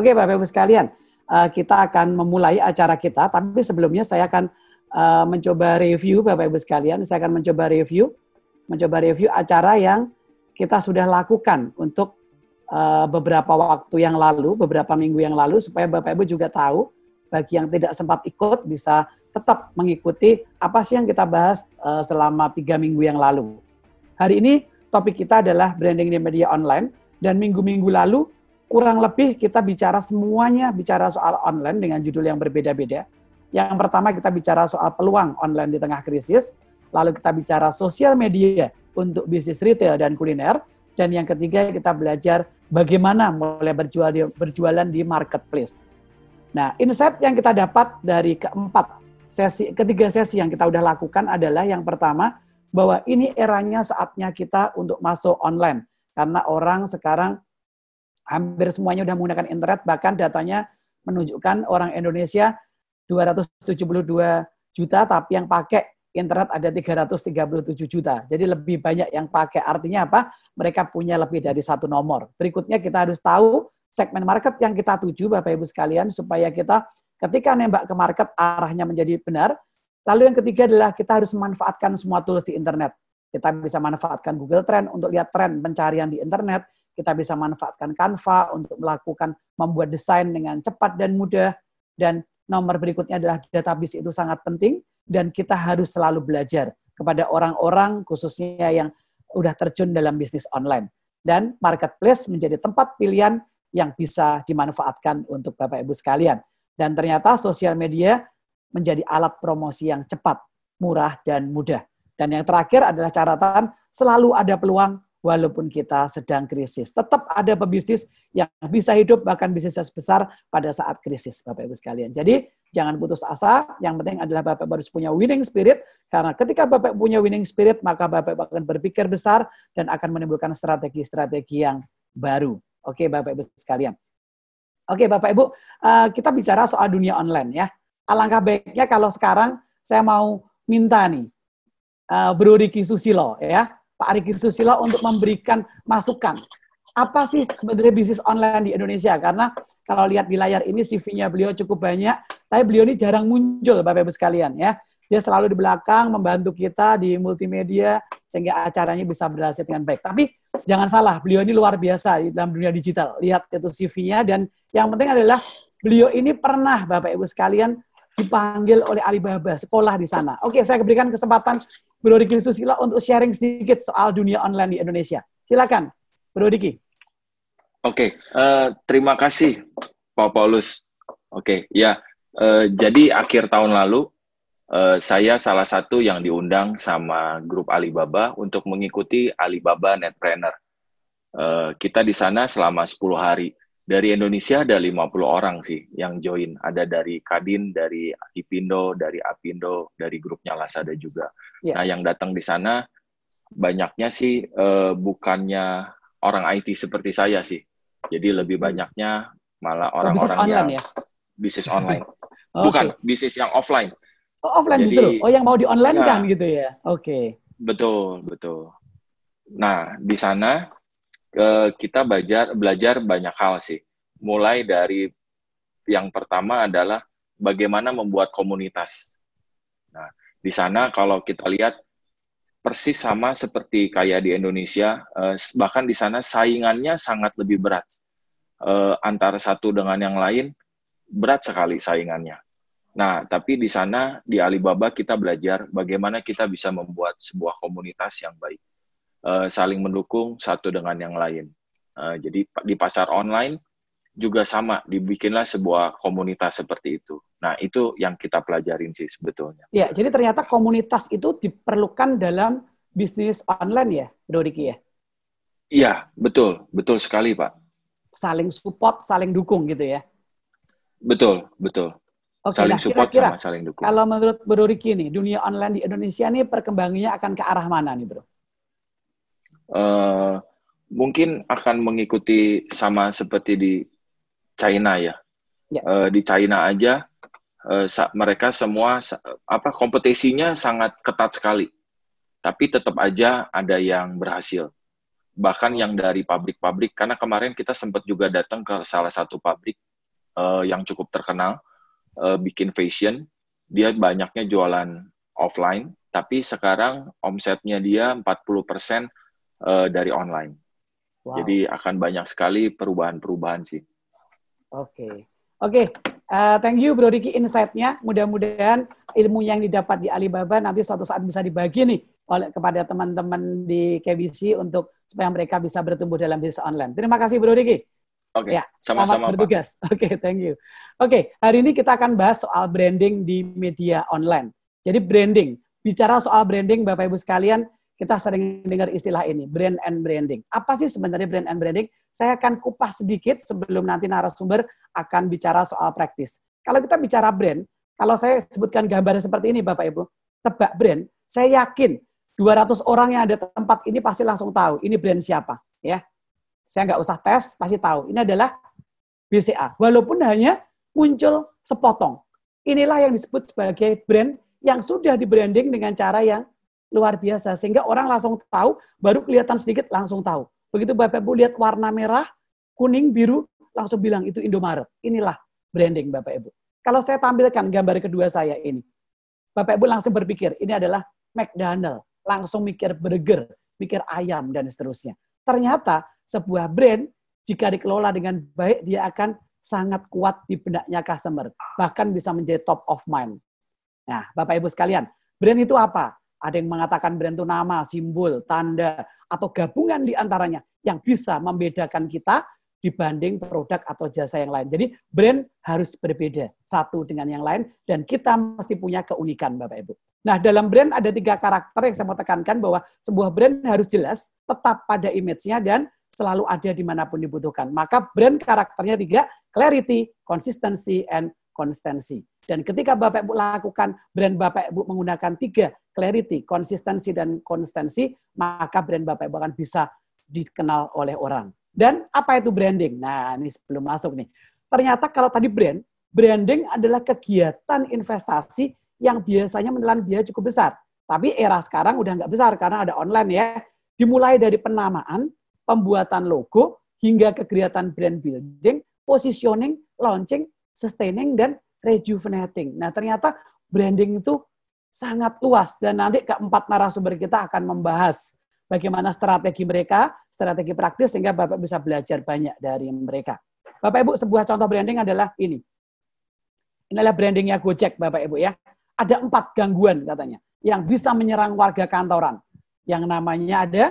Oke, Bapak Ibu sekalian, eh, kita akan memulai acara kita, tapi sebelumnya saya akan eh, mencoba review Bapak Ibu sekalian, saya akan mencoba review mencoba review acara yang kita sudah lakukan untuk eh, beberapa waktu yang lalu, beberapa minggu yang lalu supaya Bapak Ibu juga tahu bagi yang tidak sempat ikut bisa tetap mengikuti apa sih yang kita bahas selama tiga minggu yang lalu. Hari ini topik kita adalah branding di media online dan minggu-minggu lalu kurang lebih kita bicara semuanya bicara soal online dengan judul yang berbeda-beda. Yang pertama kita bicara soal peluang online di tengah krisis, lalu kita bicara sosial media untuk bisnis retail dan kuliner, dan yang ketiga kita belajar bagaimana mulai berjual di, berjualan di marketplace. Nah, insight yang kita dapat dari keempat sesi ketiga sesi yang kita udah lakukan adalah yang pertama bahwa ini eranya saatnya kita untuk masuk online karena orang sekarang hampir semuanya sudah menggunakan internet, bahkan datanya menunjukkan orang Indonesia 272 juta, tapi yang pakai internet ada 337 juta. Jadi lebih banyak yang pakai. Artinya apa? Mereka punya lebih dari satu nomor. Berikutnya kita harus tahu segmen market yang kita tuju, Bapak-Ibu sekalian, supaya kita ketika nembak ke market, arahnya menjadi benar. Lalu yang ketiga adalah kita harus memanfaatkan semua tools di internet. Kita bisa manfaatkan Google Trend untuk lihat tren pencarian di internet, kita bisa manfaatkan Canva untuk melakukan membuat desain dengan cepat dan mudah dan nomor berikutnya adalah database itu sangat penting dan kita harus selalu belajar kepada orang-orang khususnya yang sudah terjun dalam bisnis online dan marketplace menjadi tempat pilihan yang bisa dimanfaatkan untuk Bapak Ibu sekalian dan ternyata sosial media menjadi alat promosi yang cepat, murah dan mudah. Dan yang terakhir adalah catatan selalu ada peluang walaupun kita sedang krisis. Tetap ada pebisnis yang bisa hidup bahkan bisnisnya besar pada saat krisis, Bapak Ibu sekalian. Jadi jangan putus asa, yang penting adalah Bapak harus punya winning spirit karena ketika Bapak punya winning spirit maka Bapak akan berpikir besar dan akan menimbulkan strategi-strategi yang baru. Oke, Bapak Ibu sekalian. Oke, Bapak Ibu, eh, kita bicara soal dunia online ya. Alangkah baiknya kalau sekarang saya mau minta nih eh, Bro Riki Susilo ya Pak Ariki Susilo untuk memberikan masukan. Apa sih sebenarnya bisnis online di Indonesia? Karena kalau lihat di layar ini CV-nya beliau cukup banyak, tapi beliau ini jarang muncul Bapak Ibu sekalian ya. Dia selalu di belakang membantu kita di multimedia sehingga acaranya bisa berhasil dengan baik. Tapi jangan salah, beliau ini luar biasa di dalam dunia digital. Lihat itu CV-nya dan yang penting adalah beliau ini pernah Bapak Ibu sekalian dipanggil oleh Alibaba, sekolah di sana. Oke, saya berikan kesempatan Bro Diki Susila untuk sharing sedikit soal dunia online di Indonesia. Silakan, Bro Diki. Oke, okay, uh, eh, terima kasih Pak Paulus. Oke, okay, ya. Uh, jadi akhir tahun lalu uh, saya salah satu yang diundang sama grup Alibaba untuk mengikuti Alibaba Netpreneur. Uh, kita di sana selama 10 hari dari Indonesia ada 50 orang sih yang join. Ada dari Kadin, dari Ipindo, dari Apindo, dari grupnya Lasada juga. Yeah. Nah, yang datang di sana banyaknya sih eh, bukannya orang IT seperti saya sih. Jadi lebih hmm. banyaknya malah orang-orang oh, yang ya? bisnis online. okay. Bukan, bisnis yang offline. Oh, offline Jadi, justru. Oh, yang mau di online nah, kan gitu ya. Oke. Okay. Betul, betul. Nah, di sana uh, kita belajar belajar banyak hal sih. Mulai dari yang pertama adalah bagaimana membuat komunitas. Nah, di sana kalau kita lihat persis sama seperti kayak di Indonesia, eh, bahkan di sana saingannya sangat lebih berat eh, antara satu dengan yang lain berat sekali saingannya. Nah, tapi di sana di Alibaba kita belajar bagaimana kita bisa membuat sebuah komunitas yang baik uh, saling mendukung satu dengan yang lain. Uh, jadi di pasar online juga sama, dibikinlah sebuah komunitas seperti itu. Nah, itu yang kita pelajarin sih sebetulnya. Ya, jadi ternyata komunitas itu diperlukan dalam bisnis online ya, Bro Riki ya? Iya, betul. Betul sekali, Pak. Saling support, saling dukung gitu ya? Betul, betul. Oke, saling nah, support kira -kira, sama saling dukung. Kalau menurut Bro Riki nih, dunia online di Indonesia nih perkembangannya akan ke arah mana nih, Bro? Eh, mungkin akan mengikuti sama seperti di China ya. ya. Uh, di China aja uh, mereka semua apa kompetisinya sangat ketat sekali. Tapi tetap aja ada yang berhasil. Bahkan yang dari pabrik-pabrik karena kemarin kita sempat juga datang ke salah satu pabrik uh, yang cukup terkenal uh, bikin fashion. Dia banyaknya jualan offline, tapi sekarang omsetnya dia 40 uh, dari online. Wow. Jadi akan banyak sekali perubahan-perubahan sih. Oke, okay. oke. Okay. Uh, eh, thank you Bro Diki insight-nya. Mudah-mudahan ilmu yang didapat di Alibaba nanti suatu saat bisa dibagi nih oleh kepada teman-teman di KBC untuk supaya mereka bisa bertumbuh dalam bisnis online. Terima kasih Bro Diki. Oke, okay. ya, sama-sama bertugas. Oke, okay, thank you. Oke, okay, hari ini kita akan bahas soal branding di media online. Jadi branding, bicara soal branding Bapak Ibu sekalian, kita sering dengar istilah ini, brand and branding. Apa sih sebenarnya brand and branding? Saya akan kupas sedikit sebelum nanti narasumber akan bicara soal praktis. Kalau kita bicara brand, kalau saya sebutkan gambarnya seperti ini Bapak Ibu, tebak brand, saya yakin 200 orang yang ada tempat ini pasti langsung tahu ini brand siapa, ya. Saya nggak usah tes, pasti tahu. Ini adalah BCA. Walaupun hanya muncul sepotong. Inilah yang disebut sebagai brand yang sudah di branding dengan cara yang luar biasa sehingga orang langsung tahu baru kelihatan sedikit langsung tahu begitu bapak ibu lihat warna merah kuning biru langsung bilang itu Indomaret inilah branding bapak ibu kalau saya tampilkan gambar kedua saya ini bapak ibu langsung berpikir ini adalah McDonald langsung mikir burger mikir ayam dan seterusnya ternyata sebuah brand jika dikelola dengan baik dia akan sangat kuat di benaknya customer bahkan bisa menjadi top of mind Nah, Bapak Ibu sekalian, brand itu apa? Ada yang mengatakan brand itu nama, simbol, tanda, atau gabungan di antaranya yang bisa membedakan kita dibanding produk atau jasa yang lain. Jadi brand harus berbeda satu dengan yang lain dan kita mesti punya keunikan Bapak Ibu. Nah dalam brand ada tiga karakter yang saya mau tekankan bahwa sebuah brand harus jelas, tetap pada image-nya dan selalu ada dimanapun dibutuhkan. Maka brand karakternya tiga, clarity, consistency, and konstensi. Dan ketika Bapak Ibu lakukan brand Bapak Ibu menggunakan tiga clarity, konsistensi dan konsistensi, maka brand Bapak Ibu akan bisa dikenal oleh orang. Dan apa itu branding? Nah, ini sebelum masuk nih. Ternyata kalau tadi brand, branding adalah kegiatan investasi yang biasanya menelan biaya cukup besar. Tapi era sekarang udah nggak besar karena ada online ya. Dimulai dari penamaan, pembuatan logo, hingga kegiatan brand building, positioning, launching, sustaining, dan rejuvenating. Nah, ternyata branding itu sangat luas dan nanti keempat narasumber kita akan membahas bagaimana strategi mereka, strategi praktis sehingga Bapak bisa belajar banyak dari mereka. Bapak Ibu, sebuah contoh branding adalah ini. Ini brandingnya Gojek, Bapak Ibu ya. Ada empat gangguan katanya yang bisa menyerang warga kantoran. Yang namanya ada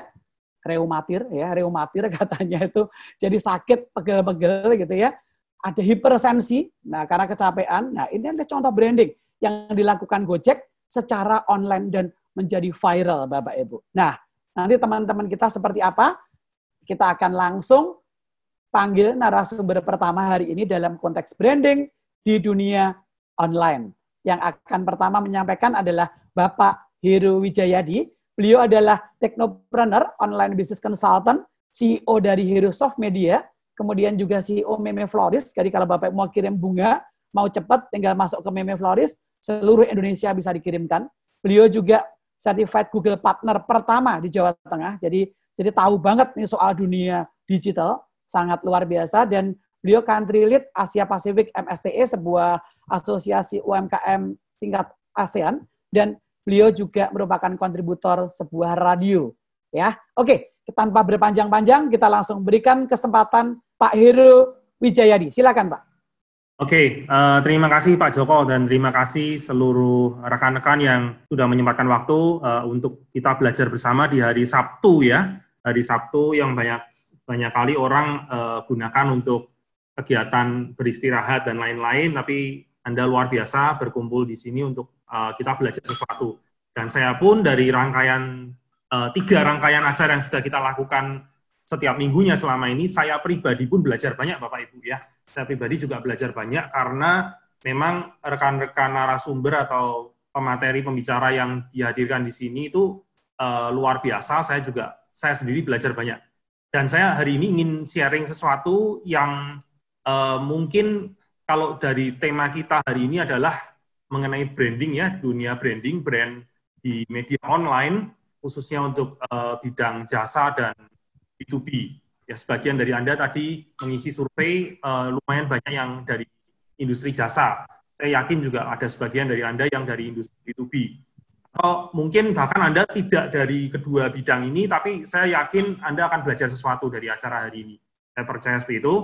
reumatir ya, reumatir katanya itu jadi sakit pegel-pegel gitu ya. Ada hipersensi, nah karena kecapean. Nah, ini adalah contoh branding yang dilakukan Gojek secara online dan menjadi viral Bapak Ibu. Nah, nanti teman-teman kita seperti apa? Kita akan langsung panggil narasumber pertama hari ini dalam konteks branding di dunia online. Yang akan pertama menyampaikan adalah Bapak Heru Wijayadi. Beliau adalah teknopreneur, online business consultant, CEO dari Hero Soft Media, kemudian juga CEO Meme Floris. Jadi kalau Bapak mau kirim bunga, mau cepat tinggal masuk ke Meme Floris seluruh Indonesia bisa dikirimkan. Beliau juga certified Google Partner pertama di Jawa Tengah. Jadi jadi tahu banget nih soal dunia digital, sangat luar biasa dan beliau country lead Asia Pasifik MSTE sebuah asosiasi UMKM tingkat ASEAN dan beliau juga merupakan kontributor sebuah radio ya. Oke, tanpa berpanjang-panjang kita langsung berikan kesempatan Pak Heru Wijayadi. Silakan Pak. Oke, okay, uh, eh, terima kasih Pak Joko dan terima kasih seluruh rekan-rekan yang sudah menyempatkan waktu uh, untuk kita belajar bersama di hari Sabtu ya, hari Sabtu yang banyak banyak kali orang uh, gunakan untuk kegiatan beristirahat dan lain-lain, tapi Anda luar biasa berkumpul di sini untuk uh, kita belajar sesuatu. Dan saya pun dari rangkaian uh, tiga rangkaian acara yang sudah kita lakukan setiap minggunya selama ini saya pribadi pun belajar banyak Bapak Ibu ya. Saya pribadi juga belajar banyak karena memang rekan-rekan narasumber atau pemateri pembicara yang dihadirkan di sini itu e, luar biasa. Saya juga saya sendiri belajar banyak. Dan saya hari ini ingin sharing sesuatu yang e, mungkin kalau dari tema kita hari ini adalah mengenai branding ya, dunia branding, brand di media online, khususnya untuk e, bidang jasa dan B2B. Ya, sebagian dari Anda tadi mengisi survei uh, lumayan banyak yang dari industri jasa. Saya yakin juga ada sebagian dari Anda yang dari industri B2B. Atau mungkin bahkan Anda tidak dari kedua bidang ini, tapi saya yakin Anda akan belajar sesuatu dari acara hari ini. Saya percaya seperti itu.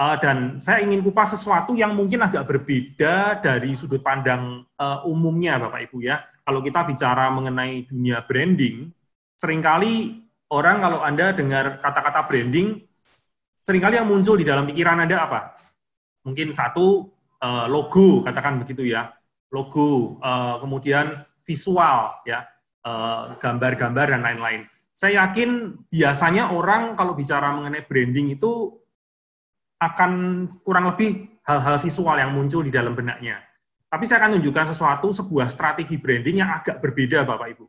Uh, dan saya ingin kupas sesuatu yang mungkin agak berbeda dari sudut pandang uh, umumnya, Bapak Ibu ya. Kalau kita bicara mengenai dunia branding, seringkali orang kalau Anda dengar kata-kata branding, seringkali yang muncul di dalam pikiran Anda apa? Mungkin satu, eh, logo, katakan begitu ya. Logo, eh, kemudian visual, ya eh, gambar-gambar, dan lain-lain. Saya yakin biasanya orang kalau bicara mengenai branding itu akan kurang lebih hal-hal visual yang muncul di dalam benaknya. Tapi saya akan tunjukkan sesuatu, sebuah strategi branding yang agak berbeda, Bapak Ibu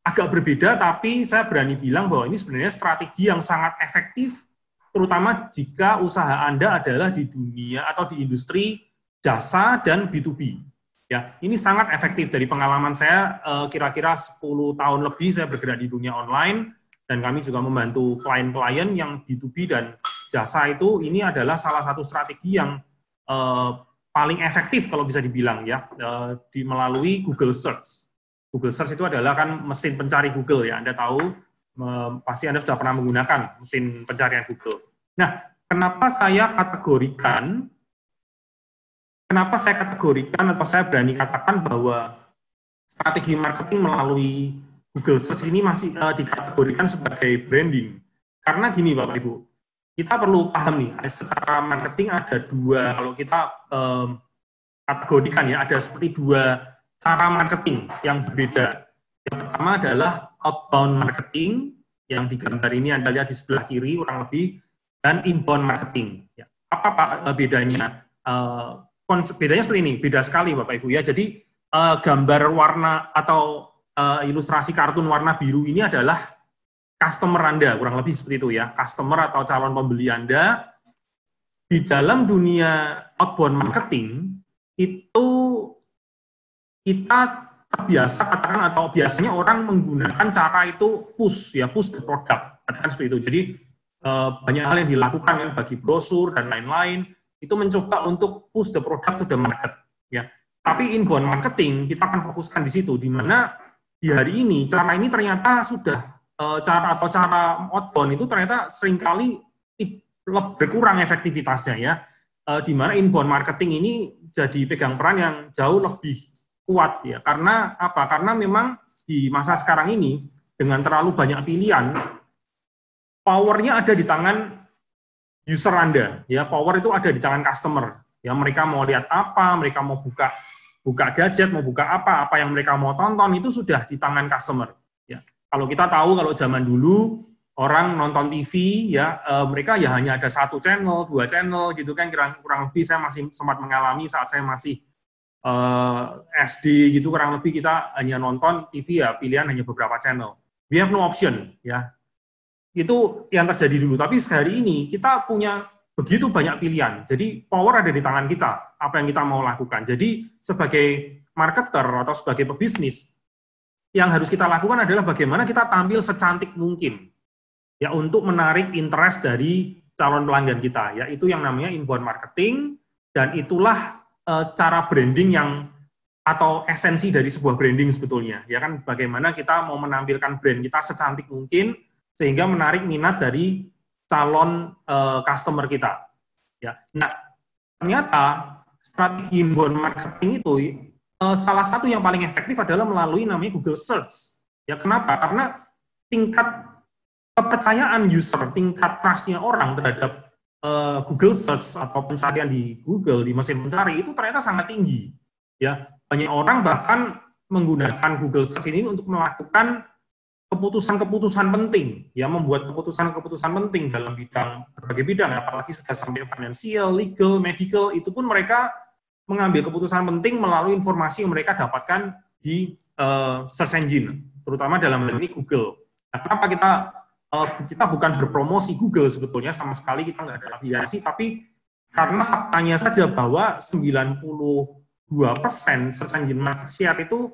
agak berbeda, tapi saya berani bilang bahwa ini sebenarnya strategi yang sangat efektif, terutama jika usaha Anda adalah di dunia atau di industri jasa dan B2B. Ya, ini sangat efektif dari pengalaman saya eh, kira-kira 10 tahun lebih saya bergerak di dunia online dan kami juga membantu klien-klien yang B2B dan jasa itu ini adalah salah satu strategi yang eh, paling efektif kalau bisa dibilang ya eh, di melalui Google Search Google Search itu adalah kan mesin pencari Google ya. Anda tahu pasti Anda sudah pernah menggunakan mesin pencarian Google. Nah, kenapa saya kategorikan kenapa saya kategorikan atau saya berani katakan bahwa strategi marketing melalui Google Search ini masih uh, dikategorikan sebagai branding. Karena gini Bapak Ibu, kita perlu paham nih secara marketing ada dua kalau kita um, kategorikan ya ada seperti dua cara marketing yang berbeda. Yang pertama adalah outbound marketing, yang di gambar ini Anda lihat di sebelah kiri kurang lebih, dan inbound marketing. Ya. Apa, apa eh, bedanya? Uh, bedanya seperti ini, beda sekali Bapak Ibu ya. Jadi eh, gambar warna atau ilustrasi kartun warna biru ini adalah customer Anda, kurang lebih seperti itu ya. Customer atau calon pembeli Anda di dalam dunia outbound marketing itu kita terbiasa katakan atau biasanya orang menggunakan cara itu push ya push the product katakan seperti itu. Jadi eh, banyak hal yang dilakukan ya, bagi brosur dan lain-lain itu mencoba untuk push the product to the market ya. Tapi inbound marketing kita akan fokuskan di situ di mana di hari ini cara ini ternyata sudah eh, cara atau cara outbound itu ternyata seringkali berkurang efektivitasnya ya. Eh, di mana inbound marketing ini jadi pegang peran yang jauh lebih kuat ya karena apa karena memang di masa sekarang ini dengan terlalu banyak pilihan powernya ada di tangan user Anda ya power itu ada di tangan customer ya mereka mau lihat apa mereka mau buka buka gadget mau buka apa apa yang mereka mau tonton itu sudah di tangan customer ya kalau kita tahu kalau zaman dulu orang nonton TV ya e, mereka ya hanya ada satu channel dua channel gitu kan kurang kurang lebih saya masih sempat mengalami saat saya masih uh, eh, SD gitu kurang lebih kita hanya nonton TV ya pilihan hanya beberapa channel. We have no option ya. Itu yang terjadi dulu. Tapi sehari ini kita punya begitu banyak pilihan. Jadi power ada di tangan kita apa yang kita mau lakukan. Jadi sebagai marketer atau sebagai pebisnis yang harus kita lakukan adalah bagaimana kita tampil secantik mungkin ya untuk menarik interest dari calon pelanggan kita yaitu yang namanya inbound marketing dan itulah Eh, cara branding yang atau esensi dari sebuah branding sebetulnya ya kan bagaimana kita mau menampilkan brand kita secantik mungkin sehingga menarik minat dari calon e, customer kita ya nah ternyata strategi inbound marketing itu e, salah satu yang paling efektif adalah melalui namanya Google Search ya kenapa karena tingkat kepercayaan user tingkat trustnya orang terhadap uh, Google search atau pencarian di Google di mesin pencari itu ternyata sangat tinggi. Ya, banyak orang bahkan menggunakan Google search ini untuk melakukan keputusan-keputusan penting, ya membuat keputusan-keputusan penting dalam bidang berbagai bidang, apalagi sudah sampai financial, legal, medical, itu pun mereka mengambil keputusan penting melalui informasi yang mereka dapatkan di uh, search engine, terutama dalam hal ini Google. Nah, kenapa kita Eh, kita bukan berpromosi Google sebetulnya sama sekali kita nggak ada afiliasi, tapi karena faktanya saja bahwa 92 persen search engine market itu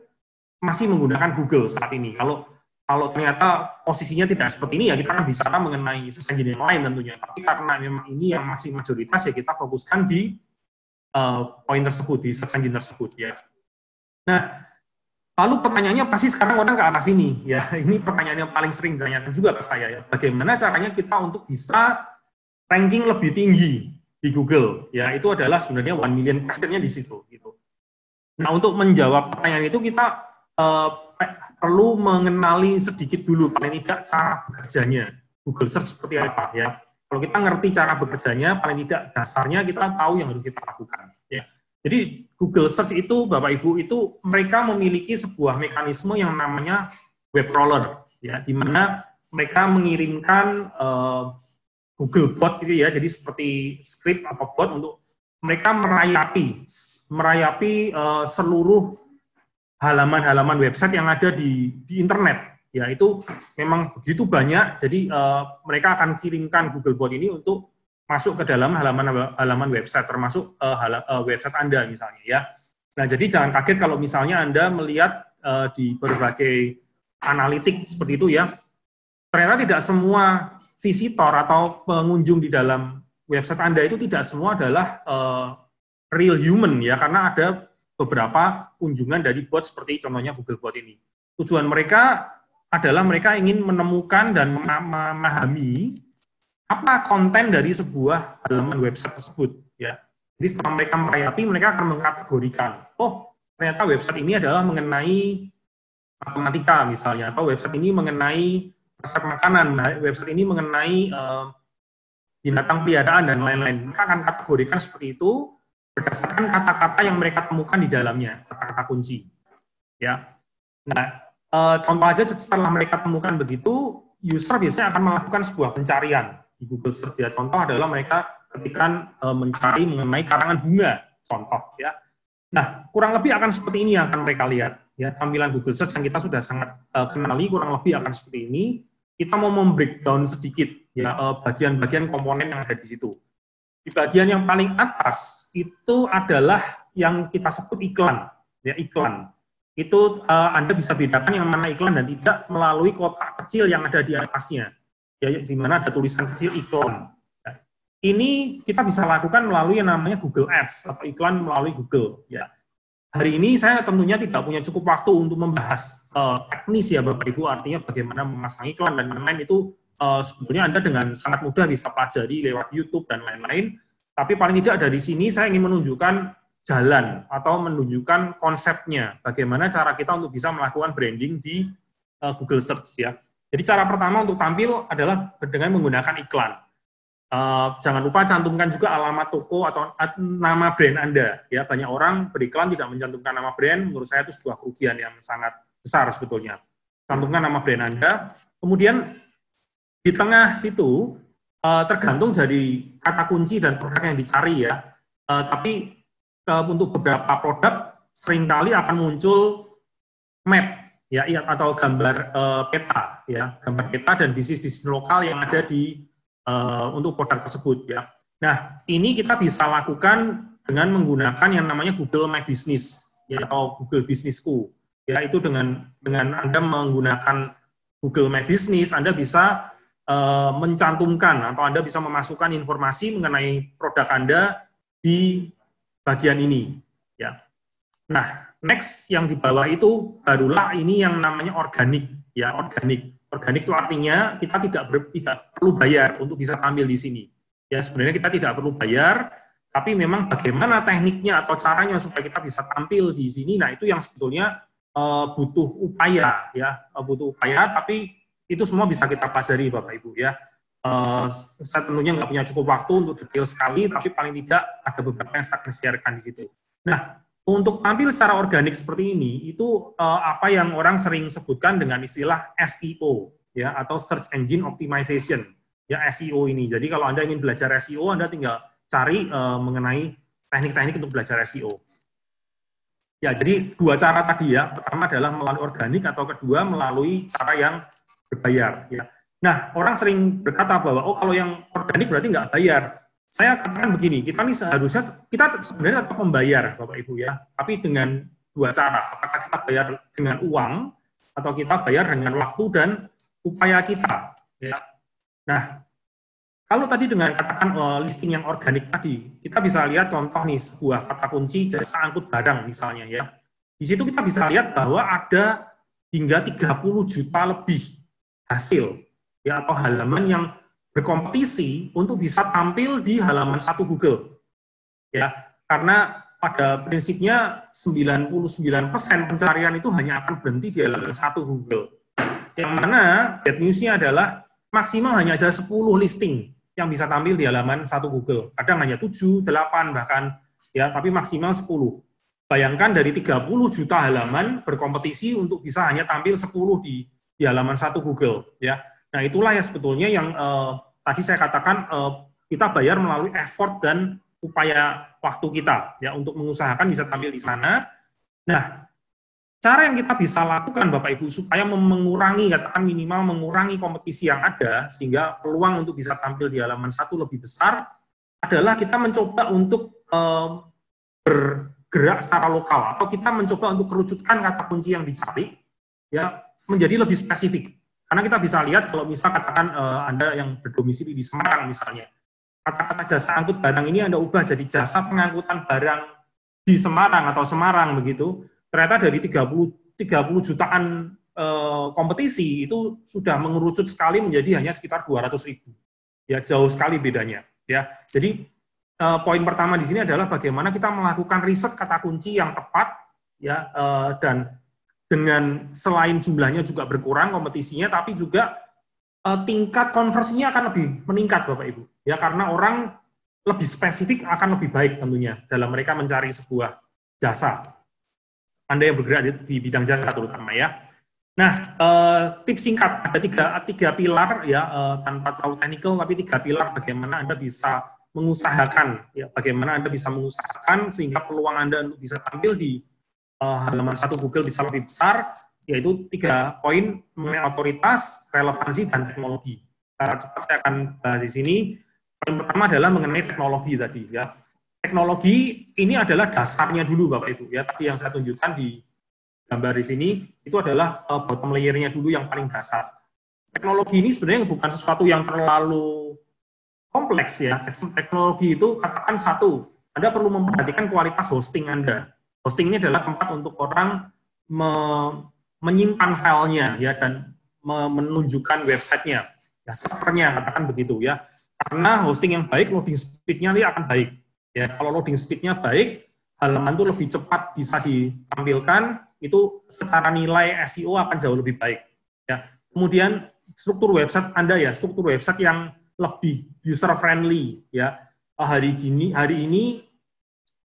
masih menggunakan Google saat ini. Kalau kalau ternyata posisinya tidak seperti ini ya kita akan bicara mengenai search engine yang lain tentunya. Tapi karena memang ini yang masih mayoritas ya kita fokuskan di uh, poin tersebut di search engine tersebut ya. Nah, Lalu pertanyaannya pasti sekarang orang ke arah sini, ya. Ini pertanyaan yang paling sering ditanyakan juga ke saya, ya. Bagaimana caranya kita untuk bisa ranking lebih tinggi di Google? Ya, itu adalah sebenarnya one million question di situ, gitu. Nah, untuk menjawab pertanyaan itu kita uh, perlu mengenali sedikit dulu, paling tidak cara bekerjanya Google Search seperti apa, ya. Kalau kita ngerti cara bekerjanya, paling tidak dasarnya kita tahu yang harus kita lakukan, ya jadi Google Search itu, Bapak Ibu itu mereka memiliki sebuah mekanisme yang namanya web crawler, ya, di mana mereka mengirimkan uh, Google Bot gitu ya, jadi seperti script atau bot untuk mereka merayapi, merayapi uh, seluruh halaman-halaman website yang ada di, di internet. Ya itu memang begitu banyak, jadi uh, mereka akan kirimkan Google Bot ini untuk masuk ke dalam halaman halaman website termasuk uh, eh, hal, uh, eh, website Anda misalnya ya. Nah, jadi jangan kaget kalau misalnya Anda melihat uh, di berbagai analitik seperti itu ya. Ternyata tidak semua visitor atau pengunjung di dalam website Anda itu tidak semua adalah uh, real human ya karena ada beberapa kunjungan dari bot seperti contohnya Google Bot ini. Tujuan mereka adalah mereka ingin menemukan dan memahami apa konten dari sebuah halaman website tersebut ya. Jadi setelah mereka merayapi, mereka akan mengkategorikan, oh ternyata website ini adalah mengenai matematika misalnya, atau website ini mengenai resep makanan, nah, website ini mengenai uh, binatang peliharaan dan lain-lain. Mereka akan kategorikan seperti itu berdasarkan kata-kata yang mereka temukan di dalamnya, kata-kata kunci. Ya. Nah, e, contoh aja setelah mereka temukan begitu, user biasanya akan melakukan sebuah pencarian. Google Search ya. Contoh adalah mereka ketikan e, mencari mengenai karangan bunga, contoh ya. Nah, kurang lebih akan seperti ini yang akan mereka lihat. Ya, tampilan Google Search yang kita sudah sangat e, kenali kurang lebih akan seperti ini. Kita mau membreakdown sedikit ya e, bagian-bagian komponen yang ada di situ. Di bagian yang paling atas itu adalah yang kita sebut iklan, ya iklan itu uh, Anda bisa bedakan yang mana iklan dan tidak melalui kotak kecil yang ada di atasnya. Ya, ya, di mana ada tulisan kecil iklan. Ya. Ini kita bisa lakukan melalui yang namanya Google Ads atau iklan melalui Google. Ya. Hari ini saya tentunya tidak punya cukup waktu untuk membahas uh, teknis ya Bapak Ibu, artinya bagaimana memasang iklan dan lain-lain itu uh, sebetulnya Anda dengan sangat mudah bisa pelajari lewat YouTube dan lain-lain. Tapi paling tidak dari sini saya ingin menunjukkan jalan atau menunjukkan konsepnya, bagaimana cara kita untuk bisa melakukan branding di uh, Google Search ya. Jadi cara pertama untuk tampil adalah dengan menggunakan iklan. Uh, jangan lupa cantumkan juga alamat toko atau eh, nama brand Anda. Ya, banyak orang beriklan tidak mencantumkan nama brand, menurut saya itu sebuah kerugian yang sangat besar sebetulnya. Cantumkan nama brand Anda. Kemudian di tengah situ uh, tergantung jadi kata kunci dan produk yang dicari ya. Uh, tapi uh, untuk beberapa produk seringkali akan muncul map ya atau gambar uh, peta ya gambar peta dan bisnis bisnis lokal yang ada di uh, untuk produk tersebut ya nah ini kita bisa lakukan dengan menggunakan yang namanya Google My Business ya atau Google Bisnisku ya itu dengan dengan anda menggunakan Google My Business anda bisa uh, mencantumkan atau anda bisa memasukkan informasi mengenai produk anda di bagian ini ya nah Next yang di bawah itu barulah ini yang namanya organik ya organik. Organik itu artinya kita tidak ber, tidak perlu bayar untuk bisa tampil di sini. Ya sebenarnya kita tidak perlu bayar, tapi memang bagaimana tekniknya atau caranya supaya kita bisa tampil di sini. Nah itu yang sebetulnya uh, butuh upaya ya eh, butuh upaya, tapi itu semua bisa kita pelajari bapak ibu ya. Uh, saya tentunya nggak punya cukup waktu untuk detail sekali, tapi paling tidak ada beberapa yang saya akan di situ. Nah, untuk tampil secara organik seperti ini itu uh, apa yang orang sering sebutkan dengan istilah SEO ya atau search engine optimization ya SEO ini. Jadi kalau Anda ingin belajar SEO Anda tinggal cari uh, mengenai teknik-teknik untuk belajar SEO. Ya, jadi dua cara tadi ya. Pertama adalah melalui organik atau kedua melalui cara yang berbayar ya. Nah, orang sering berkata bahwa oh kalau yang organik berarti nggak bayar. Saya katakan begini, kita ini seharusnya kita sebenarnya tetap membayar Bapak Ibu ya, tapi dengan dua cara. Apakah kita bayar dengan uang atau kita bayar dengan waktu dan upaya kita. Ya. Nah, kalau tadi dengan katakan uh, listing yang organik tadi, kita bisa lihat contoh nih sebuah kata kunci jasa angkut barang misalnya ya. Di situ kita bisa lihat bahwa ada hingga 30 juta lebih hasil ya atau halaman yang berkompetisi untuk bisa tampil di halaman satu Google. Ya, karena pada prinsipnya 99% pencarian itu hanya akan berhenti di halaman satu Google. Yang mana bad news adalah maksimal hanya ada 10 listing yang bisa tampil di halaman satu Google. Kadang hanya 7, 8 bahkan ya, tapi maksimal 10. Bayangkan dari 30 juta halaman berkompetisi untuk bisa hanya tampil 10 di di halaman satu Google ya. Nah, itulah yang sebetulnya yang eh, tadi saya katakan uh, kita bayar melalui effort dan upaya waktu kita ya untuk mengusahakan bisa tampil di sana. Nah, cara yang kita bisa lakukan Bapak Ibu supaya mengurangi katakan minimal mengurangi kompetisi yang ada sehingga peluang untuk bisa tampil di halaman satu lebih besar adalah kita mencoba untuk um, bergerak secara lokal atau kita mencoba untuk kerucutkan kata kunci yang dicari ya menjadi lebih spesifik. Karena kita bisa lihat kalau misal katakan uh, Anda yang berdomisili di Semarang misalnya, kata-kata jasa angkut barang ini Anda ubah jadi jasa pengangkutan barang di Semarang atau Semarang begitu. Ternyata dari 30 30 jutaan uh, kompetisi itu sudah mengerucut sekali menjadi hanya sekitar 200 ribu. Ya jauh sekali bedanya. Ya, jadi uh, poin pertama di sini adalah bagaimana kita melakukan riset kata kunci yang tepat ya uh, dan dengan selain jumlahnya juga berkurang kompetisinya, tapi juga uh, tingkat konversinya akan lebih meningkat, Bapak Ibu. Ya karena orang lebih spesifik akan lebih baik tentunya dalam mereka mencari sebuah jasa. Anda yang bergerak di bidang jasa terutama ya. Nah, uh, tips singkat ada tiga tiga pilar ya uh, tanpa terlalu teknikal tapi tiga pilar bagaimana Anda bisa mengusahakan ya bagaimana Anda bisa mengusahakan sehingga peluang Anda untuk bisa tampil di uh, halaman satu Google bisa lebih besar, yaitu tiga poin mengenai otoritas, relevansi, dan teknologi. Secara cepat saya akan bahas di sini. Poin pertama adalah mengenai teknologi tadi ya. Teknologi ini adalah dasarnya dulu Bapak Ibu ya. Tadi yang saya tunjukkan di gambar di sini itu adalah uh, bottom layer-nya dulu yang paling dasar. Teknologi ini sebenarnya bukan sesuatu yang terlalu kompleks ya. Teknologi itu katakan satu, Anda perlu memperhatikan kualitas hosting Anda Hosting ini adalah tempat untuk orang me menyimpan filenya ya dan me menunjukkan websitenya, ya servernya katakan begitu ya. Karena hosting yang baik loading speednya dia akan baik. Ya kalau loading speednya baik, halaman itu lebih cepat bisa ditampilkan, itu secara nilai SEO akan jauh lebih baik. Ya. Kemudian struktur website Anda ya, struktur website yang lebih user friendly ya. Hari ini hari ini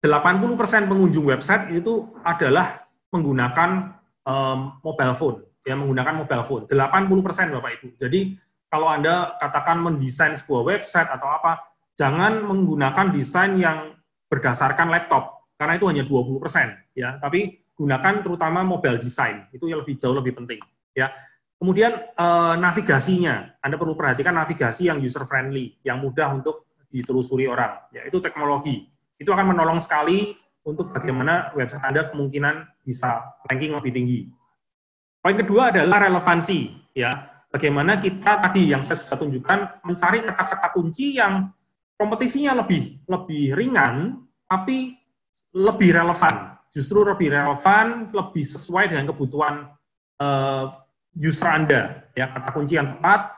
80% pengunjung website itu adalah menggunakan um, mobile phone, ya menggunakan mobile phone. 80% Bapak Ibu. Jadi kalau Anda katakan mendesain sebuah website atau apa, jangan menggunakan desain yang berdasarkan laptop karena itu hanya 20%, ya. Tapi gunakan terutama mobile design, itu yang lebih jauh lebih penting, ya. Kemudian eh, navigasinya, Anda perlu perhatikan navigasi yang user friendly, yang mudah untuk ditelusuri orang, yaitu teknologi itu akan menolong sekali untuk bagaimana website Anda kemungkinan bisa ranking lebih tinggi. Poin kedua adalah relevansi, ya. Bagaimana kita tadi yang saya sudah tunjukkan mencari kata-kata kunci yang kompetisinya lebih lebih ringan tapi lebih relevan, justru lebih relevan, lebih sesuai dengan kebutuhan uh, user Anda, ya kata kunci yang tepat.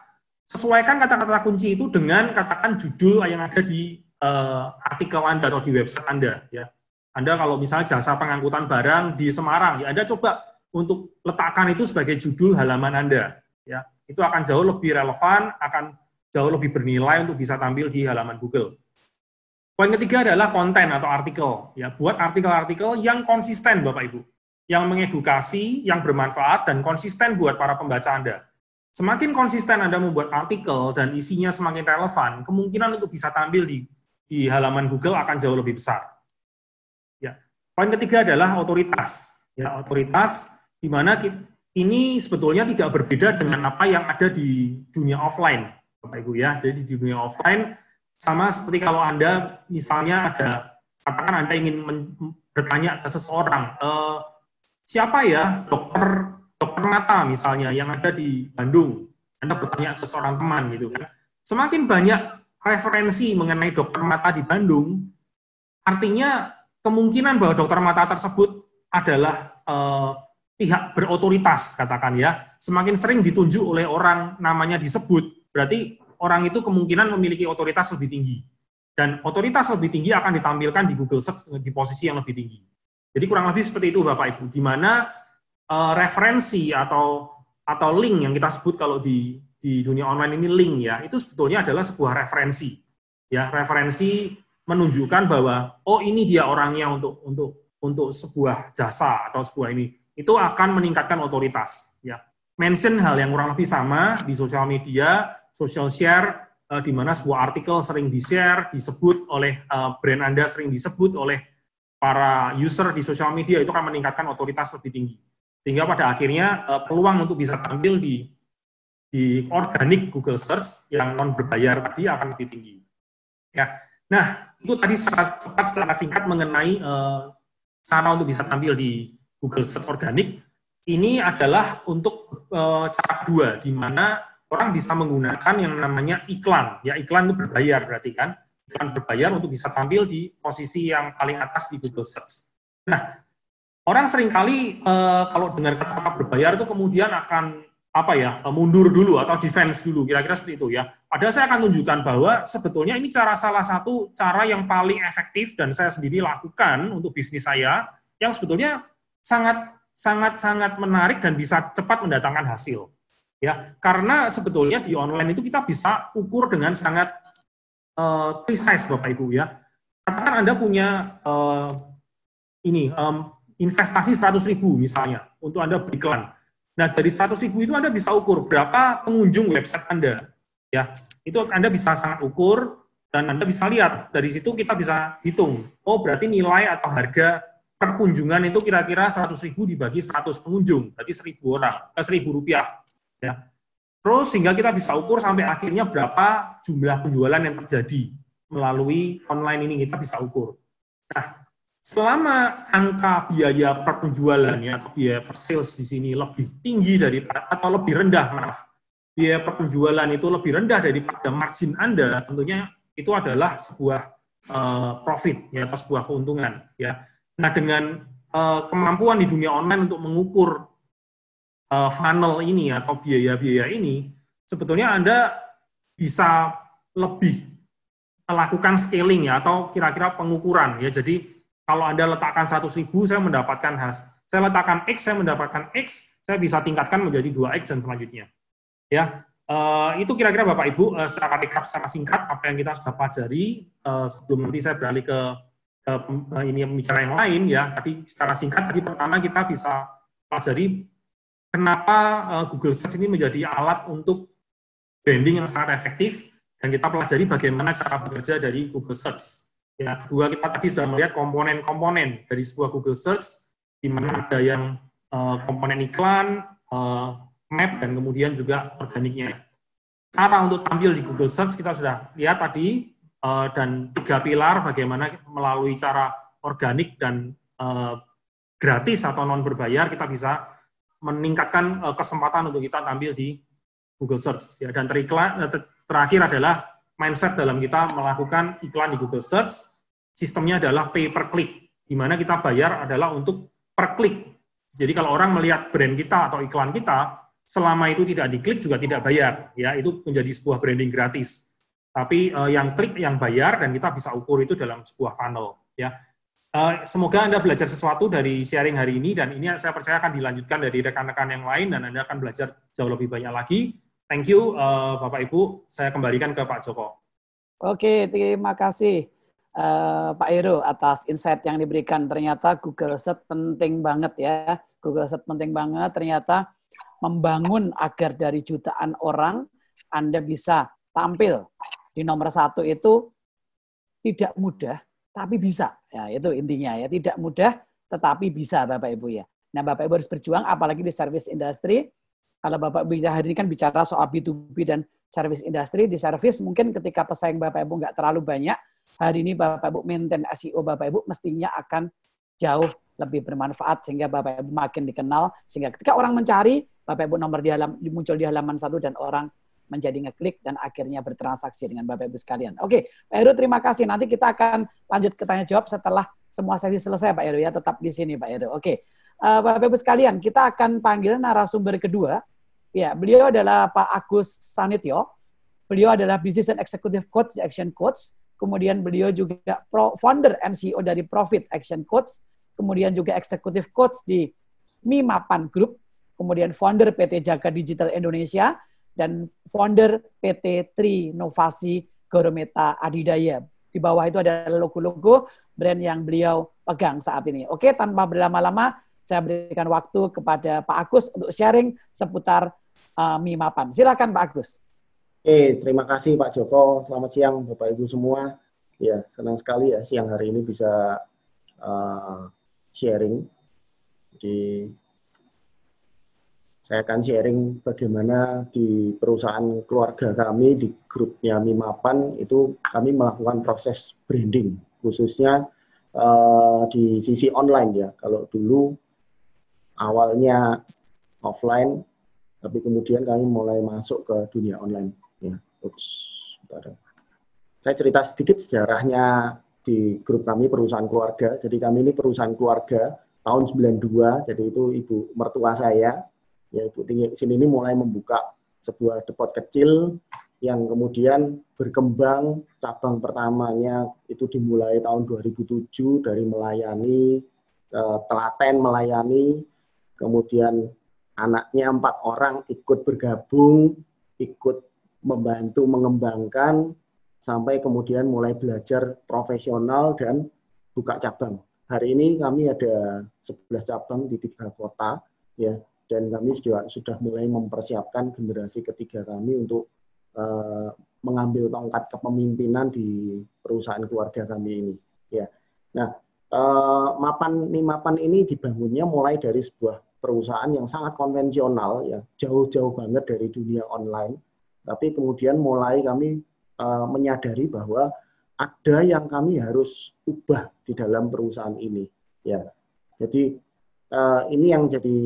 Sesuaikan kata-kata kunci itu dengan katakan judul yang ada di uh, artikel Anda atau di website Anda ya. Anda kalau misalnya jasa pengangkutan barang di Semarang, ya Anda coba untuk letakkan itu sebagai judul halaman Anda ya. Itu akan jauh lebih relevan, akan jauh lebih bernilai untuk bisa tampil di halaman Google. Poin ketiga adalah konten atau artikel. Ya, buat artikel-artikel yang konsisten, Bapak Ibu, yang mengedukasi, yang bermanfaat, dan konsisten buat para pembaca Anda. Semakin konsisten Anda membuat artikel dan isinya semakin relevan, kemungkinan untuk bisa tampil di di halaman Google akan jauh lebih besar. Ya. Poin ketiga adalah otoritas. Ya, otoritas di mana ini sebetulnya tidak berbeda dengan apa yang ada di dunia offline, Bapak Ibu ya. Jadi di dunia offline sama seperti kalau Anda misalnya ada katakan Anda ingin bertanya ke seseorang, e, siapa ya dokter dokter mata misalnya yang ada di Bandung, Anda bertanya ke seorang teman gitu kan. Semakin banyak referensi mengenai dokter mata di Bandung, artinya kemungkinan bahwa dokter mata tersebut adalah eh, pihak berotoritas, katakan ya. Semakin sering ditunjuk oleh orang namanya disebut, berarti orang itu kemungkinan memiliki otoritas lebih tinggi. Dan otoritas lebih tinggi akan ditampilkan di Google Search di posisi yang lebih tinggi. Jadi kurang lebih seperti itu Bapak Ibu, di mana eh, referensi atau atau link yang kita sebut kalau di di dunia online ini link ya, itu sebetulnya adalah sebuah referensi. Ya, referensi menunjukkan bahwa oh ini dia orangnya untuk untuk untuk sebuah jasa atau sebuah ini itu akan meningkatkan otoritas ya. Mention hal yang kurang lebih sama di sosial media, social share eh, di mana sebuah artikel sering di-share, disebut oleh eh, brand Anda sering disebut oleh para user di sosial media itu akan meningkatkan otoritas lebih tinggi. Sehingga pada akhirnya eh, peluang untuk bisa tampil di di organik Google Search yang non berbayar tadi akan lebih tinggi. Ya. Nah, itu tadi secara cepat secara singkat mengenai uh, cara untuk bisa tampil di Google Search organik. Ini adalah untuk uh, cara kedua di mana orang bisa menggunakan yang namanya iklan. Ya, iklan itu berbayar berarti kan. Iklan berbayar untuk bisa tampil di posisi yang paling atas di Google Search. Nah, orang seringkali uh, kalau dengar kata-kata berbayar itu kemudian akan apa ya eh, mundur dulu atau defense dulu kira-kira seperti itu ya. Padahal saya akan tunjukkan bahwa sebetulnya ini cara salah satu cara yang paling efektif dan saya sendiri lakukan untuk bisnis saya yang sebetulnya sangat sangat sangat menarik dan bisa cepat mendatangkan hasil. Ya, karena sebetulnya di online itu kita bisa ukur dengan sangat uh, precise Bapak Ibu ya. Katakan Anda punya uh, ini um, investasi 100.000 misalnya untuk Anda beriklan Nah, dari 100 ribu itu Anda bisa ukur berapa pengunjung website Anda. Ya, itu Anda bisa sangat ukur dan Anda bisa lihat dari situ kita bisa hitung. Oh, berarti nilai atau harga per kunjungan itu kira-kira 100 ribu dibagi 100 pengunjung, berarti 1000 orang, eh, 1000 rupiah. Ya. Terus sehingga kita bisa ukur sampai akhirnya berapa jumlah penjualan yang terjadi melalui online ini kita bisa ukur. Nah, Selama angka biaya per penjualan, ya, biaya per sales di sini lebih tinggi dari atau lebih rendah, maaf, biaya per penjualan itu lebih rendah daripada margin Anda, tentunya itu adalah sebuah uh, profit ya atau sebuah keuntungan ya. Nah dengan uh, kemampuan di dunia online untuk mengukur uh, funnel ini atau biaya-biaya ini, sebetulnya Anda bisa lebih melakukan scaling ya atau kira-kira pengukuran ya. Jadi kalau Anda letakkan 100 ribu, saya mendapatkan has. Saya letakkan X, saya mendapatkan X, saya bisa tingkatkan menjadi 2X dan selanjutnya. Ya, Uh, itu kira-kira Bapak Ibu uh, secara recap secara singkat apa yang kita sudah pelajari uh, sebelum nanti saya beralih ke, ke uh, ini pembicara yang lain ya. Tadi secara singkat tadi pertama kita bisa pelajari kenapa uh, Google Search ini menjadi alat untuk branding yang sangat efektif dan kita pelajari bagaimana cara bekerja dari Google Search. Ya, kedua kita tadi sudah melihat komponen-komponen dari sebuah Google Search, di mana ada yang uh, komponen iklan, uh, map, dan kemudian juga organiknya. Cara untuk tampil di Google Search kita sudah lihat tadi, uh, dan tiga pilar bagaimana melalui cara organik dan uh, gratis atau non berbayar kita bisa meningkatkan uh, kesempatan untuk kita tampil di Google Search. Ya, dan ter terakhir adalah mindset dalam kita melakukan iklan di Google Search, sistemnya adalah pay per click, di mana kita bayar adalah untuk per klik. Jadi kalau orang melihat brand kita atau iklan kita, selama itu tidak diklik juga tidak bayar, ya itu menjadi sebuah branding gratis. Tapi eh, yang klik yang bayar dan kita bisa ukur itu dalam sebuah funnel, ya. Uh, semoga Anda belajar sesuatu dari sharing hari ini, dan ini saya percaya akan dilanjutkan dari rekan-rekan yang lain, dan Anda akan belajar jauh lebih banyak lagi. Thank you uh, Bapak Ibu, saya kembalikan ke Pak Joko. Oke, terima kasih uh, Pak Iro atas insight yang diberikan. Ternyata Google Search penting banget ya. Google Search penting banget. Ternyata membangun agar dari jutaan orang Anda bisa tampil di nomor satu itu tidak mudah, tapi bisa. Ya, itu intinya ya. Tidak mudah, tetapi bisa Bapak Ibu ya. Nah Bapak Ibu harus berjuang, apalagi di service industry kalau Bapak bicara hari ini kan bicara soal B2B dan service industri Di service mungkin ketika pesaing Bapak Ibu nggak terlalu banyak, hari ini Bapak Ibu maintain SEO Bapak Ibu mestinya akan jauh lebih bermanfaat sehingga Bapak Ibu makin dikenal sehingga ketika orang mencari Bapak Ibu nomor di halaman muncul di halaman satu dan orang menjadi ngeklik dan akhirnya bertransaksi dengan Bapak Ibu sekalian. Oke, Pak Heru terima kasih. Nanti kita akan lanjut ke tanya jawab setelah semua sesi selesai Pak Heru ya. Tetap di sini Pak Heru. Oke. Uh, Bapak Ibu sekalian, kita akan panggil narasumber kedua Ya, beliau adalah Pak Agus Sanityo. Beliau adalah Business and Executive Coach di Action Coach. Kemudian beliau juga founder MCO e dari Profit Action Coach. Kemudian juga Executive Coach di Mimapan Group. Kemudian founder PT Jaga Digital Indonesia. Dan founder PT Tri Novasi Gorometa Adidaya. Di bawah itu ada logo-logo brand yang beliau pegang saat ini. Oke, tanpa berlama-lama, saya berikan waktu kepada Pak Agus untuk sharing seputar uh, eh, MIMAPAN. Silakan Pak Agus. Oke, terima kasih Pak Joko. Selamat siang Bapak Ibu semua. Ya, senang sekali ya siang hari ini bisa uh, sharing. Jadi saya akan sharing bagaimana di perusahaan keluarga kami di grupnya Mimapan itu kami melakukan proses branding khususnya uh, di sisi online ya. Kalau dulu awalnya offline, tapi kemudian kami mulai masuk ke dunia online. Ya. Ups, Saya cerita sedikit sejarahnya di grup kami perusahaan keluarga. Jadi kami ini perusahaan keluarga tahun 92, jadi itu ibu mertua saya, ya ibu tinggi sini ini mulai membuka sebuah depot kecil yang kemudian berkembang cabang pertamanya itu dimulai tahun 2007 dari melayani eh, telaten melayani kemudian anaknya empat orang ikut bergabung, ikut membantu mengembangkan, sampai kemudian mulai belajar profesional dan buka cabang. Hari ini kami ada 11 cabang di tiga kota, ya, dan kami sudah, sudah mulai mempersiapkan generasi ketiga kami untuk uh, mengambil tongkat kepemimpinan di perusahaan keluarga kami ini, ya. Nah, uh, mapan Mimapan ini dibangunnya mulai dari sebuah perusahaan yang sangat konvensional ya jauh-jauh banget dari dunia online tapi kemudian mulai kami uh, menyadari bahwa ada yang kami harus ubah di dalam perusahaan ini ya jadi uh, ini yang jadi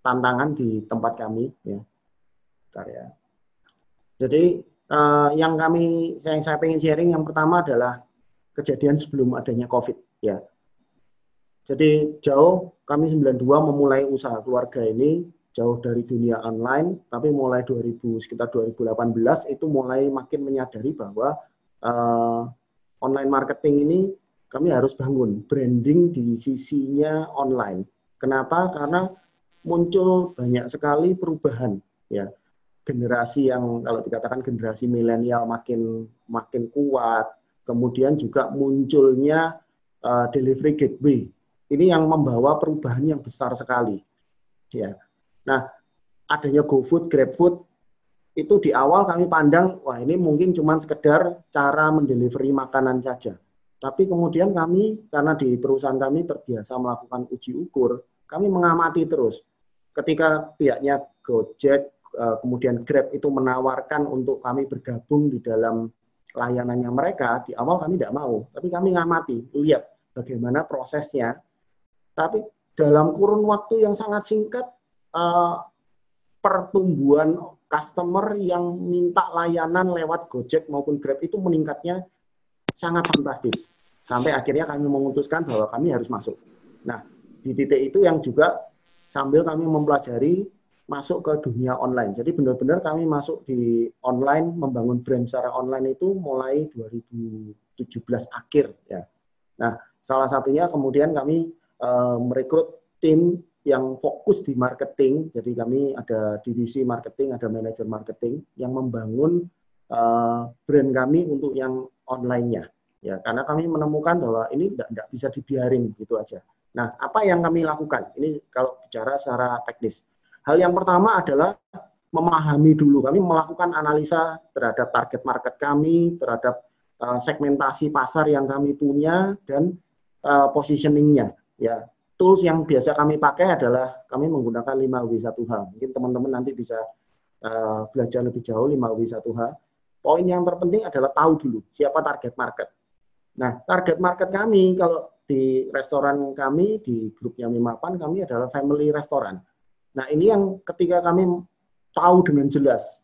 tantangan di tempat kami ya Bentar ya. jadi uh, yang kami yang saya pengen sharing yang pertama adalah kejadian sebelum adanya covid ya jadi jauh kami 92 memulai usaha keluarga ini jauh dari dunia online, tapi mulai 2000 sekitar 2018 itu mulai makin menyadari bahwa uh, online marketing ini kami harus bangun branding di sisinya online. Kenapa? Karena muncul banyak sekali perubahan ya. Generasi yang kalau dikatakan generasi milenial makin makin kuat, kemudian juga munculnya uh, delivery gateway ini yang membawa perubahan yang besar sekali. Ya. Nah, adanya GoFood, GrabFood itu di awal kami pandang wah ini mungkin cuma sekedar cara mendelivery makanan saja. Tapi kemudian kami karena di perusahaan kami terbiasa melakukan uji ukur, kami mengamati terus. Ketika pihaknya Gojek eh, kemudian Grab itu menawarkan untuk kami bergabung di dalam layanannya mereka, di awal kami tidak mau, tapi kami ngamati, lihat bagaimana prosesnya, tapi dalam kurun waktu yang sangat singkat, uh, pertumbuhan customer yang minta layanan lewat Gojek maupun Grab itu meningkatnya sangat fantastis. Sampai akhirnya kami memutuskan bahwa kami harus masuk. Nah, di titik itu yang juga sambil kami mempelajari masuk ke dunia online. Jadi benar-benar kami masuk di online, membangun brand secara online itu mulai 2017 akhir ya. Nah, salah satunya kemudian kami Eh, merekrut tim yang fokus di marketing. Jadi kami ada divisi marketing, ada manajer marketing yang membangun eh, brand kami untuk yang online-nya. Ya, karena kami menemukan bahwa ini tidak bisa dibiarin gitu aja. Nah, apa yang kami lakukan? Ini kalau bicara secara teknis. Hal yang pertama adalah memahami dulu. Kami melakukan analisa terhadap target market kami, terhadap eh, segmentasi pasar yang kami punya, dan uh, positioningnya Ya, tools yang biasa kami pakai adalah kami menggunakan 5W1H. Mungkin teman-teman nanti bisa uh, belajar lebih jauh 5W1H. Poin yang terpenting adalah tahu dulu siapa target market. Nah, target market kami kalau di restoran kami, di grupnya Mimapan, kami adalah family restoran. Nah, ini yang ketika kami tahu dengan jelas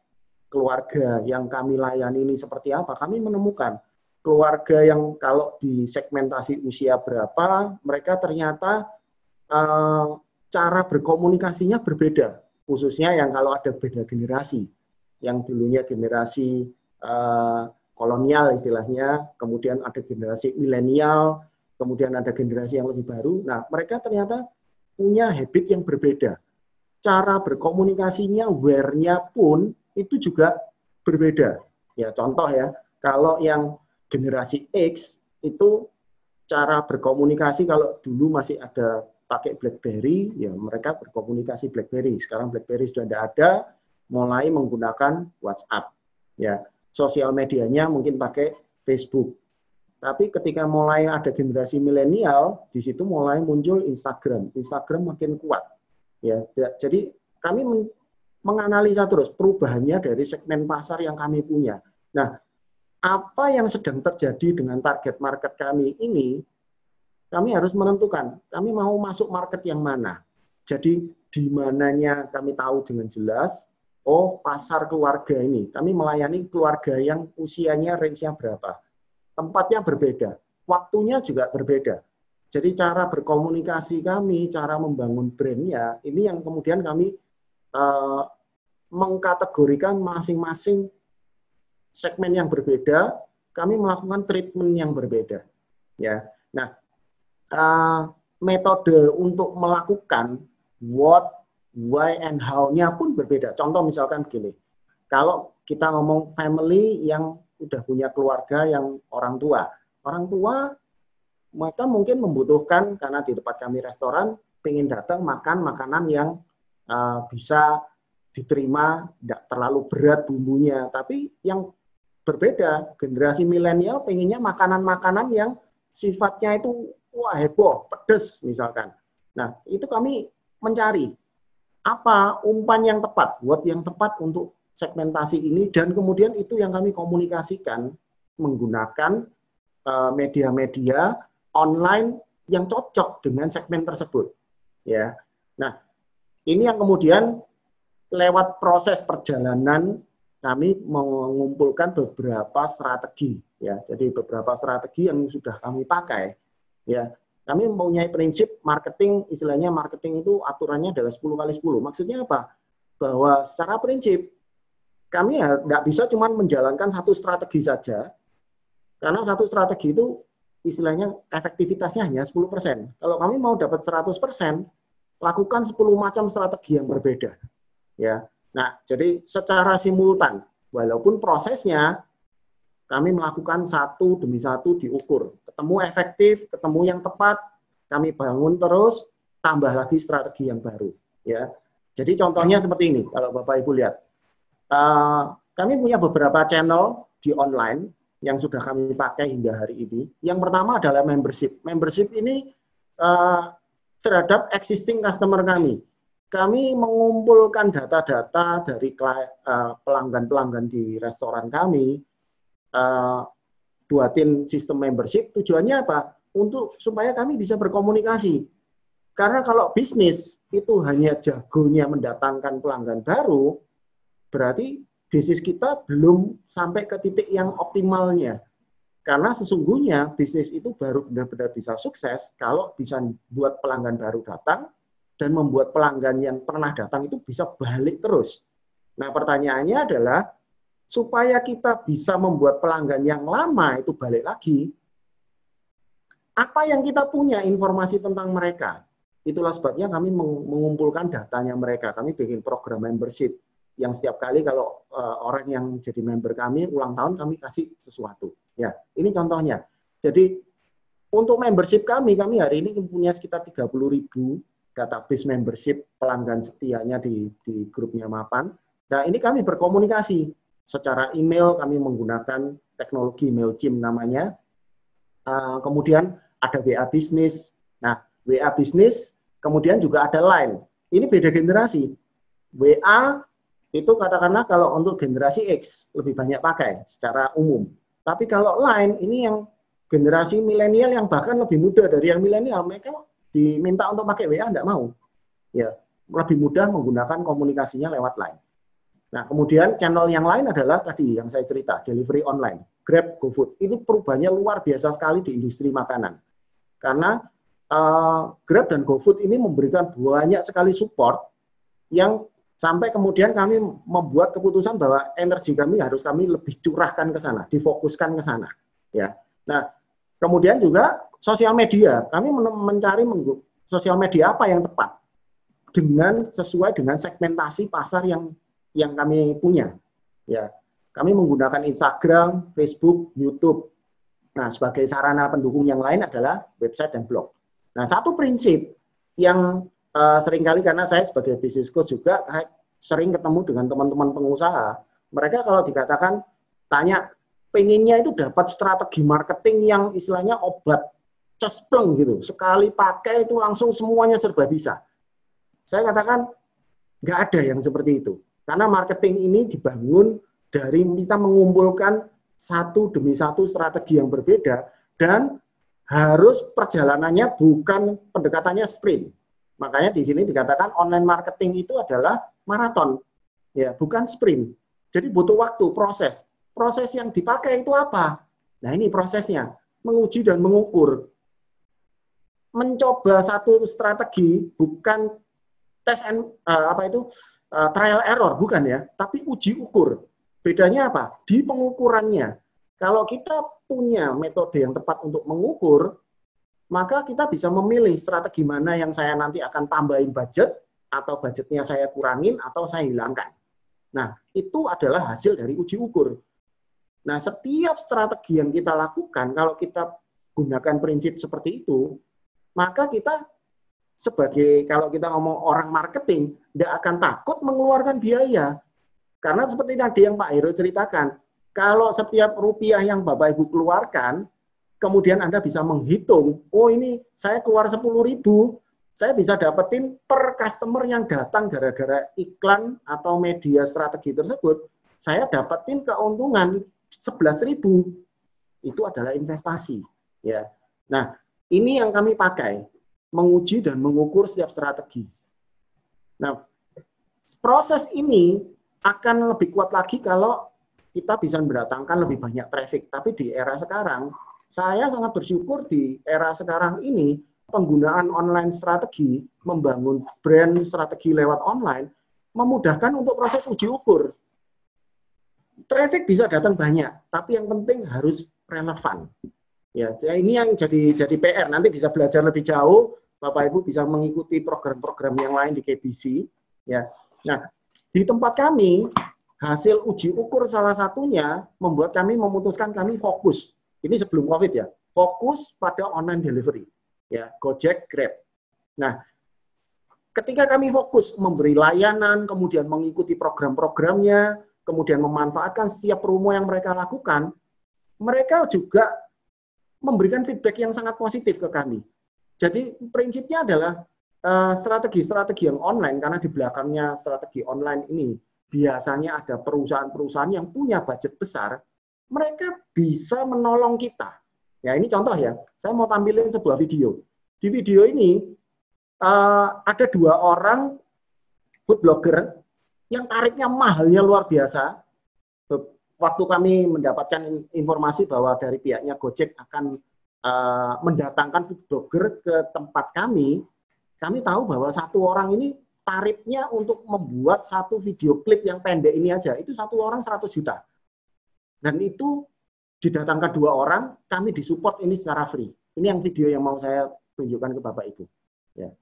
keluarga yang kami layani ini seperti apa, kami menemukan keluarga yang kalau di segmentasi usia berapa, mereka ternyata uh, cara berkomunikasinya berbeda, khususnya yang kalau ada beda generasi, yang dulunya generasi uh, kolonial istilahnya, kemudian ada generasi milenial, kemudian ada generasi yang lebih baru. Nah, mereka ternyata punya habit yang berbeda. Cara berkomunikasinya, wear nya pun itu juga berbeda. Ya, contoh ya, kalau yang generasi X itu cara berkomunikasi kalau dulu masih ada pakai BlackBerry, ya mereka berkomunikasi BlackBerry. Sekarang BlackBerry sudah tidak ada, mulai menggunakan WhatsApp. Ya, sosial medianya mungkin pakai Facebook. Tapi ketika mulai ada generasi milenial, di situ mulai muncul Instagram. Instagram makin kuat. Ya, ya jadi kami menganalisa terus perubahannya dari segmen pasar yang kami punya. Nah, apa yang sedang terjadi dengan target market kami ini, kami harus menentukan kami mau masuk market yang mana. Jadi di mananya kami tahu dengan jelas, oh pasar keluarga ini, kami melayani keluarga yang usianya range-nya berapa. Tempatnya berbeda, waktunya juga berbeda. Jadi cara berkomunikasi kami, cara membangun brandnya, ini yang kemudian kami uh, mengkategorikan masing-masing segmen yang berbeda, kami melakukan treatment yang berbeda. Ya, nah uh, metode untuk melakukan what, why, and how-nya pun berbeda. Contoh misalkan gini, kalau kita ngomong family yang udah punya keluarga yang orang tua, orang tua mereka mungkin membutuhkan karena di tempat kami restoran pengen datang makan makanan yang uh, bisa diterima, tidak terlalu berat bumbunya, tapi yang berbeda. Generasi milenial pengennya makanan-makanan yang sifatnya itu wah heboh, pedes misalkan. Nah, itu kami mencari apa umpan yang tepat, buat yang tepat untuk segmentasi ini dan kemudian itu yang kami komunikasikan menggunakan eh, media-media online yang cocok dengan segmen tersebut. Ya. Nah, ini yang kemudian lewat proses perjalanan kami mengumpulkan beberapa strategi ya. Jadi beberapa strategi yang sudah kami pakai ya. Kami mempunyai prinsip marketing istilahnya marketing itu aturannya adalah 10 kali 10. Maksudnya apa? Bahwa secara prinsip kami ya tidak bisa cuma menjalankan satu strategi saja. Karena satu strategi itu istilahnya efektivitasnya hanya 10%. Kalau kami mau dapat 100%, lakukan 10 macam strategi yang berbeda. Ya. Nah, jadi secara simultan, walaupun prosesnya kami melakukan satu demi satu diukur, ketemu efektif, ketemu yang tepat, kami bangun terus, tambah lagi strategi yang baru. Ya, jadi contohnya seperti ini, kalau Bapak Ibu lihat, uh, kami punya beberapa channel di online yang sudah kami pakai hingga hari ini. Yang pertama adalah membership. Membership ini uh, terhadap existing customer kami kami mengumpulkan data-data dari eh, pelanggan-pelanggan di restoran kami, buatin eh, sistem membership. Tujuannya apa? Untuk supaya kami bisa berkomunikasi. Karena kalau bisnis itu hanya jagonya mendatangkan pelanggan baru, berarti bisnis kita belum sampai ke titik yang optimalnya. Karena sesungguhnya bisnis itu baru benar-benar bisa sukses kalau bisa buat pelanggan baru datang, dan membuat pelanggan yang pernah datang itu bisa balik terus. Nah, pertanyaannya adalah supaya kita bisa membuat pelanggan yang lama itu balik lagi, apa yang kita punya informasi tentang mereka? Itulah sebabnya kami mengumpulkan datanya mereka. Kami bikin program membership yang setiap kali kalau eh, orang yang jadi member kami ulang tahun kami kasih sesuatu. Ya, ini contohnya. Jadi untuk membership kami, kami hari ini punya sekitar 30 ribu database membership pelanggan setianya di, di grupnya Mapan. Nah, ini kami berkomunikasi secara email, kami menggunakan teknologi MailChimp namanya. Uh, kemudian ada WA bisnis. Nah, WA bisnis, kemudian juga ada Line. Ini beda generasi. WA itu katakanlah kalau untuk generasi X lebih banyak pakai secara umum. Tapi kalau Line ini yang generasi milenial yang bahkan lebih muda dari yang milenial, mereka diminta untuk pakai WA tidak mau. Ya, lebih mudah menggunakan komunikasinya lewat line. Nah, kemudian channel yang lain adalah tadi yang saya cerita, delivery online, Grab, GoFood. Ini perubahannya luar biasa sekali di industri makanan. Karena uh, Grab dan GoFood ini memberikan banyak sekali support yang sampai kemudian kami membuat keputusan bahwa energi kami harus kami lebih curahkan ke sana, difokuskan ke sana. Ya. Nah, kemudian juga sosial media, kami mencari sosial media apa yang tepat dengan sesuai dengan segmentasi pasar yang yang kami punya. Ya, kami menggunakan Instagram, Facebook, YouTube. Nah, sebagai sarana pendukung yang lain adalah website dan blog. Nah, satu prinsip yang uh, seringkali karena saya sebagai business coach juga sering ketemu dengan teman-teman pengusaha, mereka kalau dikatakan tanya pengennya itu dapat strategi marketing yang istilahnya obat cespleng gitu. Sekali pakai itu langsung semuanya serba bisa. Saya katakan nggak ada yang seperti itu. Karena marketing ini dibangun dari kita mengumpulkan satu demi satu strategi yang berbeda dan harus perjalanannya bukan pendekatannya sprint. Makanya di sini dikatakan online marketing itu adalah maraton, ya bukan sprint. Jadi butuh waktu, proses. Proses yang dipakai itu apa? Nah ini prosesnya, menguji dan mengukur mencoba satu strategi bukan tes and, uh, eh, apa itu uh, trial error bukan ya, tapi uji ukur. Bedanya apa? Di pengukurannya. Kalau kita punya metode yang tepat untuk mengukur, maka kita bisa memilih strategi mana yang saya nanti akan tambahin budget atau budgetnya saya kurangin atau saya hilangkan. Nah, itu adalah hasil dari uji ukur. Nah, setiap strategi yang kita lakukan, kalau kita gunakan prinsip seperti itu, maka kita sebagai kalau kita ngomong orang marketing tidak akan takut mengeluarkan biaya karena seperti tadi yang Pak Hero ceritakan kalau setiap rupiah yang Bapak Ibu keluarkan kemudian Anda bisa menghitung oh ini saya keluar 10 ribu saya bisa dapetin per customer yang datang gara-gara iklan atau media strategi tersebut saya dapetin keuntungan ribu itu adalah investasi ya nah ini yang kami pakai, menguji dan mengukur setiap strategi. Nah, proses ini akan lebih kuat lagi kalau kita bisa mendatangkan lebih banyak traffic. Tapi di era sekarang, saya sangat bersyukur di era sekarang ini, penggunaan online strategi, membangun brand strategi lewat online, memudahkan untuk proses uji ukur. Traffic bisa datang banyak, tapi yang penting harus relevan. Ya, ya, ini yang jadi jadi PR. Nanti bisa belajar lebih jauh, Bapak Ibu bisa mengikuti program-program yang lain di KBC. Ya, nah di tempat kami hasil uji ukur salah satunya membuat kami memutuskan kami fokus. Ini sebelum COVID ya, fokus pada online delivery. Ya, Gojek, Grab. Nah, ketika kami fokus memberi layanan, kemudian mengikuti program-programnya, kemudian memanfaatkan setiap promo yang mereka lakukan, mereka juga memberikan feedback yang sangat positif ke kami. Jadi prinsipnya adalah eh, strategi-strategi uh, yang online karena di belakangnya strategi online ini biasanya ada perusahaan-perusahaan yang punya budget besar, mereka bisa menolong kita. Ya ini contoh ya, saya mau tampilin sebuah video. Di video ini uh, ada dua orang food blogger yang tariknya mahalnya luar biasa, waktu kami mendapatkan informasi bahwa dari pihaknya Gojek akan uh, mendatangkan food blogger ke tempat kami, kami tahu bahwa satu orang ini tarifnya untuk membuat satu video klip yang pendek ini aja itu satu orang 100 juta. Dan itu didatangkan dua orang, kami disupport ini secara free. Ini yang video yang mau saya tunjukkan ke Bapak Ibu. Ya.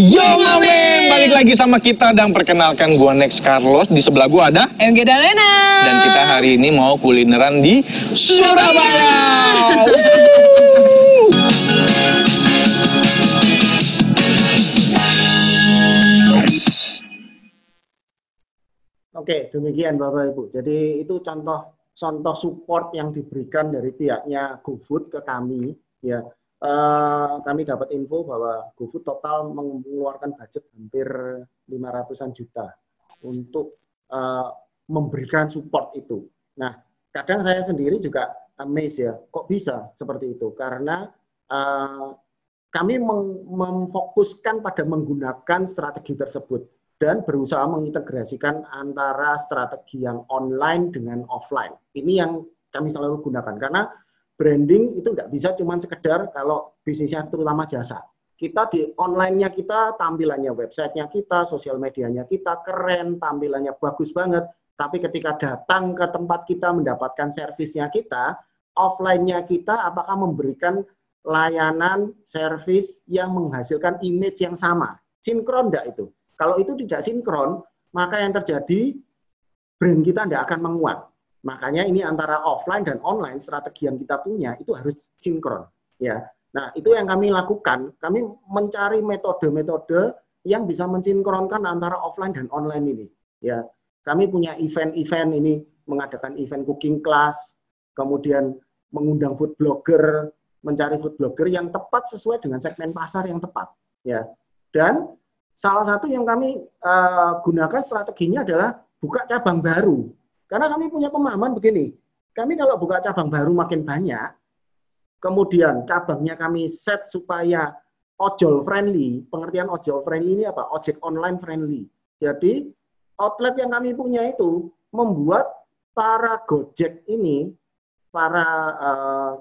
Yo Mamen, balik lagi sama kita dan perkenalkan gua Next Carlos di sebelah gua ada MG Dalena dan kita hari ini mau kulineran di Surabaya. Oke, demikian Bapak Ibu. Jadi itu contoh contoh support yang diberikan dari pihaknya GoFood ke kami ya Uh, kami dapat info bahwa GoFood total mengeluarkan budget hampir 500-an juta untuk uh, memberikan support itu. Nah, kadang saya sendiri juga amazed ya, kok bisa seperti itu? Karena uh, kami memfokuskan pada menggunakan strategi tersebut dan berusaha mengintegrasikan antara strategi yang online dengan offline. Ini yang kami selalu gunakan karena branding itu nggak bisa cuma sekedar kalau bisnisnya terutama jasa. Kita di online-nya kita, tampilannya websitenya kita, sosial medianya kita keren, tampilannya bagus banget. Tapi ketika datang ke tempat kita mendapatkan servisnya kita, offline-nya kita apakah memberikan layanan servis yang menghasilkan image yang sama. Sinkron enggak itu? Kalau itu tidak sinkron, maka yang terjadi brand kita tidak akan menguat. Makanya ini antara offline dan online strategi yang kita punya itu harus sinkron, ya. Nah, itu yang kami lakukan. Kami mencari metode-metode yang bisa mensinkronkan antara offline dan online ini, ya. Kami punya event-event ini mengadakan event cooking class, kemudian mengundang food blogger, mencari food blogger yang tepat sesuai dengan segmen pasar yang tepat, ya. Dan salah satu yang kami uh, gunakan strateginya adalah buka cabang baru karena kami punya pemahaman begini, kami kalau buka cabang baru makin banyak, kemudian cabangnya kami set supaya ojol friendly, pengertian ojol friendly ini apa? Ojek online friendly. Jadi outlet yang kami punya itu membuat para gojek ini, para uh,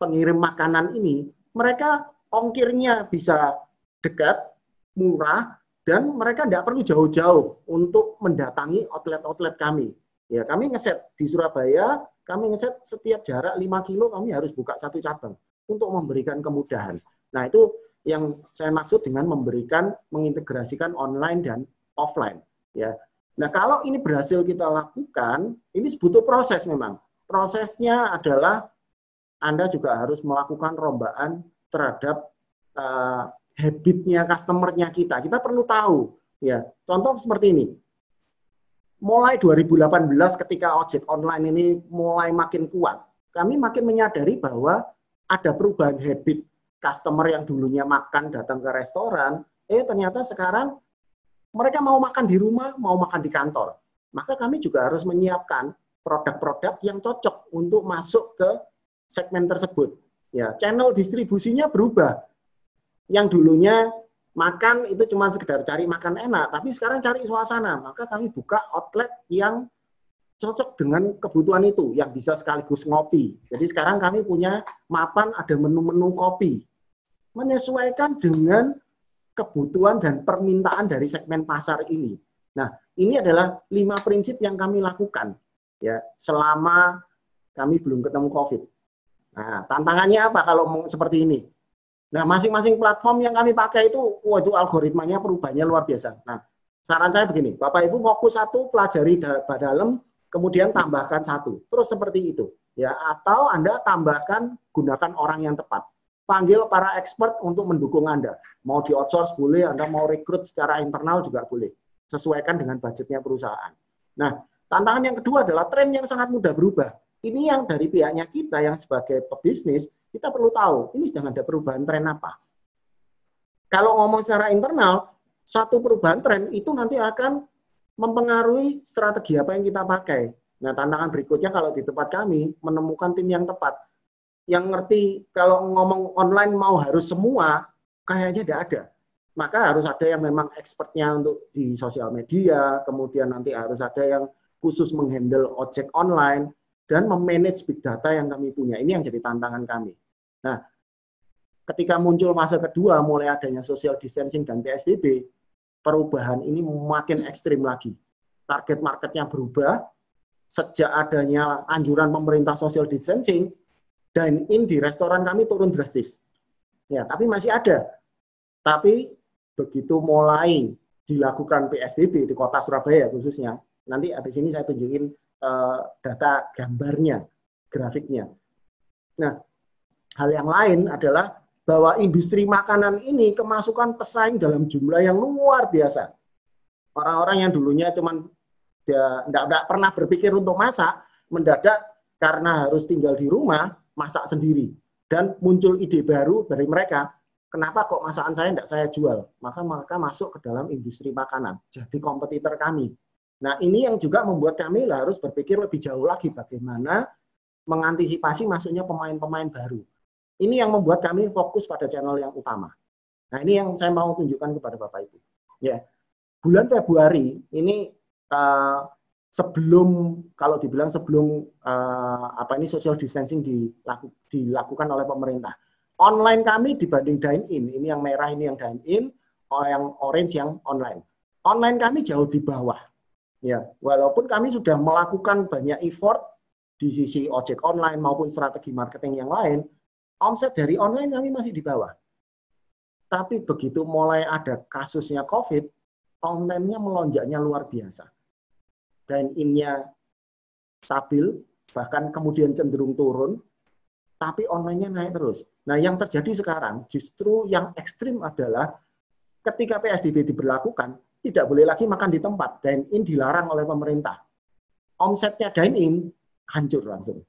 pengirim makanan ini, mereka ongkirnya bisa dekat, murah, dan mereka tidak perlu jauh-jauh untuk mendatangi outlet-outlet kami. Ya, kami ngeset di Surabaya, kami ngeset setiap jarak 5 kilo kami harus buka satu cabang untuk memberikan kemudahan. Nah, itu yang saya maksud dengan memberikan mengintegrasikan online dan offline, ya. Nah, kalau ini berhasil kita lakukan, ini butuh proses memang. Prosesnya adalah Anda juga harus melakukan rombaan terhadap uh, habitnya customernya kita. Kita perlu tahu ya. Contoh seperti ini. Mulai 2018 ketika ojek online ini mulai makin kuat, kami makin menyadari bahwa ada perubahan habit customer yang dulunya makan datang ke restoran, eh ternyata sekarang mereka mau makan di rumah, mau makan di kantor. Maka kami juga harus menyiapkan produk-produk yang cocok untuk masuk ke segmen tersebut. Ya, channel distribusinya berubah yang dulunya makan itu cuma sekedar cari makan enak, tapi sekarang cari suasana. Maka kami buka outlet yang cocok dengan kebutuhan itu, yang bisa sekaligus ngopi. Jadi sekarang kami punya mapan ada menu-menu kopi. Menyesuaikan dengan kebutuhan dan permintaan dari segmen pasar ini. Nah, ini adalah lima prinsip yang kami lakukan ya selama kami belum ketemu COVID. Nah, tantangannya apa kalau seperti ini? Nah, masing-masing platform yang kami pakai itu, wah itu algoritmanya perubahannya luar biasa. Nah, saran saya begini, Bapak Ibu fokus satu, pelajari dalam, kemudian tambahkan satu. Terus seperti itu. ya Atau Anda tambahkan, gunakan orang yang tepat. Panggil para expert untuk mendukung Anda. Mau di outsource boleh, Anda mau rekrut secara internal juga boleh. Sesuaikan dengan budgetnya perusahaan. Nah, tantangan yang kedua adalah tren yang sangat mudah berubah. Ini yang dari pihaknya kita yang sebagai pebisnis, kita perlu tahu ini sedang ada perubahan tren apa. Kalau ngomong secara internal, satu perubahan tren itu nanti akan mempengaruhi strategi apa yang kita pakai. Nah, tantangan berikutnya kalau di tempat kami menemukan tim yang tepat yang ngerti kalau ngomong online mau harus semua kayaknya tidak ada. Maka harus ada yang memang expertnya untuk di sosial media, kemudian nanti harus ada yang khusus menghandle ojek online, dan memanage big data yang kami punya. Ini yang jadi tantangan kami. Nah, ketika muncul masa kedua mulai adanya social distancing dan PSBB, perubahan ini makin ekstrim lagi. Target marketnya berubah, sejak adanya anjuran pemerintah social distancing, dan in di restoran kami turun drastis. Ya, tapi masih ada. Tapi begitu mulai dilakukan PSBB di kota Surabaya khususnya, nanti habis ini saya tunjukin Eh, data gambarnya, grafiknya. Nah, hal yang lain adalah bahwa industri makanan ini kemasukan pesaing dalam jumlah yang luar biasa. Orang-orang yang dulunya cuman tidak pernah berpikir untuk masak, mendadak karena harus tinggal di rumah, masak sendiri. Dan muncul ide baru dari mereka, kenapa kok masakan saya tidak saya jual? Maka mereka masuk ke dalam industri makanan, jadi kompetitor kami. Nah, ini yang juga membuat kami harus berpikir lebih jauh lagi bagaimana mengantisipasi masuknya pemain-pemain baru. Ini yang membuat kami fokus pada channel yang utama. Nah, ini yang saya mau tunjukkan kepada Bapak Ibu. Ya. Bulan Februari ini uh, sebelum kalau dibilang sebelum uh, apa ini social distancing dilaku, dilakukan oleh pemerintah. Online kami dibanding dine in, ini yang merah ini yang dine in, oh, yang orange yang online. Online kami jauh di bawah Ya, walaupun kami sudah melakukan banyak effort di sisi ojek online maupun strategi marketing yang lain, omset dari online kami masih di bawah. Tapi begitu mulai ada kasusnya COVID, online-nya melonjaknya luar biasa. Dan innya stabil, bahkan kemudian cenderung turun, tapi online-nya naik terus. Nah, yang terjadi sekarang justru yang ekstrim adalah ketika PSBB diberlakukan, tidak boleh lagi makan di tempat. Dine in dilarang oleh pemerintah. Omsetnya dine in hancur langsung.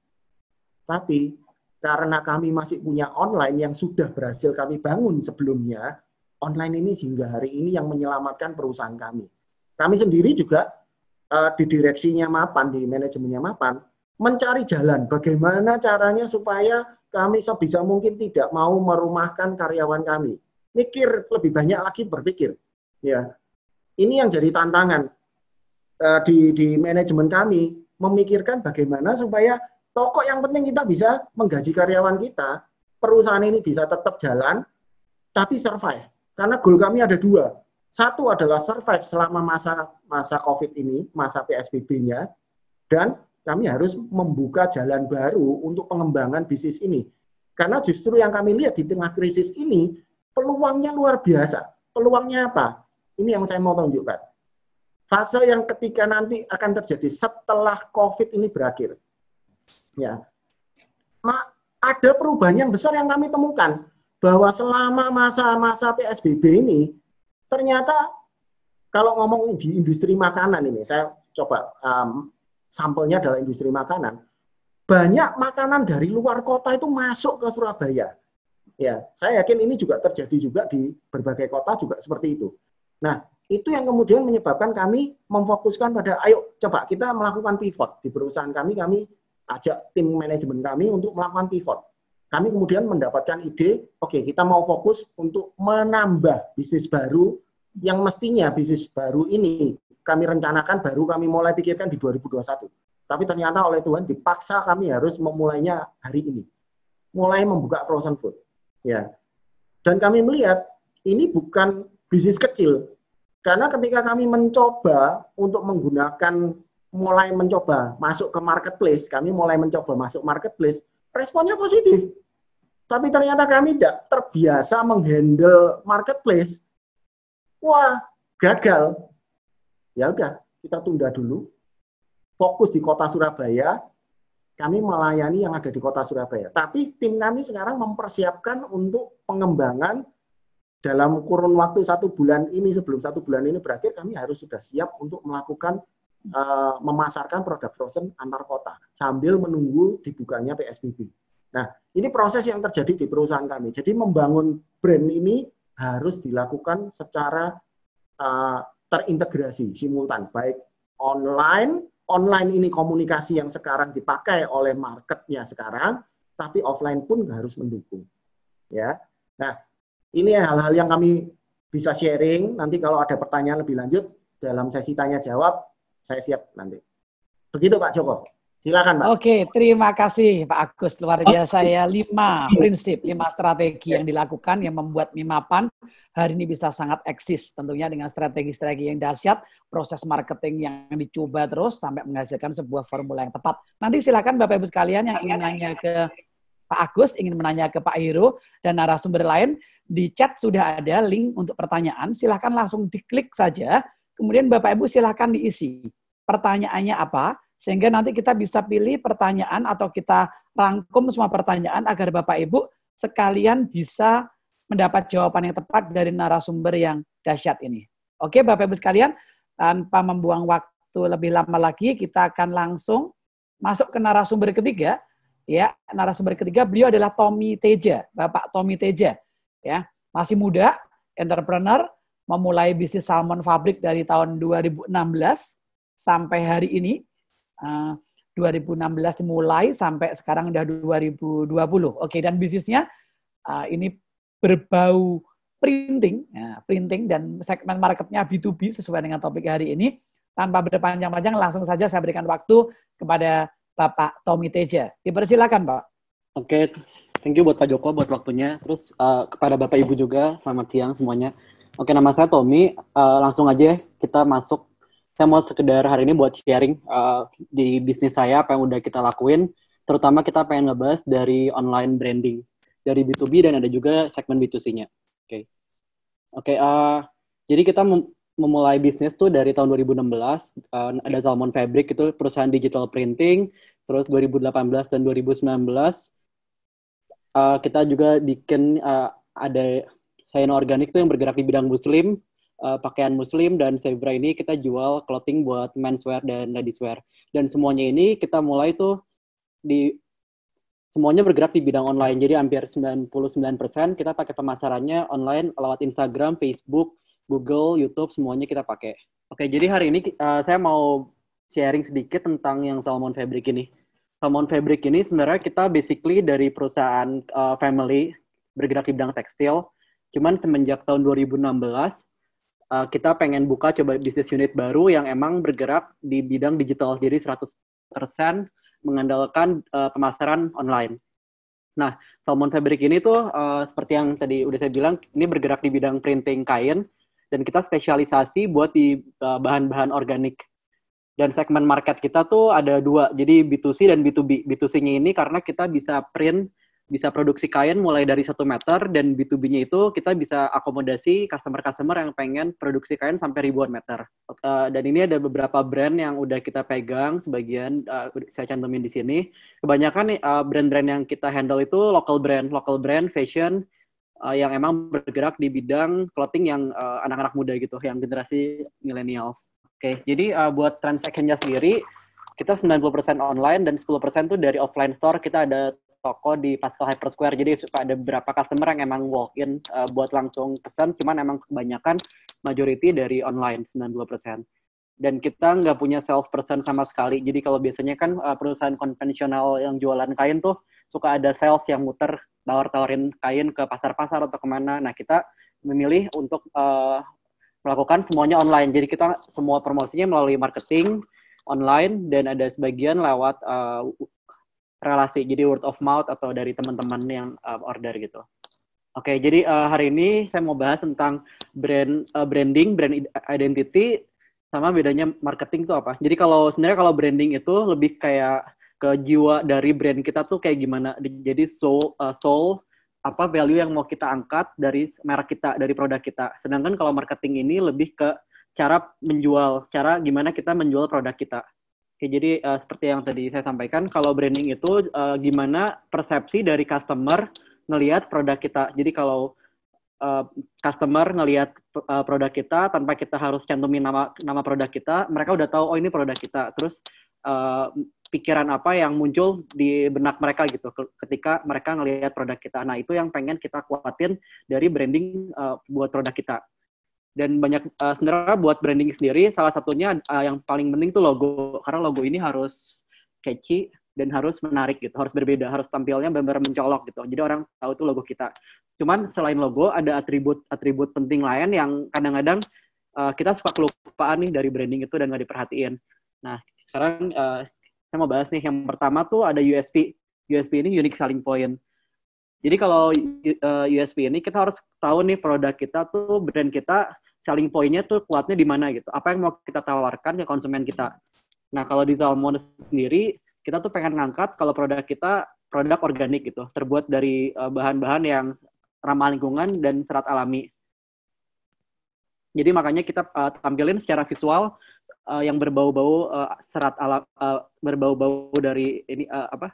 Tapi karena kami masih punya online yang sudah berhasil kami bangun sebelumnya, online ini hingga hari ini yang menyelamatkan perusahaan kami. Kami sendiri juga uh, di direksinya Mapan, di manajemennya Mapan, mencari jalan bagaimana caranya supaya kami sebisa mungkin tidak mau merumahkan karyawan kami. Mikir lebih banyak lagi berpikir. Ya, ini yang jadi tantangan uh, di di manajemen kami memikirkan bagaimana supaya toko yang penting kita bisa menggaji karyawan kita, perusahaan ini bisa tetap jalan tapi survive. Karena goal kami ada dua. Satu adalah survive selama masa masa Covid ini, masa PSBB-nya dan kami harus membuka jalan baru untuk pengembangan bisnis ini. Karena justru yang kami lihat di tengah krisis ini, peluangnya luar biasa. Peluangnya apa? Ini yang saya mau tunjukkan. Fase yang ketiga nanti akan terjadi setelah COVID ini berakhir. Ya. Ma, ada perubahan yang besar yang kami temukan bahwa selama masa-masa PSBB ini ternyata kalau ngomong di industri makanan ini, saya coba um, sampelnya adalah industri makanan. Banyak makanan dari luar kota itu masuk ke Surabaya. Ya, saya yakin ini juga terjadi juga di berbagai kota juga seperti itu. Nah, itu yang kemudian menyebabkan kami memfokuskan pada ayo coba kita melakukan pivot di perusahaan kami kami ajak tim manajemen kami untuk melakukan pivot kami kemudian mendapatkan ide oke okay, kita mau fokus untuk menambah bisnis baru yang mestinya bisnis baru ini kami rencanakan baru kami mulai pikirkan di 2021 tapi ternyata oleh Tuhan dipaksa kami harus memulainya hari ini mulai membuka frozen food ya dan kami melihat ini bukan bisnis kecil. Karena ketika kami mencoba untuk menggunakan mulai mencoba masuk ke marketplace, kami mulai mencoba masuk marketplace, responnya positif. Tapi ternyata kami tidak terbiasa menghandle marketplace. Wah, gagal. Ya udah, kita tunda dulu. Fokus di kota Surabaya, kami melayani yang ada di kota Surabaya. Tapi tim kami sekarang mempersiapkan untuk pengembangan dalam kurun waktu satu bulan ini sebelum satu bulan ini berakhir kami harus sudah siap untuk melakukan uh, memasarkan produk frozen antar kota sambil menunggu dibukanya PSBB. Nah ini proses yang terjadi di perusahaan kami. Jadi membangun brand ini harus dilakukan secara uh, terintegrasi simultan baik online online ini komunikasi yang sekarang dipakai oleh marketnya sekarang tapi offline pun harus mendukung ya nah ini hal-hal yang kami bisa sharing. Nanti kalau ada pertanyaan lebih lanjut dalam sesi tanya jawab, saya siap nanti. Begitu Pak Joko. Silakan Pak. Oke, terima kasih Pak Agus. Luar biasa ya. Lima prinsip, lima strategi yang dilakukan yang membuat Mimapan hari ini bisa sangat eksis. Tentunya dengan strategi-strategi yang dahsyat, proses marketing yang dicoba terus sampai menghasilkan sebuah formula yang tepat. Nanti silakan Bapak-Ibu sekalian yang ingin nanya ke Pak Agus ingin menanya ke Pak Hero dan narasumber lain, di chat sudah ada link untuk pertanyaan. Silahkan langsung diklik saja. Kemudian Bapak Ibu silahkan diisi. Pertanyaannya apa? Sehingga nanti kita bisa pilih pertanyaan atau kita rangkum semua pertanyaan agar Bapak Ibu sekalian bisa mendapat jawaban yang tepat dari narasumber yang dahsyat ini. Oke Bapak Ibu sekalian, tanpa membuang waktu lebih lama lagi, kita akan langsung masuk ke narasumber ketiga ya narasumber ketiga beliau adalah Tommy Teja Bapak Tommy Teja ya masih muda entrepreneur memulai bisnis salmon fabrik dari tahun 2016 sampai hari ini uh, eh, 2016 dimulai sampai sekarang udah 2020 oke dan bisnisnya uh, ini berbau printing ya, printing dan segmen marketnya B2B sesuai dengan topik hari ini tanpa berpanjang-panjang langsung saja saya berikan waktu kepada Bapak Tommy Teja. Dipersilakan, Pak. Oke, okay. thank you buat Pak Joko buat waktunya. Terus uh, kepada Bapak Ibu juga, selamat siang semuanya. Oke, okay, nama saya Tommy. Uh, langsung aja kita masuk. Saya mau sekedar hari ini buat sharing uh, di bisnis saya apa yang udah kita lakuin. Terutama kita pengen ngebahas dari online branding. Dari B2B dan ada juga segmen B2C-nya. Oke. Okay. Oke, okay, uh, jadi kita mem memulai bisnis tuh dari tahun 2016. Uh, ada Salmon Fabric itu perusahaan digital printing. Terus 2018 dan 2019 uh, eh, kita juga bikin uh, ada sayur Organik tuh yang bergerak di bidang muslim, uh, pakaian muslim dan Sebra ini kita jual clothing buat menswear dan ladieswear. Dan semuanya ini kita mulai tuh di semuanya bergerak di bidang online. Jadi hampir 99% kita pakai pemasarannya online lewat Instagram, Facebook, Google, YouTube semuanya kita pakai. Oke, jadi hari ini uh, saya mau sharing sedikit tentang yang Salmon Fabric ini. Salmon Fabric ini sebenarnya kita basically dari perusahaan uh, family bergerak di bidang tekstil. Cuman semenjak tahun 2016 uh, eh, kita pengen buka coba bisnis unit baru yang emang bergerak di bidang digital. Jadi 100% mengandalkan uh, pemasaran online. Nah, Salmon Fabric ini tuh uh, seperti yang tadi udah saya bilang, ini bergerak di bidang printing kain dan kita spesialisasi buat di bahan-bahan organik dan segmen market kita tuh ada dua, jadi B2C dan B2B. B2C-nya ini karena kita bisa print, bisa produksi kain mulai dari satu meter, dan B2B-nya itu kita bisa akomodasi customer-customer yang pengen produksi kain sampai ribuan meter. Uh, dan ini ada beberapa brand yang udah kita pegang sebagian, uh, saya cantumin di sini. Kebanyakan brand eh, brand-brand yang kita handle itu local brand, local brand, fashion, uh, yang emang bergerak di bidang clothing yang anak-anak uh, muda gitu, yang generasi millennials. Oke, jadi uh, buat transaksinya sendiri, kita 90% online dan 10% tuh dari offline store kita ada toko di Pascal Hyper Square. Jadi suka ada beberapa customer yang emang walk in uh, buat langsung pesan, cuman emang kebanyakan majority dari online 90%. Dan kita nggak punya sales person sama sekali. Jadi kalau biasanya kan eh, perusahaan konvensional yang jualan kain tuh suka ada sales yang muter tawar-tawarin kain ke pasar-pasar atau kemana. Nah kita memilih untuk uh, melakukan semuanya online. Jadi kita semua promosinya melalui marketing online dan ada sebagian lewat uh, relasi. Jadi word of mouth atau dari teman-teman yang uh, order gitu. Oke, okay, jadi uh, hari ini saya mau bahas tentang brand uh, branding, brand identity sama bedanya marketing itu apa. Jadi kalau sebenarnya kalau branding itu lebih kayak ke jiwa dari brand kita tuh kayak gimana. Jadi soul uh, soul apa value yang mau kita angkat dari merek kita, dari produk kita. Sedangkan kalau marketing ini lebih ke cara menjual, cara gimana kita menjual produk kita. Oke, jadi uh, seperti yang tadi saya sampaikan, kalau branding itu uh, gimana persepsi dari customer ngelihat produk kita. Jadi kalau uh, customer ngelihat uh, produk kita tanpa kita harus cantumin nama nama produk kita, mereka udah tahu oh ini produk kita. Terus uh, pikiran apa yang muncul di benak mereka gitu ketika mereka ngelihat produk kita. Nah, itu yang pengen kita kuatin dari branding uh, buat produk kita. Dan banyak uh, sebenarnya buat branding sendiri salah satunya uh, yang paling penting tuh logo karena logo ini harus catchy dan harus menarik gitu, harus berbeda, harus tampilnya benar-benar mencolok gitu. Jadi orang tahu tuh logo kita. Cuman selain logo ada atribut-atribut penting lain yang kadang-kadang uh, kita suka kelupaan nih dari branding itu dan nggak diperhatiin. Nah, sekarang uh, saya mau bahas nih. Yang pertama tuh ada USP. USP ini unique selling point. Jadi kalau USB eh, USP ini kita harus tahu nih produk kita tuh brand kita selling point-nya tuh kuatnya di mana gitu. Apa yang mau kita tawarkan ke konsumen kita. Nah, kalau di Zalmon sendiri kita tuh pengen ngangkat kalau produk kita produk organik gitu, terbuat dari eh, bahan-bahan yang ramah lingkungan dan serat alami. Jadi makanya kita uh, tampilin secara visual uh, yang berbau-bau uh, serat alam uh, eh, berbau-bau dari ini uh, apa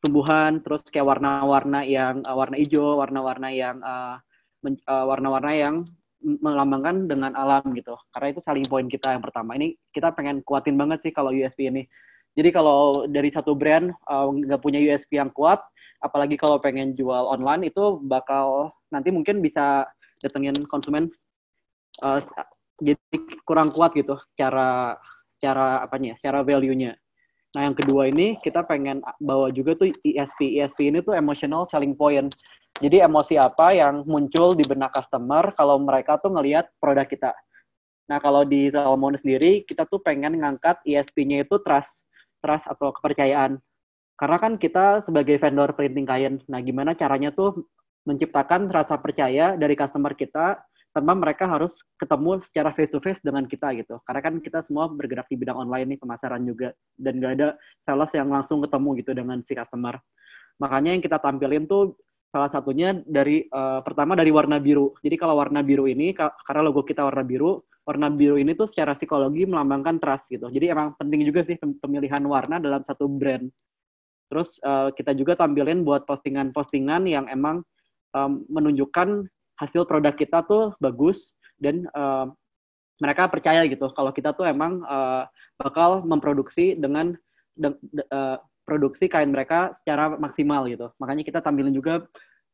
tumbuhan terus kayak warna-warna yang uh, warna hijau warna-warna yang warna-warna uh, warna-warna yang melambangkan dengan alam gitu karena itu saling poin kita yang pertama ini kita pengen kuatin banget sih kalau USP ini jadi kalau dari satu brand nggak uh, punya USP yang kuat apalagi kalau pengen jual online itu bakal nanti mungkin bisa datengin konsumen uh, jadi kurang kuat gitu secara secara apanya ya, secara value-nya nah yang kedua ini kita pengen bawa juga tuh ESP ESP ini tuh emotional selling point jadi emosi apa yang muncul di benak customer kalau mereka tuh ngelihat produk kita nah kalau di Salmon sendiri kita tuh pengen ngangkat ESP-nya itu trust trust atau kepercayaan karena kan kita sebagai vendor printing kain nah gimana caranya tuh menciptakan rasa percaya dari customer kita tanpa mereka harus ketemu secara face to face dengan kita gitu. Karena kan kita semua bergerak di bidang online nih pemasaran juga dan gak ada sales yang langsung ketemu gitu dengan si customer. Makanya yang kita tampilin tuh salah satunya dari uh, pertama dari warna biru. Jadi kalau warna biru ini karena logo kita warna biru, warna biru ini tuh secara psikologi melambangkan trust gitu. Jadi emang penting juga sih pemilihan warna dalam satu brand. Terus uh, kita juga tampilin buat postingan-postingan yang emang um, menunjukkan hasil produk kita tuh bagus dan uh, mereka percaya gitu kalau kita tuh emang uh, bakal memproduksi dengan de, de, uh, produksi kain mereka secara maksimal gitu. Makanya kita tampilin juga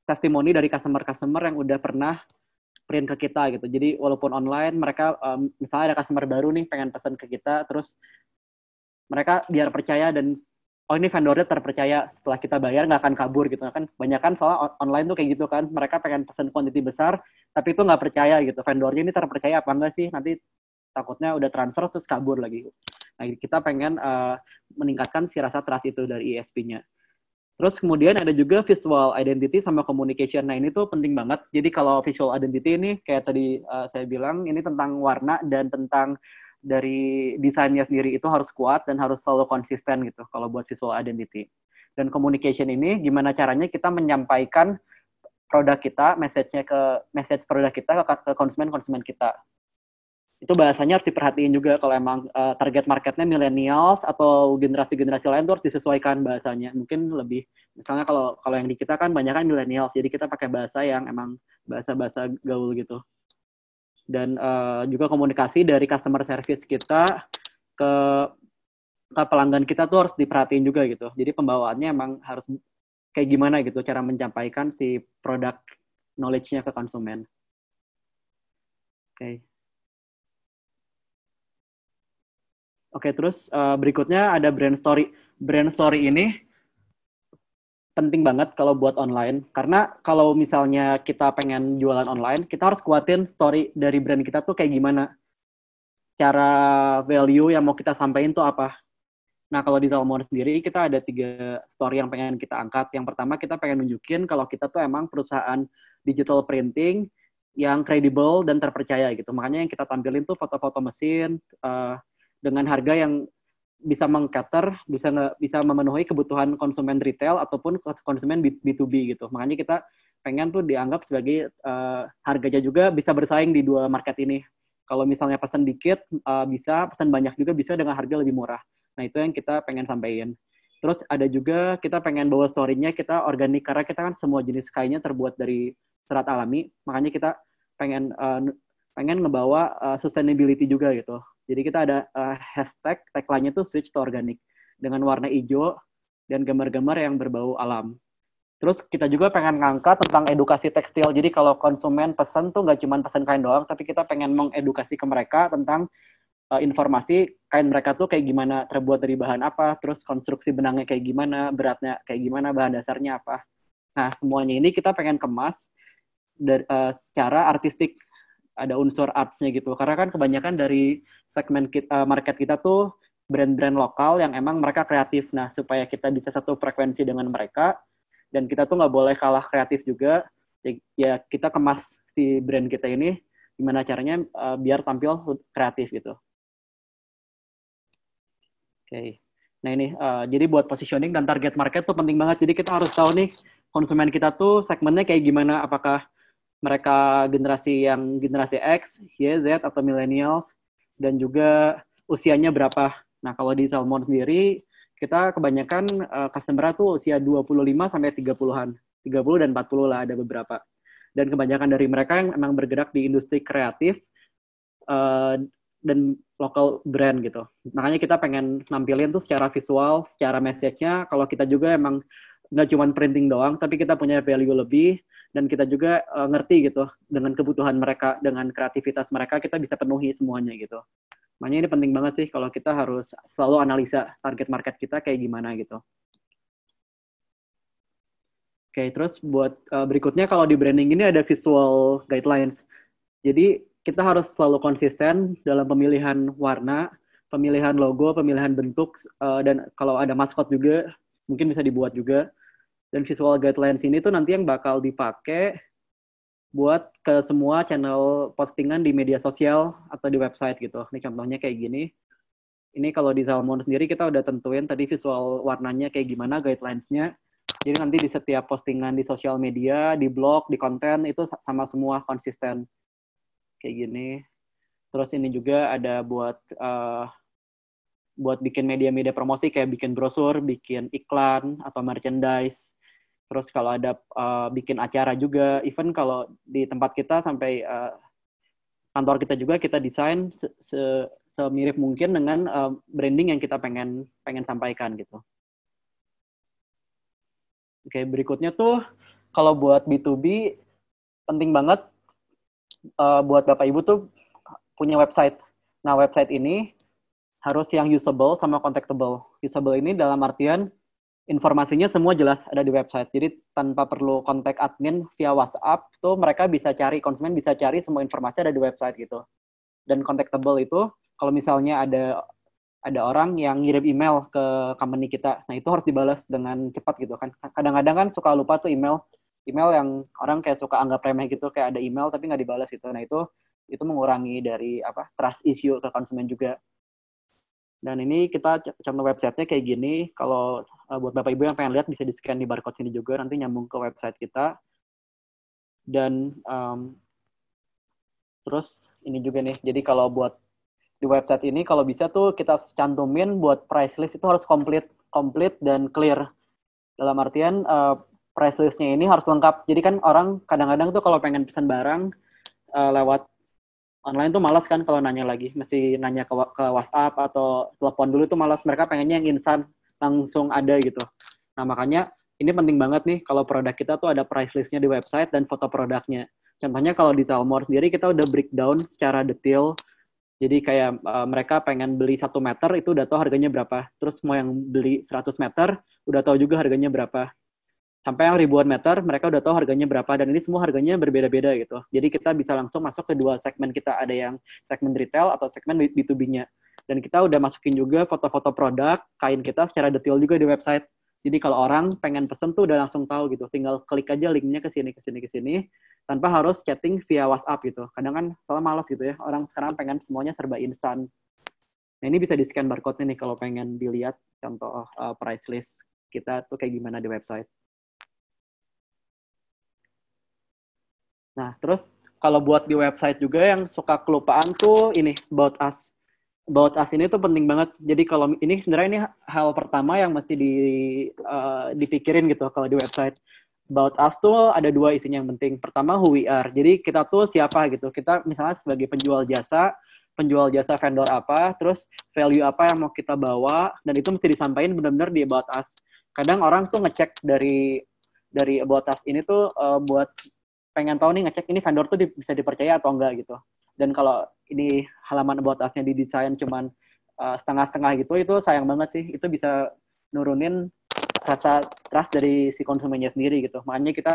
testimoni dari customer-customer yang udah pernah print ke kita gitu. Jadi walaupun online mereka um, misalnya ada customer baru nih pengen pesan ke kita terus mereka biar percaya dan oh ini vendornya terpercaya setelah kita bayar nggak akan kabur gitu kan banyak kan soal online tuh kayak gitu kan mereka pengen pesen quantity besar tapi itu nggak percaya gitu vendornya ini terpercaya apa enggak sih nanti takutnya udah transfer terus kabur lagi nah kita pengen uh, meningkatkan si rasa trust itu dari ISP-nya e terus kemudian ada juga visual identity sama communication nah ini tuh penting banget jadi kalau visual identity ini kayak tadi uh, saya bilang ini tentang warna dan tentang dari desainnya sendiri itu harus kuat dan harus selalu konsisten gitu kalau buat visual identity. Dan communication ini gimana caranya kita menyampaikan produk kita, message-nya ke message produk kita ke konsumen-konsumen kita. Itu bahasanya harus diperhatiin juga kalau emang uh, target marketnya millennials atau generasi-generasi lain tuh harus disesuaikan bahasanya. Mungkin lebih misalnya kalau kalau yang di kita kan banyak kan millennials, jadi kita pakai bahasa yang emang bahasa-bahasa gaul gitu dan uh, juga komunikasi dari customer service kita ke ke pelanggan kita tuh harus diperhatiin juga gitu. Jadi pembawaannya emang harus kayak gimana gitu cara menyampaikan si produk knowledge-nya ke konsumen. Oke. Okay. Oke, okay, terus uh, berikutnya ada brand story. Brand story ini penting banget kalau buat online karena kalau misalnya kita pengen jualan online kita harus kuatin story dari brand kita tuh kayak gimana cara value yang mau kita sampaikan tuh apa nah kalau di Salmon sendiri kita ada tiga story yang pengen kita angkat yang pertama kita pengen nunjukin kalau kita tuh emang perusahaan digital printing yang kredibel dan terpercaya gitu makanya yang kita tampilin tuh foto-foto mesin uh, dengan harga yang bisa mengcater, bisa nge, bisa memenuhi kebutuhan konsumen retail ataupun konsumen B2B gitu. Makanya kita pengen tuh dianggap sebagai uh, harganya juga bisa bersaing di dua market ini. Kalau misalnya pesan dikit uh, bisa, pesan banyak juga bisa dengan harga lebih murah. Nah, itu yang kita pengen sampaikan. Terus ada juga kita pengen bawa story-nya kita organik karena kita kan semua jenis kainnya terbuat dari serat alami. Makanya kita pengen uh, pengen ngebawa uh, sustainability juga gitu. Jadi kita ada uh, hashtag tagline-nya tuh switch to organic dengan warna hijau dan gambar-gambar yang berbau alam. Terus kita juga pengen ngangkat tentang edukasi tekstil. Jadi kalau konsumen pesan tuh nggak cuma pesan kain doang, tapi kita pengen mengedukasi ke mereka tentang uh, informasi kain mereka tuh kayak gimana, terbuat dari bahan apa, terus konstruksi benangnya kayak gimana, beratnya kayak gimana, bahan dasarnya apa. Nah, semuanya ini kita pengen kemas dari, uh, eh, secara artistik ada unsur artsnya gitu karena kan kebanyakan dari segmen kita, eh, market kita tuh brand-brand lokal yang emang mereka kreatif nah supaya kita bisa satu frekuensi dengan mereka dan kita tuh nggak boleh kalah kreatif juga ya, ya kita kemas si brand kita ini gimana caranya uh, biar tampil kreatif gitu oke okay. Nah ini, uh, jadi buat positioning dan target market tuh penting banget. Jadi kita harus tahu nih konsumen kita tuh segmennya kayak gimana. Apakah mereka generasi yang generasi X, Y, Z atau millennials dan juga usianya berapa. Nah, kalau di Salmon sendiri kita kebanyakan uh, eh, customer tuh usia 25 sampai 30-an. 30 dan 40 lah ada beberapa. Dan kebanyakan dari mereka yang emang bergerak di industri kreatif uh, dan lokal brand gitu. Makanya kita pengen nampilin tuh secara visual, secara message-nya. Kalau kita juga emang nggak cuma printing doang, tapi kita punya value lebih dan kita juga uh, ngerti gitu dengan kebutuhan mereka dengan kreativitas mereka kita bisa penuhi semuanya gitu makanya ini penting banget sih kalau kita harus selalu analisa target market kita kayak gimana gitu oke terus buat uh, berikutnya kalau di branding ini ada visual guidelines jadi kita harus selalu konsisten dalam pemilihan warna pemilihan logo pemilihan bentuk eh, dan kalau ada maskot juga mungkin bisa dibuat juga dan visual guidelines ini tuh nanti yang bakal dipakai buat ke semua channel postingan di media sosial atau di website gitu. Ini contohnya kayak gini. Ini kalau di Salmon sendiri kita udah tentuin tadi visual warnanya kayak gimana guidelinesnya. Jadi nanti di setiap postingan di sosial media, di blog, di konten itu sama semua konsisten kayak gini. Terus ini juga ada buat uh, buat bikin media-media promosi kayak bikin brosur, bikin iklan atau merchandise terus kalau ada uh, bikin acara juga event kalau di tempat kita sampai uh, kantor kita juga kita desain se -se semirip mungkin dengan uh, branding yang kita pengen pengen sampaikan gitu. Oke, berikutnya tuh kalau buat B2B penting banget uh, buat Bapak Ibu tuh punya website. Nah, website ini harus yang usable sama contactable. Usable ini dalam artian informasinya semua jelas ada di website. Jadi tanpa perlu kontak admin via WhatsApp tuh mereka bisa cari konsumen bisa cari semua informasi ada di website gitu. Dan contactable itu kalau misalnya ada ada orang yang ngirim email ke company kita, nah itu harus dibalas dengan cepat gitu kan. Kadang-kadang kan suka lupa tuh email email yang orang kayak suka anggap remeh gitu kayak ada email tapi nggak dibalas gitu. Nah itu itu mengurangi dari apa trust issue ke konsumen juga. Dan ini kita contoh websitenya kayak gini. Kalau uh, buat Bapak Ibu yang pengen lihat bisa di-scan di barcode sini juga. Nanti nyambung ke website kita. Dan um, terus ini juga nih. Jadi kalau buat di website ini kalau bisa tuh kita cantumin buat price list itu harus komplit komplit dan clear. Dalam artian uh, price listnya ini harus lengkap. Jadi kan orang kadang-kadang tuh kalau pengen pesan barang uh, lewat online tuh malas kan kalau nanya lagi, mesti nanya ke, ke WhatsApp atau telepon dulu tuh malas. Mereka pengennya yang instan, langsung ada gitu. Nah makanya ini penting banget nih kalau produk kita tuh ada price listnya di website dan foto produknya. Contohnya kalau di Salmor sendiri kita udah breakdown secara detail. Jadi kayak uh, mereka pengen beli satu meter itu udah tahu harganya berapa. Terus mau yang beli 100 meter udah tahu juga harganya berapa sampai yang ribuan meter mereka udah tahu harganya berapa dan ini semua harganya berbeda-beda gitu. Jadi kita bisa langsung masuk ke dua segmen kita ada yang segmen retail atau segmen B2B-nya. Dan kita udah masukin juga foto-foto produk kain kita secara detail juga di website. Jadi kalau orang pengen pesen tuh udah langsung tahu gitu. Tinggal klik aja linknya ke sini ke sini ke sini tanpa harus chatting via WhatsApp gitu. Kadang kan soalnya malas gitu ya. Orang sekarang pengen semuanya serba instan. Nah, ini bisa di-scan barcode nih kalau pengen dilihat contoh uh, price list kita tuh kayak gimana di website. Nah, terus kalau buat di website juga yang suka kelupaan tuh ini about us. About us ini tuh penting banget. Jadi kalau ini sebenarnya ini hal pertama yang mesti di uh, dipikirin gitu kalau di website. About us tuh ada dua isinya yang penting. Pertama who we are. Jadi kita tuh siapa gitu. Kita misalnya sebagai penjual jasa, penjual jasa vendor apa, terus value apa yang mau kita bawa dan itu mesti disampaikan benar-benar di about us. Kadang orang tuh ngecek dari dari about us ini tuh uh, buat pengen tahu nih ngecek ini vendor tuh di, bisa dipercaya atau enggak gitu. Dan kalau ini halaman about us-nya didesain cuman eh, setengah-setengah uh, gitu, itu sayang banget sih. Itu bisa nurunin rasa trust dari si konsumennya sendiri gitu. Makanya kita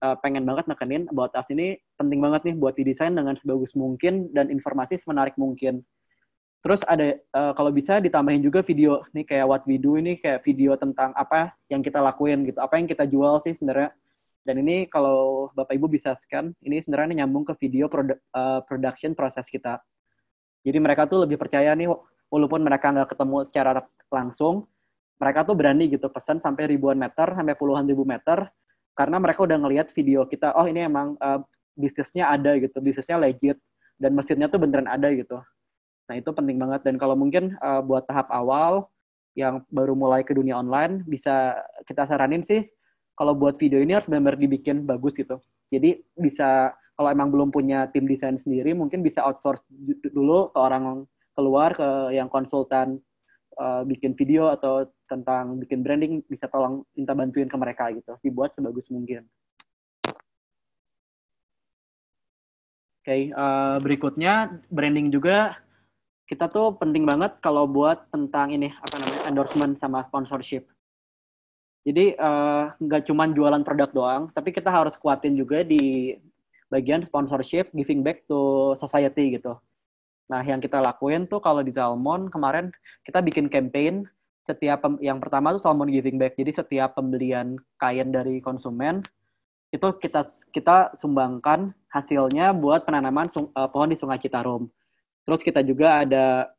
uh, pengen banget nekenin about us ini penting banget nih buat didesain dengan sebagus mungkin dan informasi semenarik mungkin. Terus ada uh, kalau bisa ditambahin juga video nih kayak what we do ini kayak video tentang apa yang kita lakuin gitu, apa yang kita jual sih sebenarnya dan ini kalau Bapak Ibu bisa scan, ini sebenarnya nyambung ke video produ uh, production proses kita. Jadi mereka tuh lebih percaya nih, walaupun mereka nggak ketemu secara langsung, mereka tuh berani gitu pesan sampai ribuan meter, sampai puluhan ribu meter, karena mereka udah ngelihat video kita, oh ini emang uh, bisnisnya ada gitu, bisnisnya legit, dan mesinnya tuh beneran ada gitu. Nah itu penting banget, dan kalau mungkin uh, buat tahap awal, yang baru mulai ke dunia online, bisa kita saranin sih kalau buat video ini harus benar-benar dibikin bagus gitu. Jadi bisa kalau emang belum punya tim desain sendiri mungkin bisa outsource dulu ke orang keluar ke yang konsultan uh, bikin video atau tentang bikin branding bisa tolong minta bantuin ke mereka gitu. Dibuat sebagus mungkin. Oke, okay, uh, eh, berikutnya branding juga kita tuh penting banget kalau buat tentang ini apa namanya endorsement sama sponsorship jadi eh, nggak uh, cuma jualan produk doang, tapi kita harus kuatin juga di bagian sponsorship, giving back to society gitu. Nah, yang kita lakuin tuh kalau di Salmon kemarin kita bikin campaign setiap yang pertama tuh Salmon Giving Back. Jadi setiap pembelian kain dari konsumen itu kita kita sumbangkan hasilnya buat penanaman sung, uh, pohon di Sungai Citarum. Terus kita juga ada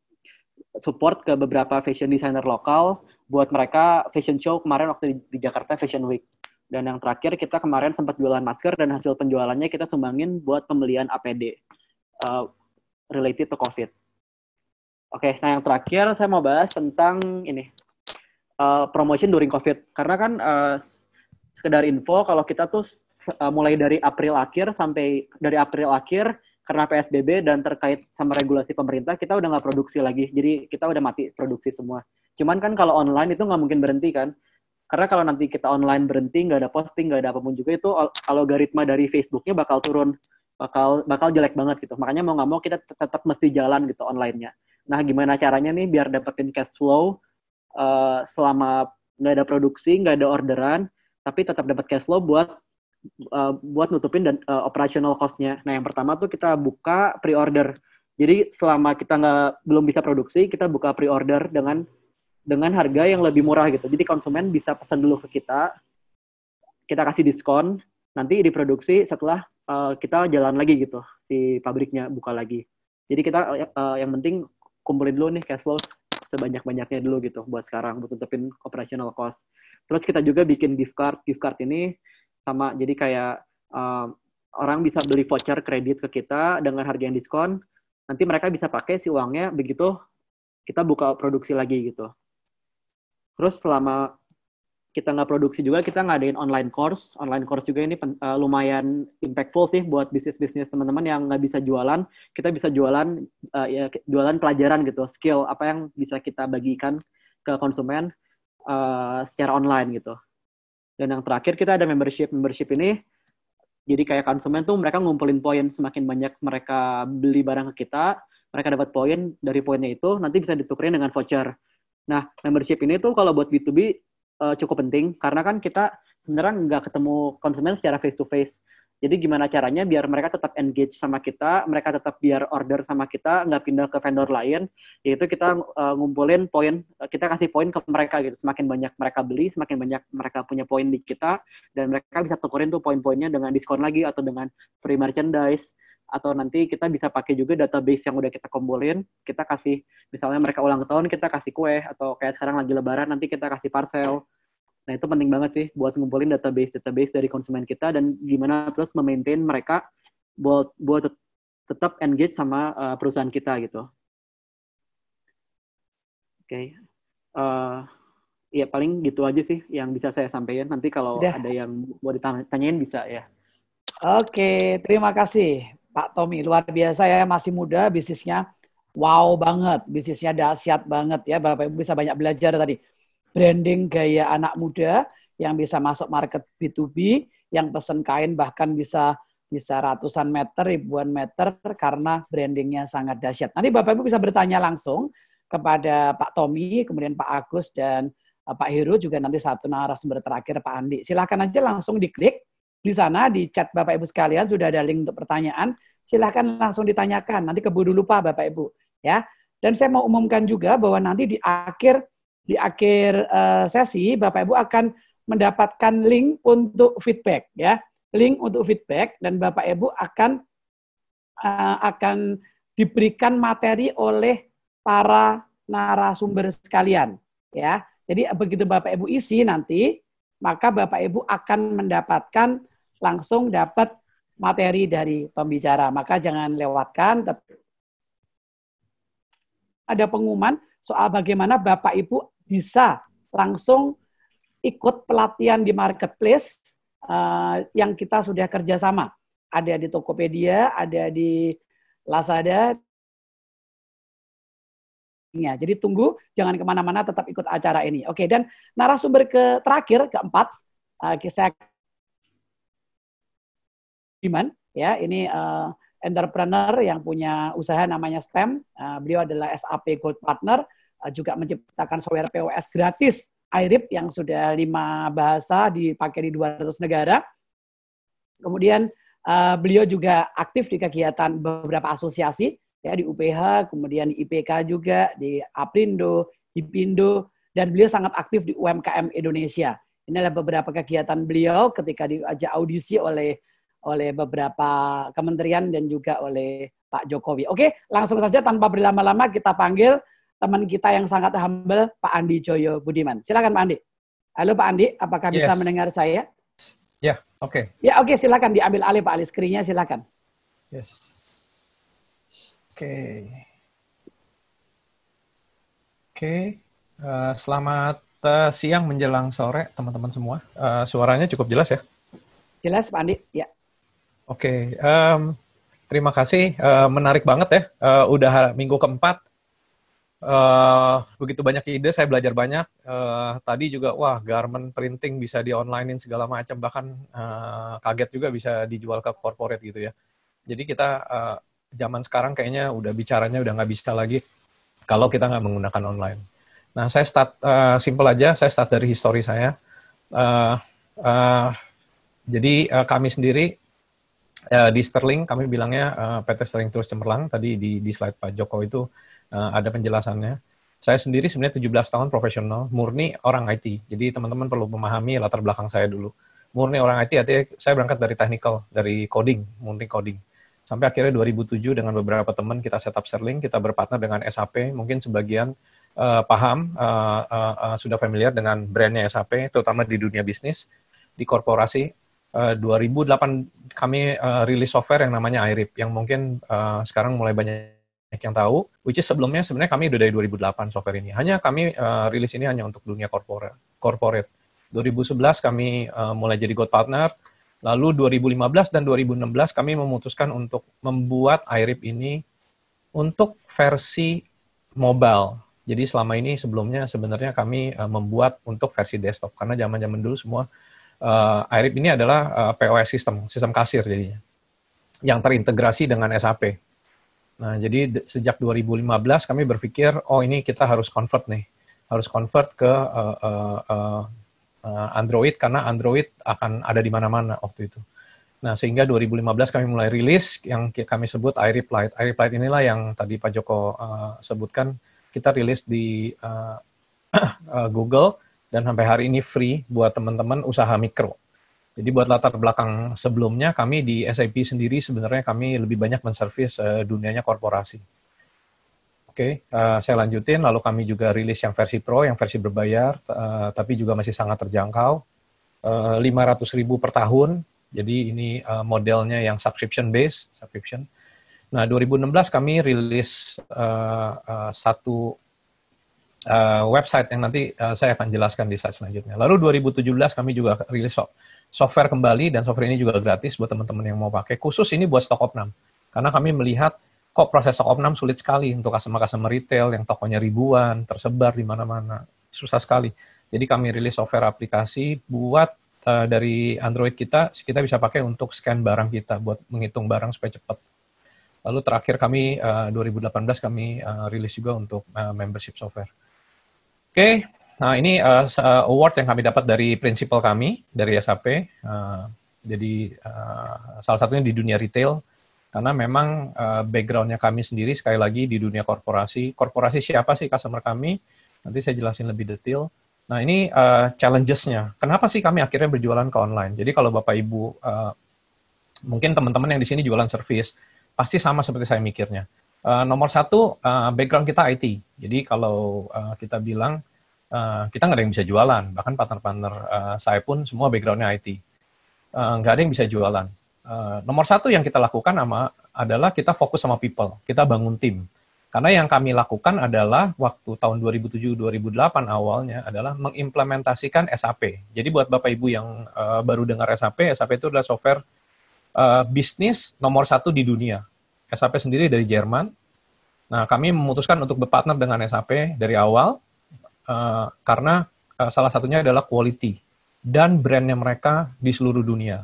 support ke beberapa fashion designer lokal buat mereka fashion show kemarin waktu di, di Jakarta Fashion Week. Dan yang terakhir kita kemarin sempat jualan masker dan hasil penjualannya kita sumbangin buat pembelian APD uh, related to COVID. Oke, okay, nah yang terakhir saya mau bahas tentang ini uh, promotion during COVID. Karena kan uh, sekedar info kalau kita tuh uh, mulai dari April akhir sampai dari April akhir karena PSBB dan terkait sama regulasi pemerintah, kita udah nggak produksi lagi. Jadi kita udah mati produksi semua. Cuman kan kalau online itu nggak mungkin berhenti kan. Karena kalau nanti kita online berhenti, nggak ada posting, nggak ada apapun juga, itu algoritma dari Facebooknya bakal turun. Bakal bakal jelek banget gitu. Makanya mau nggak mau kita tetap mesti jalan gitu online-nya. Nah, gimana caranya nih biar dapetin cash flow uh, selama nggak ada produksi, nggak ada orderan, tapi tetap dapat cash flow buat uh, buat nutupin dan uh, operational cost-nya. Nah, yang pertama tuh kita buka pre-order. Jadi selama kita nggak belum bisa produksi, kita buka pre-order dengan dengan harga yang lebih murah gitu. Jadi konsumen bisa pesan dulu ke kita, kita kasih diskon, nanti diproduksi setelah uh, kita jalan lagi gitu di pabriknya buka lagi. Jadi kita uh, yang penting kumpulin dulu nih cash flow sebanyak-banyaknya dulu gitu buat sekarang buat tutupin operational cost. Terus kita juga bikin gift card. Gift card ini sama jadi kayak um, orang bisa beli voucher kredit ke kita dengan harga yang diskon nanti mereka bisa pakai si uangnya begitu kita buka produksi lagi gitu terus selama kita nggak produksi juga kita ngadain online course online course juga ini uh, lumayan impactful sih buat bisnis bisnis teman-teman yang nggak bisa jualan kita bisa jualan uh, ya jualan pelajaran gitu skill apa yang bisa kita bagikan ke konsumen uh, secara online gitu dan yang terakhir kita ada membership. Membership ini jadi kayak konsumen tuh mereka ngumpulin poin semakin banyak mereka beli barang ke kita, mereka dapat poin dari poinnya itu nanti bisa ditukerin dengan voucher. Nah, membership ini tuh kalau buat B2B uh, eh, cukup penting karena kan kita sebenarnya nggak ketemu konsumen secara face to face. Jadi gimana caranya biar mereka tetap engage sama kita, mereka tetap biar order sama kita, nggak pindah ke vendor lain, yaitu kita uh, ngumpulin poin, eh, kita kasih poin ke mereka gitu. Semakin banyak mereka beli, semakin banyak mereka punya poin di kita, dan mereka bisa tukerin tuh poin-poinnya dengan diskon lagi atau dengan free merchandise atau nanti kita bisa pakai juga database yang udah kita kumpulin, kita kasih misalnya mereka ulang tahun kita kasih kue atau kayak sekarang lagi lebaran nanti kita kasih parcel Nah, itu penting banget sih buat ngumpulin database-database dari konsumen kita dan gimana terus memaintain mereka buat buat tetap engage sama uh, perusahaan kita gitu. Oke. Okay. Uh, eh, ya paling gitu aja sih yang bisa saya sampaikan. Nanti kalau Sudah. ada yang mau ditanyain bisa ya. Oke, okay. terima kasih Pak Tommy. Luar biasa ya, masih muda bisnisnya. Wow banget, bisnisnya dahsyat banget ya Bapak Ibu bisa banyak belajar tadi branding gaya anak muda yang bisa masuk market B2B, yang pesen kain bahkan bisa bisa ratusan meter, ribuan meter karena brandingnya sangat dahsyat. Nanti Bapak Ibu bisa bertanya langsung kepada Pak Tommy, kemudian Pak Agus dan eh, Pak Heru juga nanti satu narasumber terakhir Pak Andi. Silakan aja langsung diklik di sana di chat Bapak Ibu sekalian sudah ada link untuk pertanyaan. Silakan langsung ditanyakan. Nanti keburu lupa Bapak Ibu ya. Dan saya mau umumkan juga bahwa nanti di akhir di akhir eh, sesi Bapak Ibu akan mendapatkan link untuk feedback ya, link untuk feedback dan Bapak Ibu akan eh, akan diberikan materi oleh para narasumber sekalian ya. Jadi begitu Bapak Ibu isi nanti, maka Bapak Ibu akan mendapatkan langsung dapat materi dari pembicara. Maka jangan lewatkan. Ada pengumuman soal bagaimana Bapak Ibu bisa langsung ikut pelatihan di marketplace uh, yang kita sudah kerjasama. Ada di Tokopedia, ada di Lazada. Ya, jadi tunggu, jangan kemana-mana, tetap ikut acara ini. Oke, dan narasumber ke terakhir keempat, uh, saya Iman, ya ini uh, entrepreneur yang punya usaha namanya STEM. Uh, beliau adalah SAP Gold Partner Eh, juga menciptakan software POS gratis IRIP yang sudah lima bahasa dipakai di 200 negara. Kemudian uh, beliau juga aktif di kegiatan beberapa asosiasi ya di UPH, kemudian di IPK juga, di Aprindo, Hipindo dan beliau sangat aktif di UMKM Indonesia. Ini adalah beberapa kegiatan beliau ketika diajak audisi oleh oleh beberapa kementerian dan juga oleh Pak Jokowi. Oke, langsung saja tanpa berlama-lama kita panggil teman kita yang sangat humble, Pak Andi Joyo Budiman. Silakan Pak Andi. Halo Pak Andi, apakah yes. bisa mendengar saya? Ya, yeah, oke. Okay. Ya, oke, okay, silakan diambil alih Pak Ali screen silakan. Yes. Oke. Okay. Oke, okay. uh, eh, selamat uh, siang menjelang sore teman-teman semua. Uh, suaranya cukup jelas ya? Jelas Pak Andi, ya. Oke, okay. um, terima kasih. Uh, menarik banget ya. Uh, udah minggu keempat, uh, begitu banyak ide saya belajar banyak uh, tadi juga wah garment printing bisa di onlinein segala macam bahkan uh, kaget juga bisa dijual ke corporate gitu ya jadi kita uh, zaman sekarang kayaknya udah bicaranya udah nggak bisa lagi kalau kita nggak menggunakan online nah saya start uh, simple aja saya start dari histori saya uh, uh, jadi uh, kami sendiri uh, di Sterling kami bilangnya uh, PT Sterling Terus Cemerlang tadi di, di slide Pak Joko itu Eh, ada penjelasannya. Saya sendiri sebenarnya 17 tahun profesional, murni orang IT. Jadi teman-teman perlu memahami latar belakang saya dulu. Murni orang IT artinya saya berangkat dari technical, dari coding, murni coding. Sampai akhirnya 2007 dengan beberapa teman kita setup Serling, kita berpartner dengan SAP, mungkin sebagian uh, paham, uh, uh, uh, sudah familiar dengan brandnya SAP, terutama di dunia bisnis, di korporasi, 2008 kami uh, rilis software yang namanya IRIP yang mungkin uh, sekarang mulai banyak banyak yang tahu, which is sebelumnya sebenarnya kami udah dari 2008 software ini. Hanya kami uh, rilis ini hanya untuk dunia corporate. corporate. 2011 kami uh, mulai jadi God Partner, lalu 2015 dan 2016 kami memutuskan untuk membuat iRib ini untuk versi mobile. Jadi selama ini sebelumnya sebenarnya kami uh, membuat untuk versi desktop karena zaman-zaman dulu semua uh, iRib ini adalah uh, POS sistem, sistem kasir jadinya yang terintegrasi dengan SAP Nah, jadi sejak 2015 kami berpikir, oh ini kita harus convert nih, harus convert ke uh, uh, uh, Android karena Android akan ada di mana-mana waktu itu. Nah, sehingga 2015 kami mulai rilis yang kami sebut AirPlay AirPlay inilah yang tadi Pak Joko uh, sebutkan, kita rilis di uh, uh, Google dan sampai hari ini free buat teman-teman usaha mikro. Jadi buat latar belakang sebelumnya kami di SAP sendiri sebenarnya kami lebih banyak menservis uh, dunianya korporasi. Oke, okay, uh, eh, saya lanjutin. Lalu kami juga rilis yang versi pro, yang versi berbayar, uh, tapi juga masih sangat terjangkau. Uh, 500 ribu per tahun. Jadi ini uh, modelnya yang subscription based, subscription. Nah, 2016 kami rilis uh, uh, satu uh, website yang nanti uh, saya akan jelaskan di slide selanjutnya. Lalu 2017 kami juga rilis software kembali dan software ini juga gratis buat teman-teman yang mau pakai. Khusus ini buat stok opnam. Karena kami melihat kok proses stok opnam sulit sekali untuk customer-customer retail yang tokonya ribuan, tersebar di mana-mana. Susah sekali. Jadi kami rilis software aplikasi buat uh, dari Android kita, kita bisa pakai untuk scan barang kita buat menghitung barang supaya cepat. Lalu terakhir kami uh, eh, 2018 kami uh, rilis juga untuk uh, membership software. Oke, okay, Nah, ini uh, award yang kami dapat dari prinsipal kami, dari SAP. Uh, eh, jadi, uh, salah satunya di dunia retail, karena memang uh, backgroundnya kami sendiri, sekali lagi di dunia korporasi. Korporasi siapa sih customer kami? Nanti saya jelasin lebih detail. Nah, ini uh, challenges-nya. Kenapa sih kami akhirnya berjualan ke online? Jadi, kalau Bapak-Ibu, uh, mungkin teman-teman yang di sini jualan service, pasti sama seperti saya mikirnya. Uh, nomor satu, uh, background kita IT. Jadi, kalau uh, kita bilang, uh, kita nggak ada yang bisa jualan. Bahkan partner-partner uh, saya pun semua backgroundnya IT. Uh, eh, nggak ada yang bisa jualan. Uh, nomor satu yang kita lakukan sama adalah kita fokus sama people. Kita bangun tim. Karena yang kami lakukan adalah waktu tahun 2007-2008 awalnya adalah mengimplementasikan SAP. Jadi buat Bapak Ibu yang uh, baru dengar SAP, SAP itu adalah software uh, bisnis nomor satu di dunia. SAP sendiri dari Jerman. Nah, kami memutuskan untuk berpartner dengan SAP dari awal Eh, karena uh, salah satunya adalah quality dan brandnya mereka di seluruh dunia.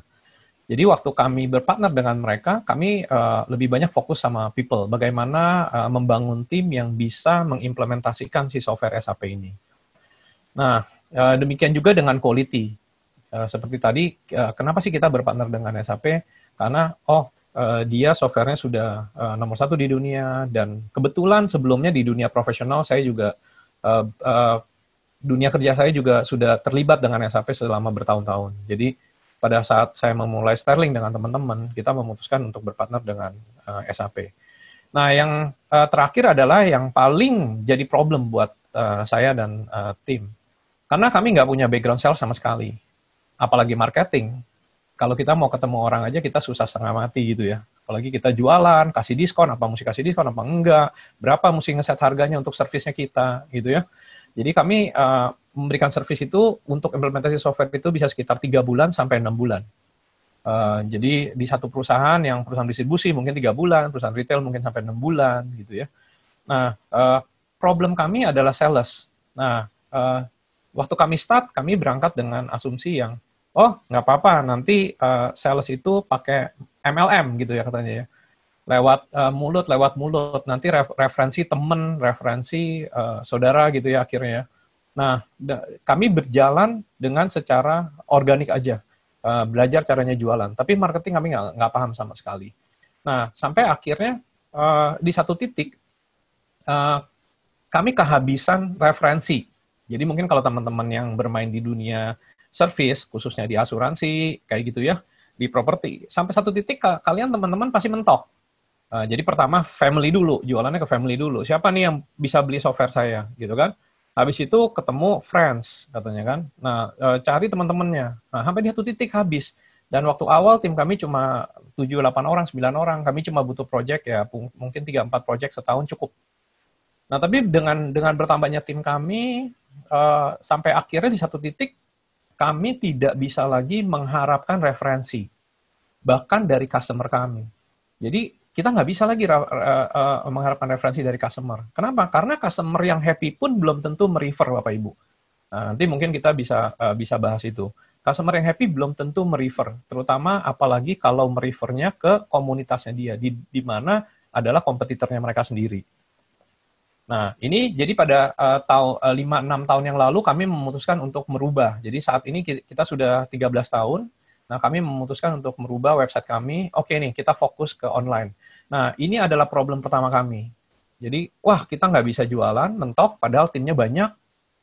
Jadi waktu kami berpartner dengan mereka, kami uh, lebih banyak fokus sama people, bagaimana uh, membangun tim yang bisa mengimplementasikan si software SAP ini. Nah, uh, demikian juga dengan quality. Uh, seperti tadi, uh, kenapa sih kita berpartner dengan SAP? Karena oh uh, dia softwarenya sudah uh, nomor satu di dunia dan kebetulan sebelumnya di dunia profesional saya juga uh, uh, dunia kerja saya juga sudah terlibat dengan SAP selama bertahun-tahun. Jadi pada saat saya memulai Sterling dengan teman-teman, kita memutuskan untuk berpartner dengan uh, eh, SAP. Nah, yang uh, terakhir adalah yang paling jadi problem buat uh, saya dan uh, tim. Karena kami nggak punya background sales sama sekali. Apalagi marketing kalau kita mau ketemu orang aja kita susah setengah mati gitu ya. Apalagi kita jualan, kasih diskon, apa mesti kasih diskon, apa enggak, berapa mesti ngeset harganya untuk servisnya kita gitu ya. Jadi kami uh, memberikan servis itu untuk implementasi software itu bisa sekitar tiga bulan sampai enam bulan. Uh, jadi di satu perusahaan yang perusahaan distribusi mungkin tiga bulan, perusahaan retail mungkin sampai enam bulan gitu ya. Nah, uh, problem kami adalah sales. Nah, uh, waktu kami start, kami berangkat dengan asumsi yang oh nggak apa-apa nanti uh, sales itu pakai MLM gitu ya katanya ya lewat uh, mulut lewat mulut nanti ref referensi temen referensi uh, saudara gitu ya akhirnya ya. nah kami berjalan dengan secara organik aja uh, belajar caranya jualan tapi marketing kami nggak nggak paham sama sekali nah sampai akhirnya uh, di satu titik uh, kami kehabisan referensi jadi mungkin kalau teman-teman yang bermain di dunia service, khususnya di asuransi, kayak gitu ya, di properti. Sampai satu titik kalian teman-teman pasti mentok. Uh, jadi pertama family dulu, jualannya ke family dulu. Siapa nih yang bisa beli software saya, gitu kan? Habis itu ketemu friends katanya kan. Nah, uh, cari teman-temannya. Nah, sampai di satu titik habis. Dan waktu awal tim kami cuma 7 8 orang, 9 orang. Kami cuma butuh project ya mungkin 3 4 project setahun cukup. Nah, tapi dengan dengan bertambahnya tim kami uh, sampai akhirnya di satu titik kami tidak bisa lagi mengharapkan referensi bahkan dari customer kami. Jadi kita nggak bisa lagi uh, uh, mengharapkan referensi dari customer. Kenapa? Karena customer yang happy pun belum tentu merefer Bapak Ibu. Nah, nanti mungkin kita bisa uh, bisa bahas itu. Customer yang happy belum tentu merefer, terutama apalagi kalau merefernya ke komunitasnya dia, di, di mana adalah kompetitornya mereka sendiri. Nah, ini jadi pada uh, tahun uh, 5 tahun yang lalu kami memutuskan untuk merubah. Jadi saat ini kita sudah 13 tahun. Nah, kami memutuskan untuk merubah website kami. Oke nih, kita fokus ke online. Nah, ini adalah problem pertama kami. Jadi, wah kita nggak bisa jualan, mentok, padahal timnya banyak,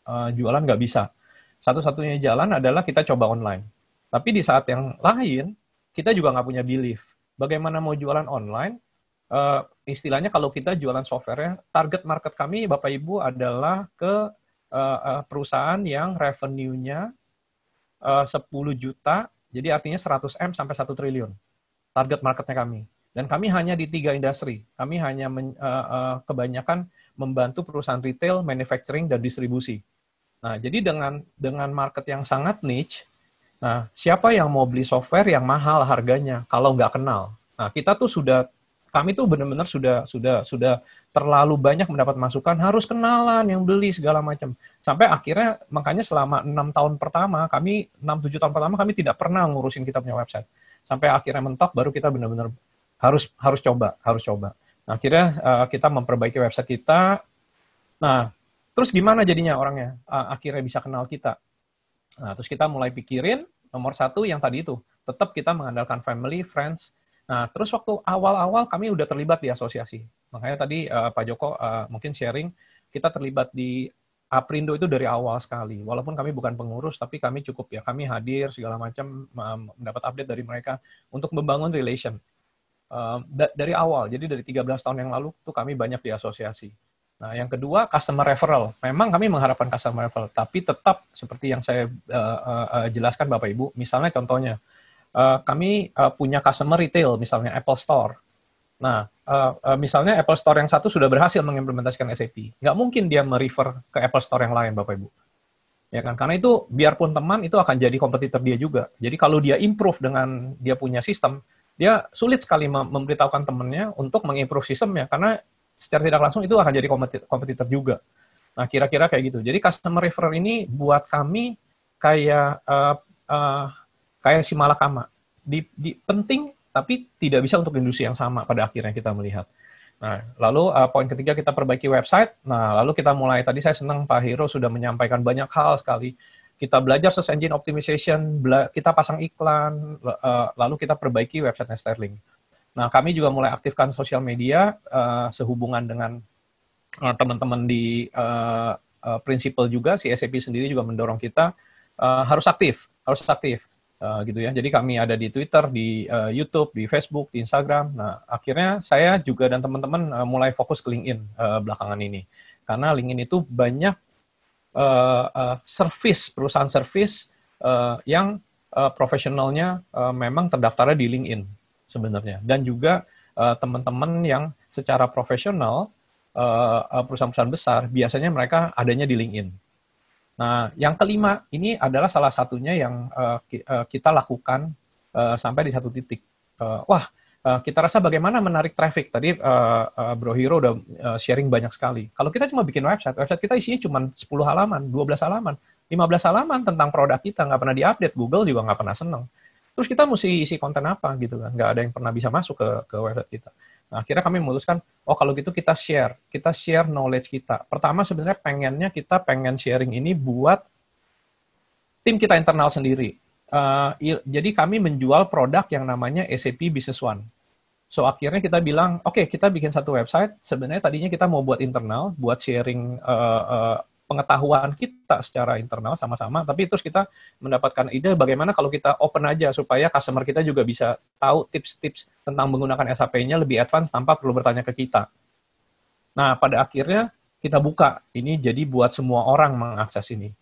uh, jualan nggak bisa. Satu-satunya jalan adalah kita coba online. Tapi di saat yang lain, kita juga nggak punya belief. Bagaimana mau jualan online, uh, istilahnya kalau kita jualan softwarenya, target market kami Bapak Ibu adalah ke uh, perusahaan yang revenue-nya eh, uh, 10 juta, jadi artinya 100 M sampai 1 triliun. Target marketnya kami. Dan kami hanya di tiga industri. Kami hanya men, uh, uh, kebanyakan membantu perusahaan retail, manufacturing, dan distribusi. Nah, jadi dengan dengan market yang sangat niche, nah siapa yang mau beli software yang mahal harganya kalau nggak kenal? Nah, kita tuh sudah kami tuh benar-benar sudah sudah sudah terlalu banyak mendapat masukan harus kenalan yang beli segala macam sampai akhirnya makanya selama enam tahun pertama kami enam tujuh tahun pertama kami tidak pernah ngurusin kita punya website sampai akhirnya mentok baru kita benar-benar harus harus coba harus coba nah, akhirnya uh, kita memperbaiki website kita nah terus gimana jadinya orangnya uh, akhirnya bisa kenal kita nah terus kita mulai pikirin nomor satu yang tadi itu tetap kita mengandalkan family friends Nah, terus waktu awal-awal kami udah terlibat di asosiasi. Makanya tadi uh, Pak Joko uh, mungkin sharing, kita terlibat di Aprindo itu dari awal sekali. Walaupun kami bukan pengurus, tapi kami cukup ya, kami hadir segala macam, mendapat update dari mereka untuk membangun relation. Uh, da dari awal, jadi dari 13 tahun yang lalu tuh kami banyak di asosiasi. Nah, yang kedua customer referral. Memang kami mengharapkan customer referral, tapi tetap seperti yang saya uh, uh, jelaskan Bapak Ibu. Misalnya contohnya, uh, kami uh, punya customer retail, misalnya Apple Store. Nah, uh, uh, misalnya Apple Store yang satu sudah berhasil mengimplementasikan SAP. Nggak mungkin dia merefer ke Apple Store yang lain, Bapak-Ibu. Ya kan? Karena itu biarpun teman, itu akan jadi kompetitor dia juga. Jadi kalau dia improve dengan dia punya sistem, dia sulit sekali memberitahukan temannya untuk mengimprove sistemnya, karena secara tidak langsung itu akan jadi kompetitor juga. Nah, kira-kira kayak gitu. Jadi customer referral ini buat kami kayak uh, uh, kayak si Malakama. Di, di, penting tapi tidak bisa untuk industri yang sama pada akhirnya kita melihat. Nah, lalu uh, poin ketiga kita perbaiki website. Nah, lalu kita mulai tadi saya senang Pak Hero sudah menyampaikan banyak hal sekali. Kita belajar search engine optimization, kita pasang iklan, uh, lalu kita perbaiki website Sterling. Nah, kami juga mulai aktifkan sosial media uh, sehubungan dengan teman-teman uh, di uh, uh, principal juga, si SAP sendiri juga mendorong kita uh, harus aktif, harus aktif uh, gitu ya. Jadi kami ada di Twitter, di uh, YouTube, di Facebook, di Instagram. Nah, akhirnya saya juga dan teman-teman uh, mulai fokus ke LinkedIn uh, belakangan ini. Karena LinkedIn itu banyak uh, uh, service, perusahaan service uh, yang uh, profesionalnya uh, memang terdaftar di LinkedIn sebenarnya. Dan juga uh, teman-teman yang secara profesional perusahaan-perusahaan besar biasanya mereka adanya di LinkedIn Nah, yang kelima ini adalah salah satunya yang eh, eh, kita lakukan eh, sampai di satu titik. wah, kita rasa bagaimana menarik traffic. Tadi Bro Hero udah sharing banyak sekali. Kalau kita cuma bikin website, website kita isinya cuma 10 halaman, 12 halaman, 15 halaman tentang produk kita, nggak pernah diupdate, Google juga nggak pernah seneng. Terus kita mesti isi konten apa gitu kan, nggak ada yang pernah bisa masuk ke, ke website kita. Nah, akhirnya kami memutuskan, oh kalau gitu kita share, kita share knowledge kita. Pertama sebenarnya pengennya kita pengen sharing ini buat tim kita internal sendiri. Uh, jadi kami menjual produk yang namanya SAP Business One. So akhirnya kita bilang, oke okay, kita bikin satu website. Sebenarnya tadinya kita mau buat internal, buat sharing uh, pengetahuan kita secara internal sama-sama, tapi terus kita mendapatkan ide bagaimana kalau kita open aja supaya customer kita juga bisa tahu tips-tips tentang menggunakan SAP-nya lebih advance tanpa perlu bertanya ke kita. Nah, pada akhirnya kita buka. Ini jadi buat semua orang mengakses ini.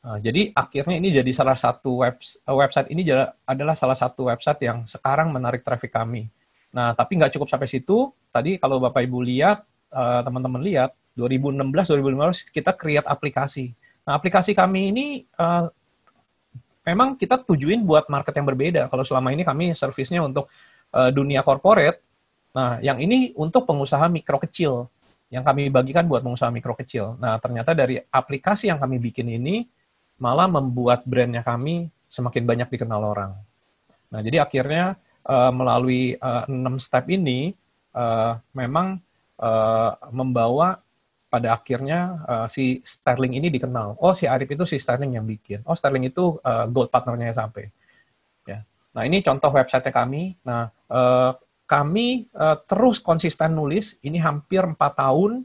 Nah, jadi akhirnya ini jadi salah satu web, website ini adalah salah satu website yang sekarang menarik traffic kami. Nah, tapi nggak cukup sampai situ. Tadi kalau Bapak Ibu lihat, eh, teman-teman lihat, 2016 2015 kita create aplikasi. Nah, aplikasi kami ini uh, memang kita tujuin buat market yang berbeda. Kalau selama ini kami servisnya untuk uh, dunia corporate, nah yang ini untuk pengusaha mikro kecil yang kami bagikan buat pengusaha mikro kecil. Nah, ternyata dari aplikasi yang kami bikin ini malah membuat brandnya kami semakin banyak dikenal orang. Nah, jadi akhirnya uh, melalui enam 6 step ini uh, memang uh, membawa pada akhirnya uh, si Sterling ini dikenal. Oh, si Arif itu si Sterling yang bikin. Oh, Sterling itu uh, gold partnernya sampai. Ya. Nah, ini contoh website kami. Nah, uh, kami uh, terus konsisten nulis. Ini hampir empat tahun.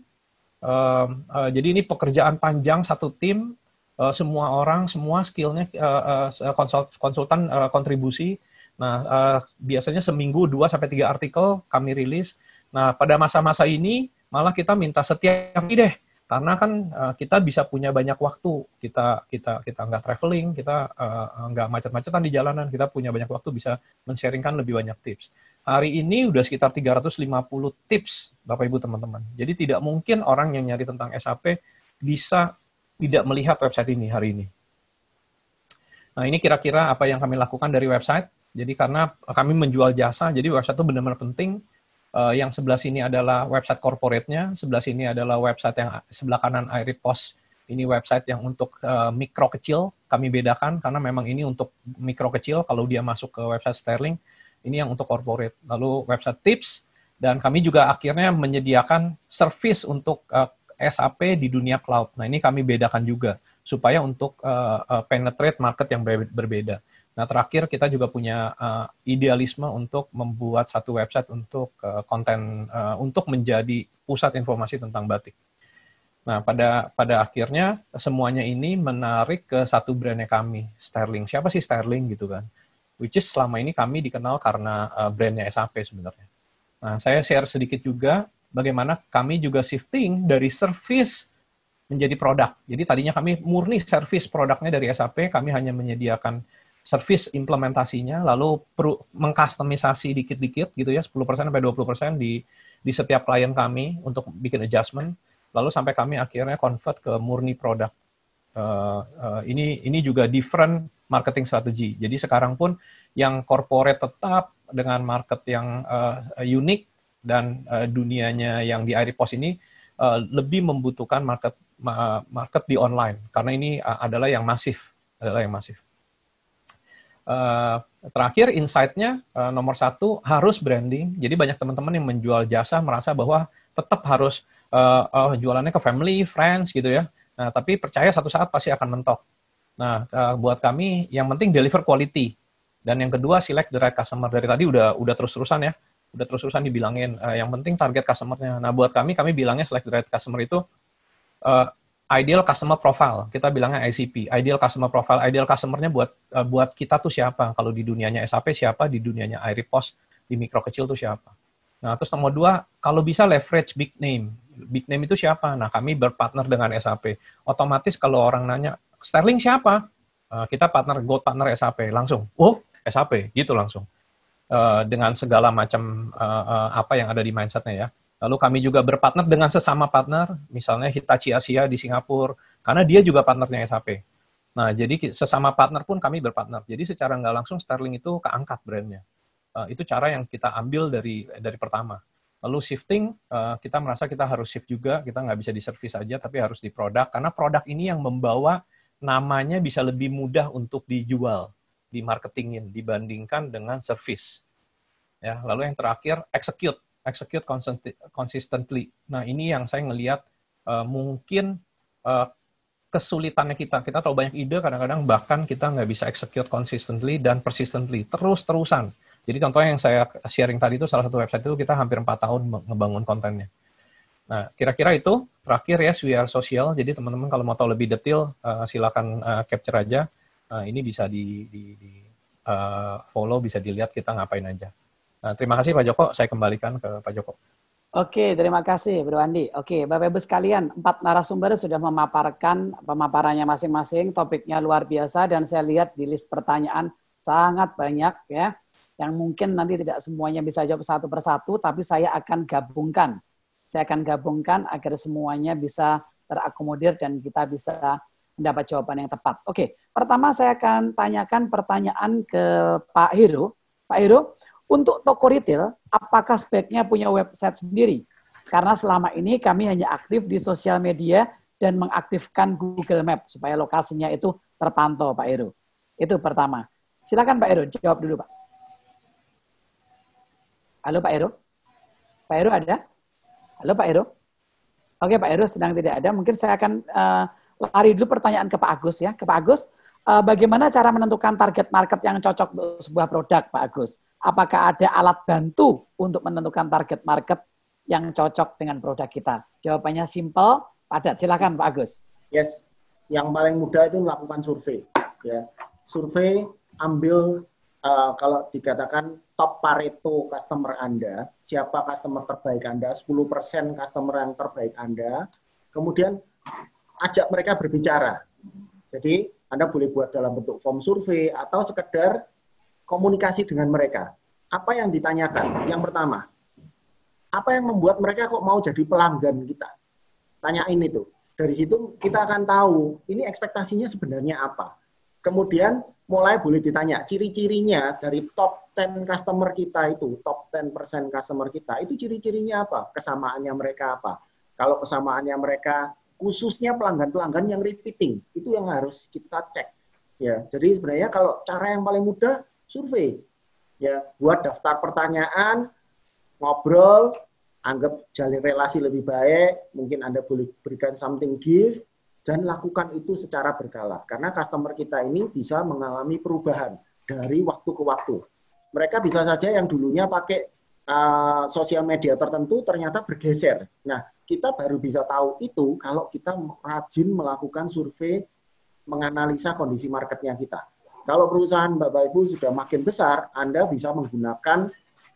Uh, uh, jadi ini pekerjaan panjang satu tim. Uh, semua orang, semua skillnya uh, uh, konsult, konsultan uh, kontribusi. Nah, uh, biasanya seminggu dua sampai tiga artikel kami rilis. Nah, pada masa-masa ini malah kita minta setiap hari deh karena kan uh, kita bisa punya banyak waktu kita kita kita nggak traveling kita uh, nggak macet-macetan di jalanan kita punya banyak waktu bisa men-sharingkan lebih banyak tips hari ini udah sekitar 350 tips bapak ibu teman-teman jadi tidak mungkin orang yang nyari tentang SAP bisa tidak melihat website ini hari ini nah ini kira-kira apa yang kami lakukan dari website jadi karena eh, kami menjual jasa jadi website itu benar-benar penting uh, yang sebelah sini adalah website corporate-nya, sebelah sini adalah website yang sebelah kanan Post Ini website yang untuk uh, mikro kecil, kami bedakan karena memang ini untuk mikro kecil kalau dia masuk ke website Sterling, ini yang untuk corporate. Lalu website tips dan kami juga akhirnya menyediakan service untuk uh, eh, SAP di dunia cloud. Nah, ini kami bedakan juga supaya untuk uh, penetrate market yang berbeda. Nah, terakhir kita juga punya uh, idealisme untuk membuat satu website untuk uh, konten uh, untuk menjadi pusat informasi tentang batik. Nah, pada pada akhirnya semuanya ini menarik ke satu brandnya kami, Sterling. Siapa sih Sterling gitu kan? Which is selama ini kami dikenal karena uh, brandnya SAP sebenarnya. Nah, saya share sedikit juga bagaimana kami juga shifting dari service menjadi produk. Jadi tadinya kami murni service produknya dari SAP, kami hanya menyediakan service implementasinya, lalu perlu mengkustomisasi dikit-dikit gitu ya, 10% sampai 20% di di setiap klien kami untuk bikin adjustment, lalu sampai kami akhirnya convert ke murni produk. Uh, uh, ini ini juga different marketing strategy. Jadi sekarang pun yang corporate tetap dengan market yang uh, unik dan uh, dunianya yang di Airpost ini uh, lebih membutuhkan market market di online karena ini adalah yang masif, adalah yang masif. Eh, terakhir insight-nya uh, nomor satu harus branding. Jadi banyak teman-teman yang menjual jasa merasa bahwa tetap harus uh, uh, jualannya ke family, friends gitu ya. Nah, tapi percaya satu saat pasti akan mentok. Nah, uh, buat kami yang penting deliver quality. Dan yang kedua select the right customer. Dari tadi udah udah terus-terusan ya. Udah terus-terusan dibilangin uh, yang penting target customer-nya. Nah, buat kami kami bilangnya select the right customer itu uh, ideal customer profile. Kita bilangnya ICP, ideal customer profile. Ideal customernya buat eh, buat kita tuh siapa? Kalau di dunianya SAP siapa? Di dunianya iRepos, di mikro kecil tuh siapa? Nah, terus nomor dua, kalau bisa leverage big name. Big name itu siapa? Nah, kami berpartner dengan SAP. Otomatis kalau orang nanya, Sterling siapa? Eh, kita partner, go partner SAP. Langsung, oh, SAP, gitu langsung. Eh, dengan segala macam apa yang ada di mindsetnya ya. Lalu kami juga berpartner dengan sesama partner, misalnya Hitachi Asia di Singapura, karena dia juga partnernya SAP. Nah, jadi sesama partner pun kami berpartner. Jadi secara nggak langsung Sterling itu keangkat brandnya. Uh, itu cara yang kita ambil dari dari pertama. Lalu shifting, uh, kita merasa kita harus shift juga, kita nggak bisa di service aja, tapi harus di produk, karena produk ini yang membawa namanya bisa lebih mudah untuk dijual, di marketingin dibandingkan dengan service. Ya, lalu yang terakhir execute execute consistently. Nah, ini yang saya ngelihat uh, eh, mungkin uh, kesulitannya kita. Kita tahu banyak ide, kadang-kadang bahkan kita nggak bisa execute consistently dan persistently, terus-terusan. Jadi contohnya yang saya sharing tadi itu salah satu website itu kita hampir 4 tahun ngebangun kontennya. Nah, kira-kira itu terakhir ya swear Social. Jadi teman-teman kalau mau tahu lebih detail uh, silakan uh, capture aja. Uh, ini bisa di, di, di uh, follow, bisa dilihat kita ngapain aja. Nah, terima kasih Pak Joko, saya kembalikan ke Pak Joko. Oke, terima kasih Bro Andi. Oke, Bapak Ibu sekalian, empat narasumber sudah memaparkan pemaparannya masing-masing, topiknya luar biasa dan saya lihat di list pertanyaan sangat banyak ya, yang mungkin nanti tidak semuanya bisa jawab satu persatu, tapi saya akan gabungkan. Saya akan gabungkan agar semuanya bisa terakomodir dan kita bisa mendapat jawaban yang tepat. Oke, pertama saya akan tanyakan pertanyaan ke Pak Hiro. Pak Hiro, untuk toko retail, apakah sebaiknya punya website sendiri? Karena selama ini kami hanya aktif di sosial media dan mengaktifkan Google Map supaya lokasinya itu terpantau, Pak Ero. Itu pertama. Silakan Pak Ero jawab dulu, Pak. Halo Pak Ero. Pak Ero ada? Halo Pak Ero. Oke Pak Ero sedang tidak ada, mungkin saya akan uh, lari dulu pertanyaan ke Pak Agus ya. Ke Pak Agus, uh, bagaimana cara menentukan target market yang cocok untuk sebuah produk, Pak Agus? Apakah ada alat bantu untuk menentukan target market yang cocok dengan produk kita? Jawabannya simple, padat. Silakan Pak Agus. Yes, yang paling mudah itu melakukan survei. Ya, survei ambil uh, kalau dikatakan top Pareto customer Anda, siapa customer terbaik Anda, 10% customer yang terbaik Anda, kemudian ajak mereka berbicara. Jadi anda boleh buat dalam bentuk form survei atau sekedar komunikasi dengan mereka. Apa yang ditanyakan? Yang pertama, apa yang membuat mereka kok mau jadi pelanggan kita? Tanyain itu. Dari situ kita akan tahu ini ekspektasinya sebenarnya apa. Kemudian mulai boleh ditanya ciri-cirinya dari top 10 customer kita itu, top 10% customer kita, itu ciri-cirinya apa? Kesamaannya mereka apa? Kalau kesamaannya mereka khususnya pelanggan-pelanggan yang repeating itu yang harus kita cek ya jadi sebenarnya kalau cara yang paling mudah survei ya buat daftar pertanyaan ngobrol anggap jalin relasi lebih baik mungkin anda boleh berikan something gift dan lakukan itu secara berkala karena customer kita ini bisa mengalami perubahan dari waktu ke waktu mereka bisa saja yang dulunya pakai Eh, sosial media tertentu ternyata bergeser. Nah, kita baru bisa tahu itu kalau kita rajin melakukan survei menganalisa kondisi marketnya kita. Kalau perusahaan Bapak Ibu sudah makin besar, Anda bisa menggunakan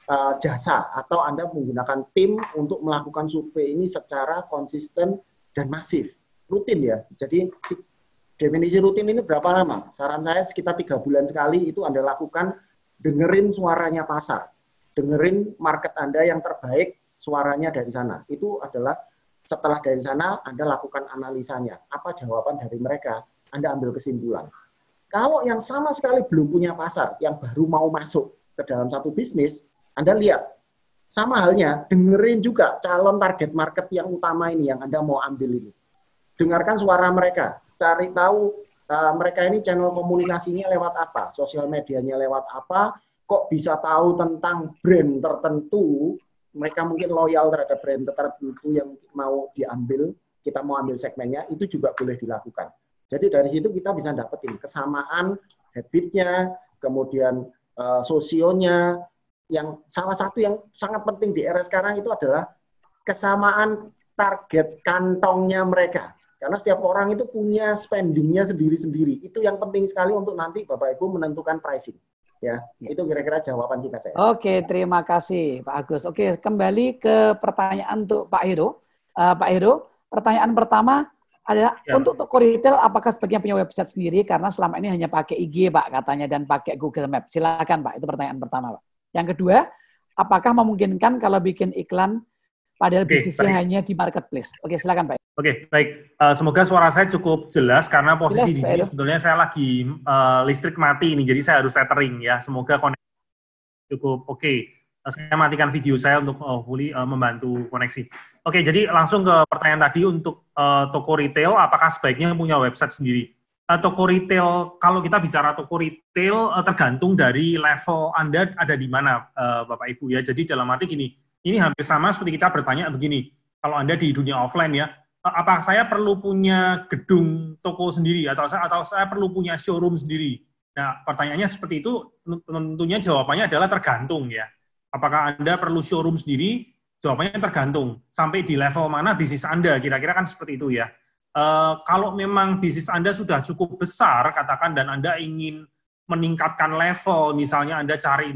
uh, jasa atau Anda menggunakan tim untuk melakukan survei ini secara konsisten dan masif. Rutin ya. Jadi definisi rutin ini berapa lama? Saran saya sekitar tiga bulan sekali itu Anda lakukan dengerin suaranya pasar dengerin market Anda yang terbaik suaranya dari sana. Itu adalah setelah dari sana Anda lakukan analisanya. Apa jawaban dari mereka? Anda ambil kesimpulan. Kalau yang sama sekali belum punya pasar, yang baru mau masuk ke dalam satu bisnis, Anda lihat. Sama halnya, dengerin juga calon target market yang utama ini, yang Anda mau ambil ini. Dengarkan suara mereka, cari tahu uh, mereka ini channel komunikasinya lewat apa, sosial medianya lewat apa, kok bisa tahu tentang brand tertentu mereka mungkin loyal terhadap brand tertentu yang mau diambil kita mau ambil segmennya itu juga boleh dilakukan jadi dari situ kita bisa dapetin kesamaan habitnya kemudian uh, sosionya yang salah satu yang sangat penting di era sekarang itu adalah kesamaan target kantongnya mereka karena setiap orang itu punya spendingnya sendiri-sendiri. Itu yang penting sekali untuk nanti Bapak Ibu menentukan pricing. Ya, ya, itu kira-kira jawaban kita saya. Oke, terima kasih Pak Agus. Oke, kembali ke pertanyaan untuk Pak Heru. Uh, Pak Heru, pertanyaan pertama adalah ya. untuk toko retail apakah sebagian punya website sendiri karena selama ini hanya pakai IG Pak katanya dan pakai Google Map. Silakan Pak, itu pertanyaan pertama Pak. Yang kedua, apakah memungkinkan kalau bikin iklan padahal okay, bisnisnya baik. hanya di marketplace. Oke, okay, silakan Pak. Oke, okay, baik. Uh, semoga suara saya cukup jelas karena posisi jelas, di sini sebetulnya saya lagi uh, listrik mati ini, jadi saya harus setting ya. Semoga koneksi cukup oke. Okay. Uh, eh, saya matikan video saya untuk uh, fully uh, membantu koneksi. Oke, okay, jadi langsung ke pertanyaan tadi untuk uh, toko retail, apakah sebaiknya punya website sendiri? Uh, toko retail, kalau kita bicara toko retail, uh, tergantung dari level Anda ada di mana, uh, Bapak Ibu ya. Jadi dalam arti gini, ini hampir sama seperti kita bertanya begini, kalau Anda di dunia offline ya, eh, apa saya perlu punya gedung toko sendiri atau saya, atau saya perlu punya showroom sendiri? Nah, pertanyaannya seperti itu tentunya jawabannya adalah tergantung ya. Apakah Anda perlu showroom sendiri? Jawabannya tergantung. Sampai di level mana bisnis Anda, kira-kira kan seperti itu ya. E, kalau memang bisnis Anda sudah cukup besar, katakan, dan Anda ingin meningkatkan level, misalnya Anda cari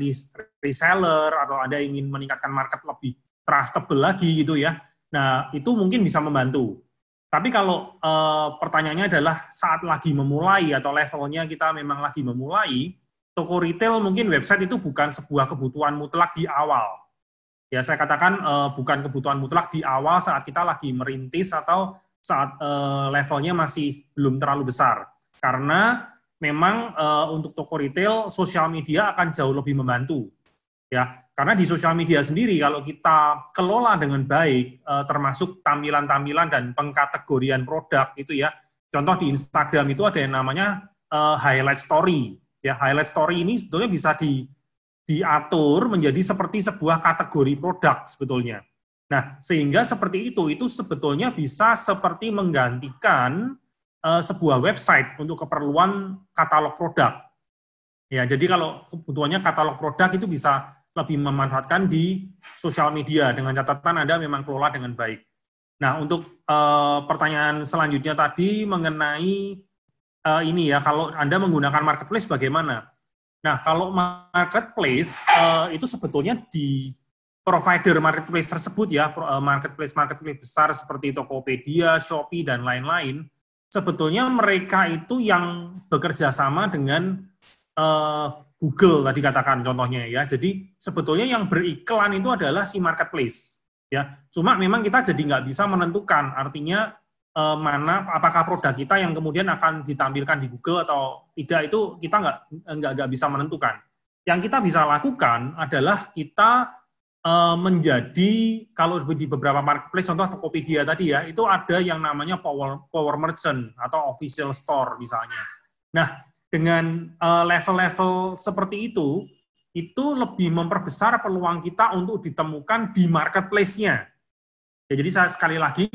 reseller atau Anda ingin meningkatkan market lebih trustable lagi gitu ya. Nah, itu mungkin bisa membantu. Tapi kalau e, pertanyaannya adalah saat lagi memulai atau levelnya kita memang lagi memulai, toko retail mungkin website itu bukan sebuah kebutuhan mutlak di awal. Ya, saya katakan e, bukan kebutuhan mutlak di awal saat kita lagi merintis atau saat e, levelnya masih belum terlalu besar. Karena memang uh, untuk toko retail sosial media akan jauh lebih membantu ya karena di sosial media sendiri kalau kita kelola dengan baik uh, termasuk tampilan-tampilan dan pengkategorian produk itu ya contoh di Instagram itu ada yang namanya uh, highlight story ya highlight story ini sebetulnya bisa di diatur menjadi seperti sebuah kategori produk sebetulnya nah sehingga seperti itu itu sebetulnya bisa seperti menggantikan Eh, sebuah website untuk keperluan katalog produk. Ya, jadi kalau kebutuhannya katalog produk itu bisa lebih memanfaatkan di sosial media dengan catatan Anda memang kelola dengan baik. Nah, untuk e, pertanyaan selanjutnya tadi mengenai e, ini ya, kalau Anda menggunakan marketplace bagaimana? Nah, kalau marketplace e, itu sebetulnya di provider marketplace tersebut ya, marketplace-marketplace besar seperti Tokopedia, Shopee, dan lain-lain, sebetulnya mereka itu yang bekerja sama dengan uh, Google tadi katakan contohnya ya. Jadi sebetulnya yang beriklan itu adalah si marketplace ya. Cuma memang kita jadi nggak bisa menentukan artinya uh, mana apakah produk kita yang kemudian akan ditampilkan di Google atau tidak itu kita nggak nggak nggak bisa menentukan. Yang kita bisa lakukan adalah kita Eh, menjadi kalau di beberapa marketplace contoh Tokopedia tadi ya itu ada yang namanya power power merchant atau official store misalnya. Nah, dengan eh, level-level seperti itu itu lebih memperbesar peluang kita untuk ditemukan di marketplace-nya. Ya, jadi saya sekali lagi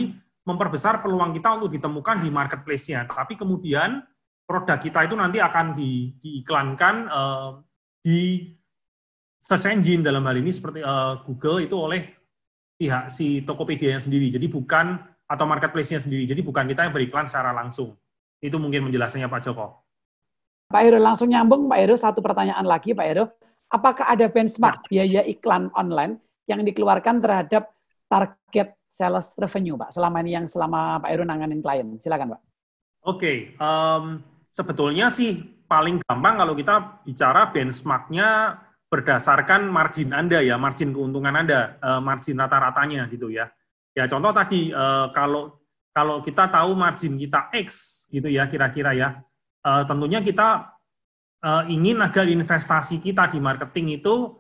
memperbesar peluang kita untuk ditemukan di marketplace-nya. Tapi kemudian produk kita itu nanti akan di, diiklankan eh, di search engine dalam hal ini seperti uh, Google itu oleh pihak si tokopedia yang sendiri. Jadi bukan atau marketplace-nya sendiri. Jadi bukan kita yang beriklan secara langsung. Itu mungkin menjelaskannya Pak Joko. Pak Ero langsung nyambung Pak Ero. satu pertanyaan lagi Pak Ero, Apakah ada benchmark nah. biaya iklan online yang dikeluarkan terhadap target sales revenue Pak selama ini yang selama Pak Ero nanganin klien? Silakan Pak. Oke, okay. um, sebetulnya sih paling gampang kalau kita bicara benchmarknya berdasarkan margin Anda ya, margin keuntungan Anda, eh, margin rata-ratanya gitu ya. Ya contoh tadi eh, kalau kalau kita tahu margin kita X gitu ya kira-kira ya, eh, tentunya kita ingin agar investasi kita di marketing itu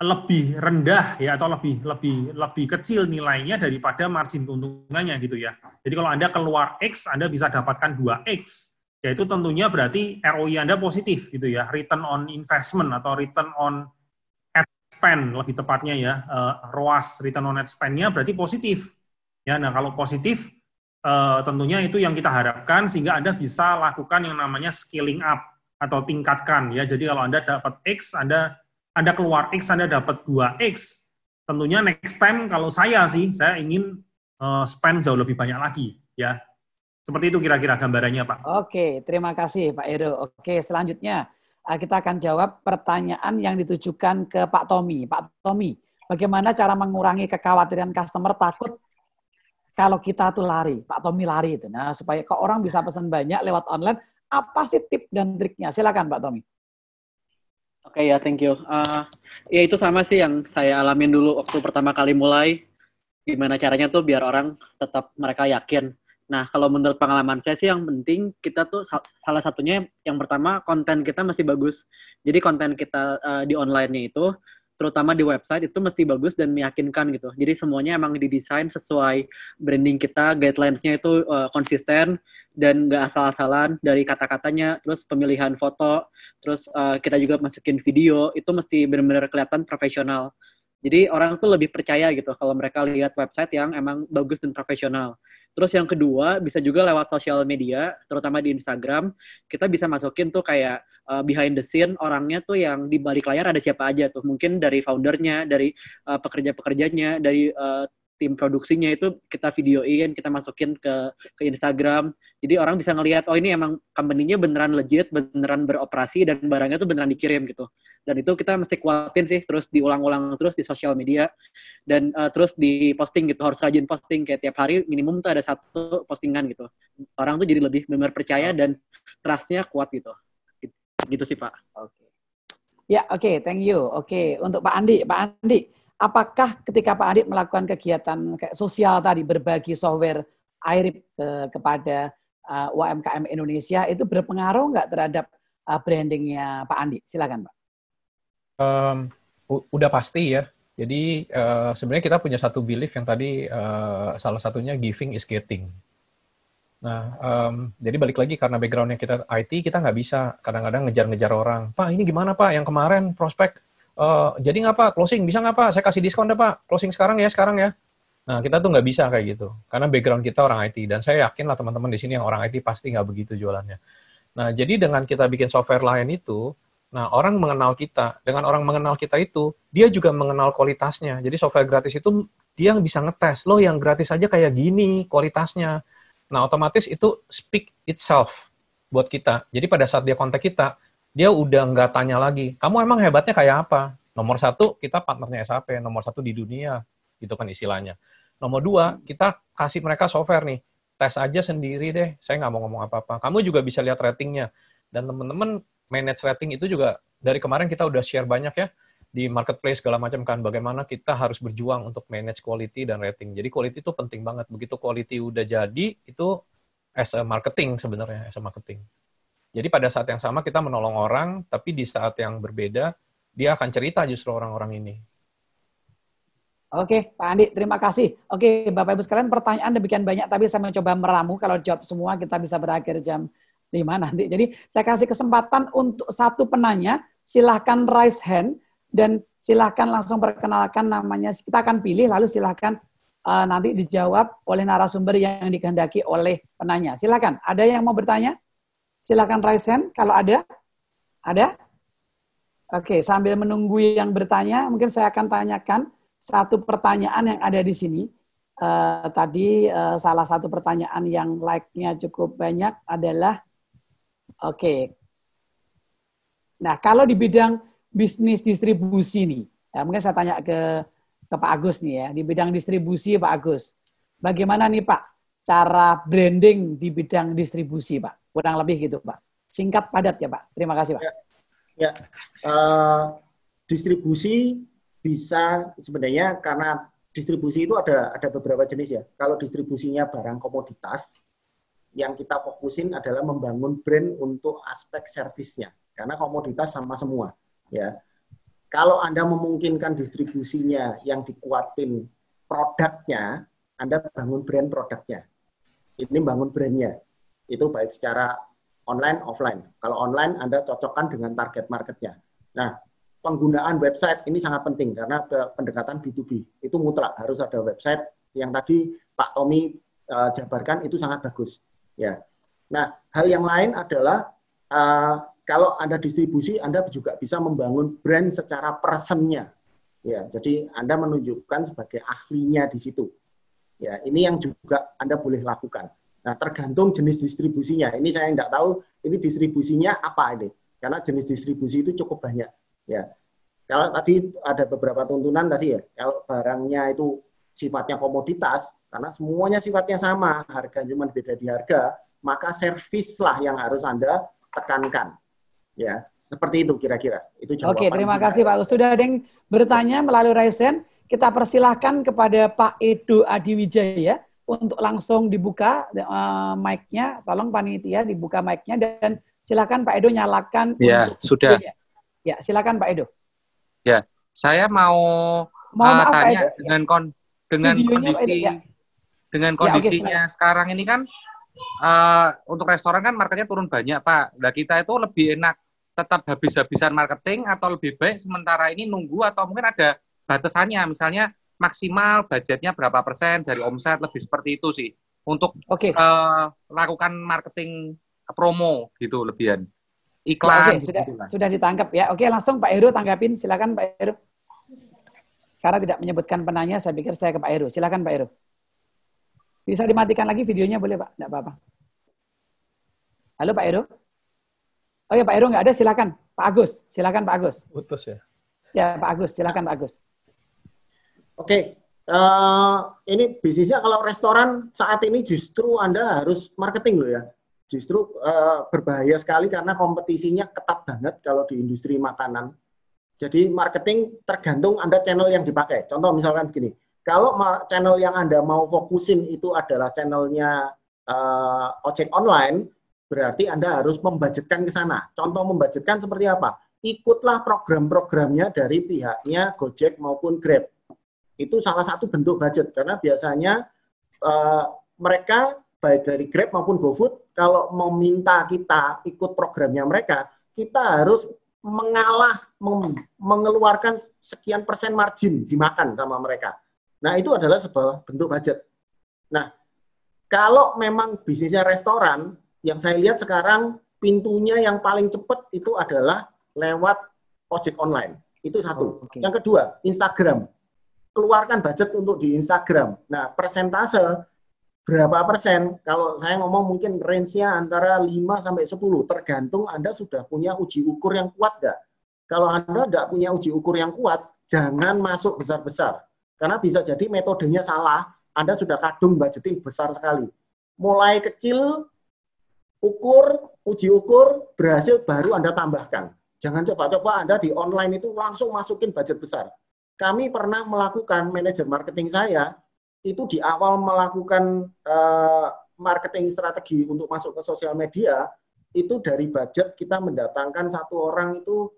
lebih rendah ya atau lebih lebih lebih kecil nilainya daripada margin keuntungannya gitu ya. Jadi kalau Anda keluar X, Anda bisa dapatkan 2X ya itu tentunya berarti ROI Anda positif gitu ya, return on investment atau return on ad spend lebih tepatnya ya, uh, ROAS return on ad spend-nya berarti positif. Ya, nah kalau positif uh, tentunya itu yang kita harapkan sehingga Anda bisa lakukan yang namanya scaling up atau tingkatkan ya. Jadi kalau Anda dapat X, Anda Anda keluar X, Anda dapat 2X. Tentunya next time kalau saya sih saya ingin uh, spend jauh lebih banyak lagi ya seperti itu kira-kira gambarannya, Pak. Oke, terima kasih Pak Edo. Oke, selanjutnya eh, kita akan jawab pertanyaan yang ditujukan ke Pak Tommy. Pak Tommy, bagaimana cara mengurangi kekhawatiran customer takut kalau kita tuh lari, Pak Tommy lari itu. Nah, supaya kok orang bisa pesan banyak lewat online, apa sih tip dan triknya? Silakan Pak Tommy. Oke okay, ya, thank you. Uh, ya itu sama sih yang saya alamin dulu waktu pertama kali mulai. Gimana caranya tuh biar orang tetap mereka yakin Nah, kalau menurut pengalaman saya sih yang penting kita tuh salah satunya yang pertama konten kita masih bagus. Jadi konten kita uh, di online-nya itu terutama di website itu mesti bagus dan meyakinkan gitu. Jadi semuanya emang didesain sesuai branding kita, guidelines-nya itu uh, konsisten dan nggak asal-asalan dari kata-katanya, terus pemilihan foto, terus uh, kita juga masukin video, itu mesti benar-benar kelihatan profesional. Jadi orang tuh lebih percaya gitu kalau mereka lihat website yang emang bagus dan profesional. Terus yang kedua bisa juga lewat sosial media, terutama di Instagram, kita bisa masukin tuh kayak uh, behind the scene orangnya tuh yang di balik layar ada siapa aja tuh. Mungkin dari foundernya, dari uh, pekerja-pekerjanya, dari uh, tim produksinya itu kita videoin, kita masukin ke ke Instagram. Jadi orang bisa ngelihat oh ini emang company-nya beneran legit, beneran beroperasi dan barangnya tuh beneran dikirim gitu. Dan itu kita mesti kuatin sih terus diulang-ulang terus di sosial media dan uh, terus di posting gitu harus rajin posting kayak tiap hari minimum tuh ada satu postingan gitu. Orang tuh jadi lebih benar percaya oh. dan trustnya kuat gitu. Gitu sih, Pak. Oke. Okay. Ya, oke, okay, thank you. Oke, okay. untuk Pak Andi, Pak Andi apakah ketika Pak Adit melakukan kegiatan kayak sosial tadi berbagi software airip ke, eh, kepada uh, eh, UMKM Indonesia itu berpengaruh nggak terhadap uh, brandingnya Pak Andi? Silakan Pak. Um, udah pasti ya. Jadi uh, sebenarnya kita punya satu belief yang tadi uh, salah satunya giving is getting. Nah, um, jadi balik lagi karena backgroundnya kita IT, kita nggak bisa kadang-kadang ngejar-ngejar orang. Pak, ini gimana Pak? Yang kemarin prospek uh, jadi nggak apa closing bisa nggak apa saya kasih diskon deh pak closing sekarang ya sekarang ya nah kita tuh nggak bisa kayak gitu karena background kita orang IT dan saya yakin lah teman-teman di sini yang orang IT pasti nggak begitu jualannya nah jadi dengan kita bikin software lain itu Nah, orang mengenal kita. Dengan orang mengenal kita itu, dia juga mengenal kualitasnya. Jadi software gratis itu dia bisa ngetes. Loh, yang gratis aja kayak gini kualitasnya. Nah, otomatis itu speak itself buat kita. Jadi pada saat dia kontak kita, dia udah nggak tanya lagi, kamu emang hebatnya kayak apa? Nomor satu, kita partnernya SAP, nomor satu di dunia, gitu kan istilahnya. Nomor dua, kita kasih mereka software nih, tes aja sendiri deh, saya nggak mau ngomong apa-apa. Kamu juga bisa lihat ratingnya. Dan teman-teman, manage rating itu juga dari kemarin kita udah share banyak ya, di marketplace segala macam kan, bagaimana kita harus berjuang untuk manage quality dan rating. Jadi quality itu penting banget. Begitu quality udah jadi, itu as a marketing sebenarnya, as a marketing. Jadi pada saat yang sama kita menolong orang, tapi di saat yang berbeda dia akan cerita justru orang-orang ini. Oke, Pak Andi, terima kasih. Oke, Bapak Ibu sekalian, pertanyaan demikian banyak, tapi saya mencoba meramu. Kalau jawab semua, kita bisa berakhir jam 5 nanti. Jadi, saya kasih kesempatan untuk satu penanya. Silahkan raise hand, dan silahkan langsung perkenalkan namanya. Kita akan pilih, lalu silahkan uh, nanti dijawab oleh narasumber yang dikehendaki oleh penanya. Silahkan, ada yang mau bertanya? Silakan raise hand kalau ada. Ada? Oke, sambil menunggu yang bertanya, mungkin saya akan tanyakan satu pertanyaan yang ada di sini. Uh, tadi uh, salah satu pertanyaan yang like-nya cukup banyak adalah, oke, okay. nah kalau di bidang bisnis distribusi nih, ya mungkin saya tanya ke ke Pak Agus nih ya, di bidang distribusi Pak Agus, bagaimana nih Pak cara branding di bidang distribusi Pak? kurang lebih gitu Pak. Singkat padat ya Pak. Terima kasih Pak. Ya, ya. Uh, distribusi bisa sebenarnya karena distribusi itu ada ada beberapa jenis ya. Kalau distribusinya barang komoditas, yang kita fokusin adalah membangun brand untuk aspek servisnya karena komoditas sama semua ya kalau anda memungkinkan distribusinya yang dikuatin produknya anda bangun brand produknya ini bangun brandnya itu baik secara online, offline. Kalau online, Anda cocokkan dengan target marketnya. Nah, penggunaan website ini sangat penting karena pendekatan B2B itu mutlak harus ada website yang tadi Pak Tommy uh, jabarkan itu sangat bagus ya. Nah, hal yang lain adalah uh, kalau Anda distribusi Anda juga bisa membangun brand secara personnya. Ya, jadi Anda menunjukkan sebagai ahlinya di situ. Ya, ini yang juga Anda boleh lakukan. Nah, tergantung jenis distribusinya. Ini saya nggak tahu ini distribusinya apa ini, karena jenis distribusi itu cukup banyak. Ya, kalau tadi ada beberapa tuntunan tadi ya, kalau barangnya itu sifatnya komoditas, karena semuanya sifatnya sama, harga cuma beda di harga, maka servislah yang harus anda tekankan. Ya, seperti itu kira-kira. Itu jawaban. Oke, terima kasih Pak. Sudah ada yang bertanya melalui RaiSen Kita persilahkan kepada Pak Edo Adiwijaya untuk langsung dibuka uh, mic-nya, tolong panitia dibuka mic-nya dan silakan Pak Edo nyalakan. Ya, sudah. Ya, silakan Pak Edo. Ya, saya mau, mau uh, tanya Edo, ya. dengan kon dengan kondisi Edo, ya. dengan ya, kondisinya ya, okay, sekarang ini kan uh, untuk restoran kan marketnya turun banyak Pak. Nah kita itu lebih enak tetap habis-habisan marketing atau lebih baik sementara ini nunggu atau mungkin ada batasannya misalnya maksimal budgetnya berapa persen dari omset lebih seperti itu sih untuk okay. uh, eh, lakukan marketing promo gitu lebihan iklan. okay, gitu sudah gitu sudah ditangkap ya. Oke, langsung Pak Heru tanggapin, silakan Pak Heru. Karena tidak menyebutkan penanya, saya pikir saya ke Pak Heru. Silakan Pak Heru. Bisa dimatikan lagi videonya boleh Pak, tidak apa-apa. Halo Pak Heru. Oke oh ya, Pak Heru nggak ada, silakan Pak Agus, silakan Pak Agus. Putus ya. Ya Pak Agus, silakan Pak Agus. Oke, okay. uh, eh, ini bisnisnya kalau restoran saat ini justru Anda harus marketing loh ya. Justru uh, berbahaya sekali karena kompetisinya ketat banget kalau di industri makanan. Jadi marketing tergantung Anda channel yang dipakai. Contoh misalkan gini, kalau channel yang Anda mau fokusin itu adalah channelnya uh, ojek online, berarti Anda harus membajetkan ke sana. Contoh membajetkan seperti apa? Ikutlah program-programnya dari pihaknya Gojek maupun Grab itu salah satu bentuk budget karena biasanya uh, mereka baik dari Grab maupun GoFood kalau meminta kita ikut programnya mereka, kita harus mengalah mengeluarkan sekian persen margin dimakan sama mereka. Nah, itu adalah sebuah bentuk budget. Nah, kalau memang bisnisnya restoran, yang saya lihat sekarang pintunya yang paling cepat itu adalah lewat ojek online. Itu satu. Oh, okay. Yang kedua, Instagram keluarkan budget untuk di Instagram. Nah, persentase berapa persen? Kalau saya ngomong mungkin range-nya antara 5 sampai 10, tergantung Anda sudah punya uji ukur yang kuat nggak. Kalau Anda nggak punya uji ukur yang kuat, jangan masuk besar-besar. Karena bisa jadi metodenya salah, Anda sudah kadung budgeting besar sekali. Mulai kecil, ukur, uji ukur, berhasil baru Anda tambahkan. Jangan coba-coba Anda di online itu langsung masukin budget besar kami pernah melakukan manajer marketing saya itu di awal melakukan uh, marketing strategi untuk masuk ke sosial media itu dari budget kita mendatangkan satu orang itu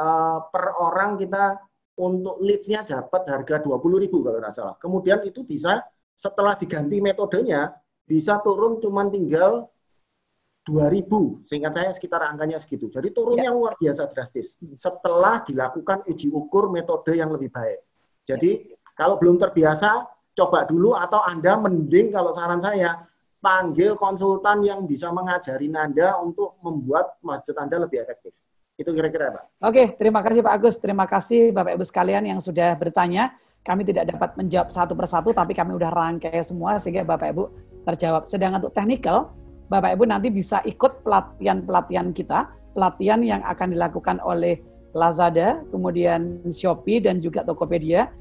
uh, per orang kita untuk leads-nya dapat harga dua puluh ribu kalau tidak salah. Kemudian itu bisa setelah diganti metodenya bisa turun cuma tinggal 2000, seingat saya sekitar angkanya segitu. Jadi turunnya ya. luar biasa drastis setelah dilakukan uji ukur metode yang lebih baik. Jadi ya. kalau belum terbiasa, coba dulu atau Anda mending kalau saran saya panggil konsultan yang bisa mengajari Anda untuk membuat macet Anda lebih efektif. Itu kira-kira, Pak. Oke, terima kasih Pak Agus. Terima kasih Bapak Ibu sekalian yang sudah bertanya. Kami tidak dapat menjawab satu persatu, tapi kami sudah rangkai semua sehingga Bapak Ibu terjawab. Sedangkan untuk teknikal. Bapak Ibu nanti bisa ikut pelatihan-pelatihan kita, pelatihan yang akan dilakukan oleh Lazada, kemudian Shopee dan juga Tokopedia.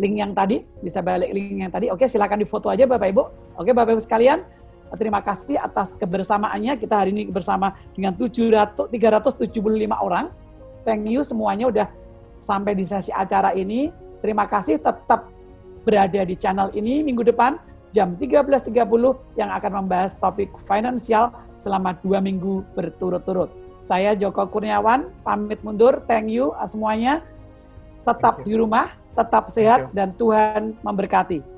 Link yang tadi, bisa balik link yang tadi. Oke, silakan difoto aja Bapak Ibu. Oke, Bapak Ibu sekalian, terima kasih atas kebersamaannya. Kita hari ini bersama dengan 700, 375 orang. Thank you semuanya udah sampai di sesi acara ini. Terima kasih tetap berada di channel ini minggu depan jam 13.30 yang akan membahas topik finansial selama dua minggu berturut-turut. Saya Joko Kurniawan, pamit mundur. Thank you semuanya. Tetap di rumah, tetap sehat, dan Tuhan memberkati.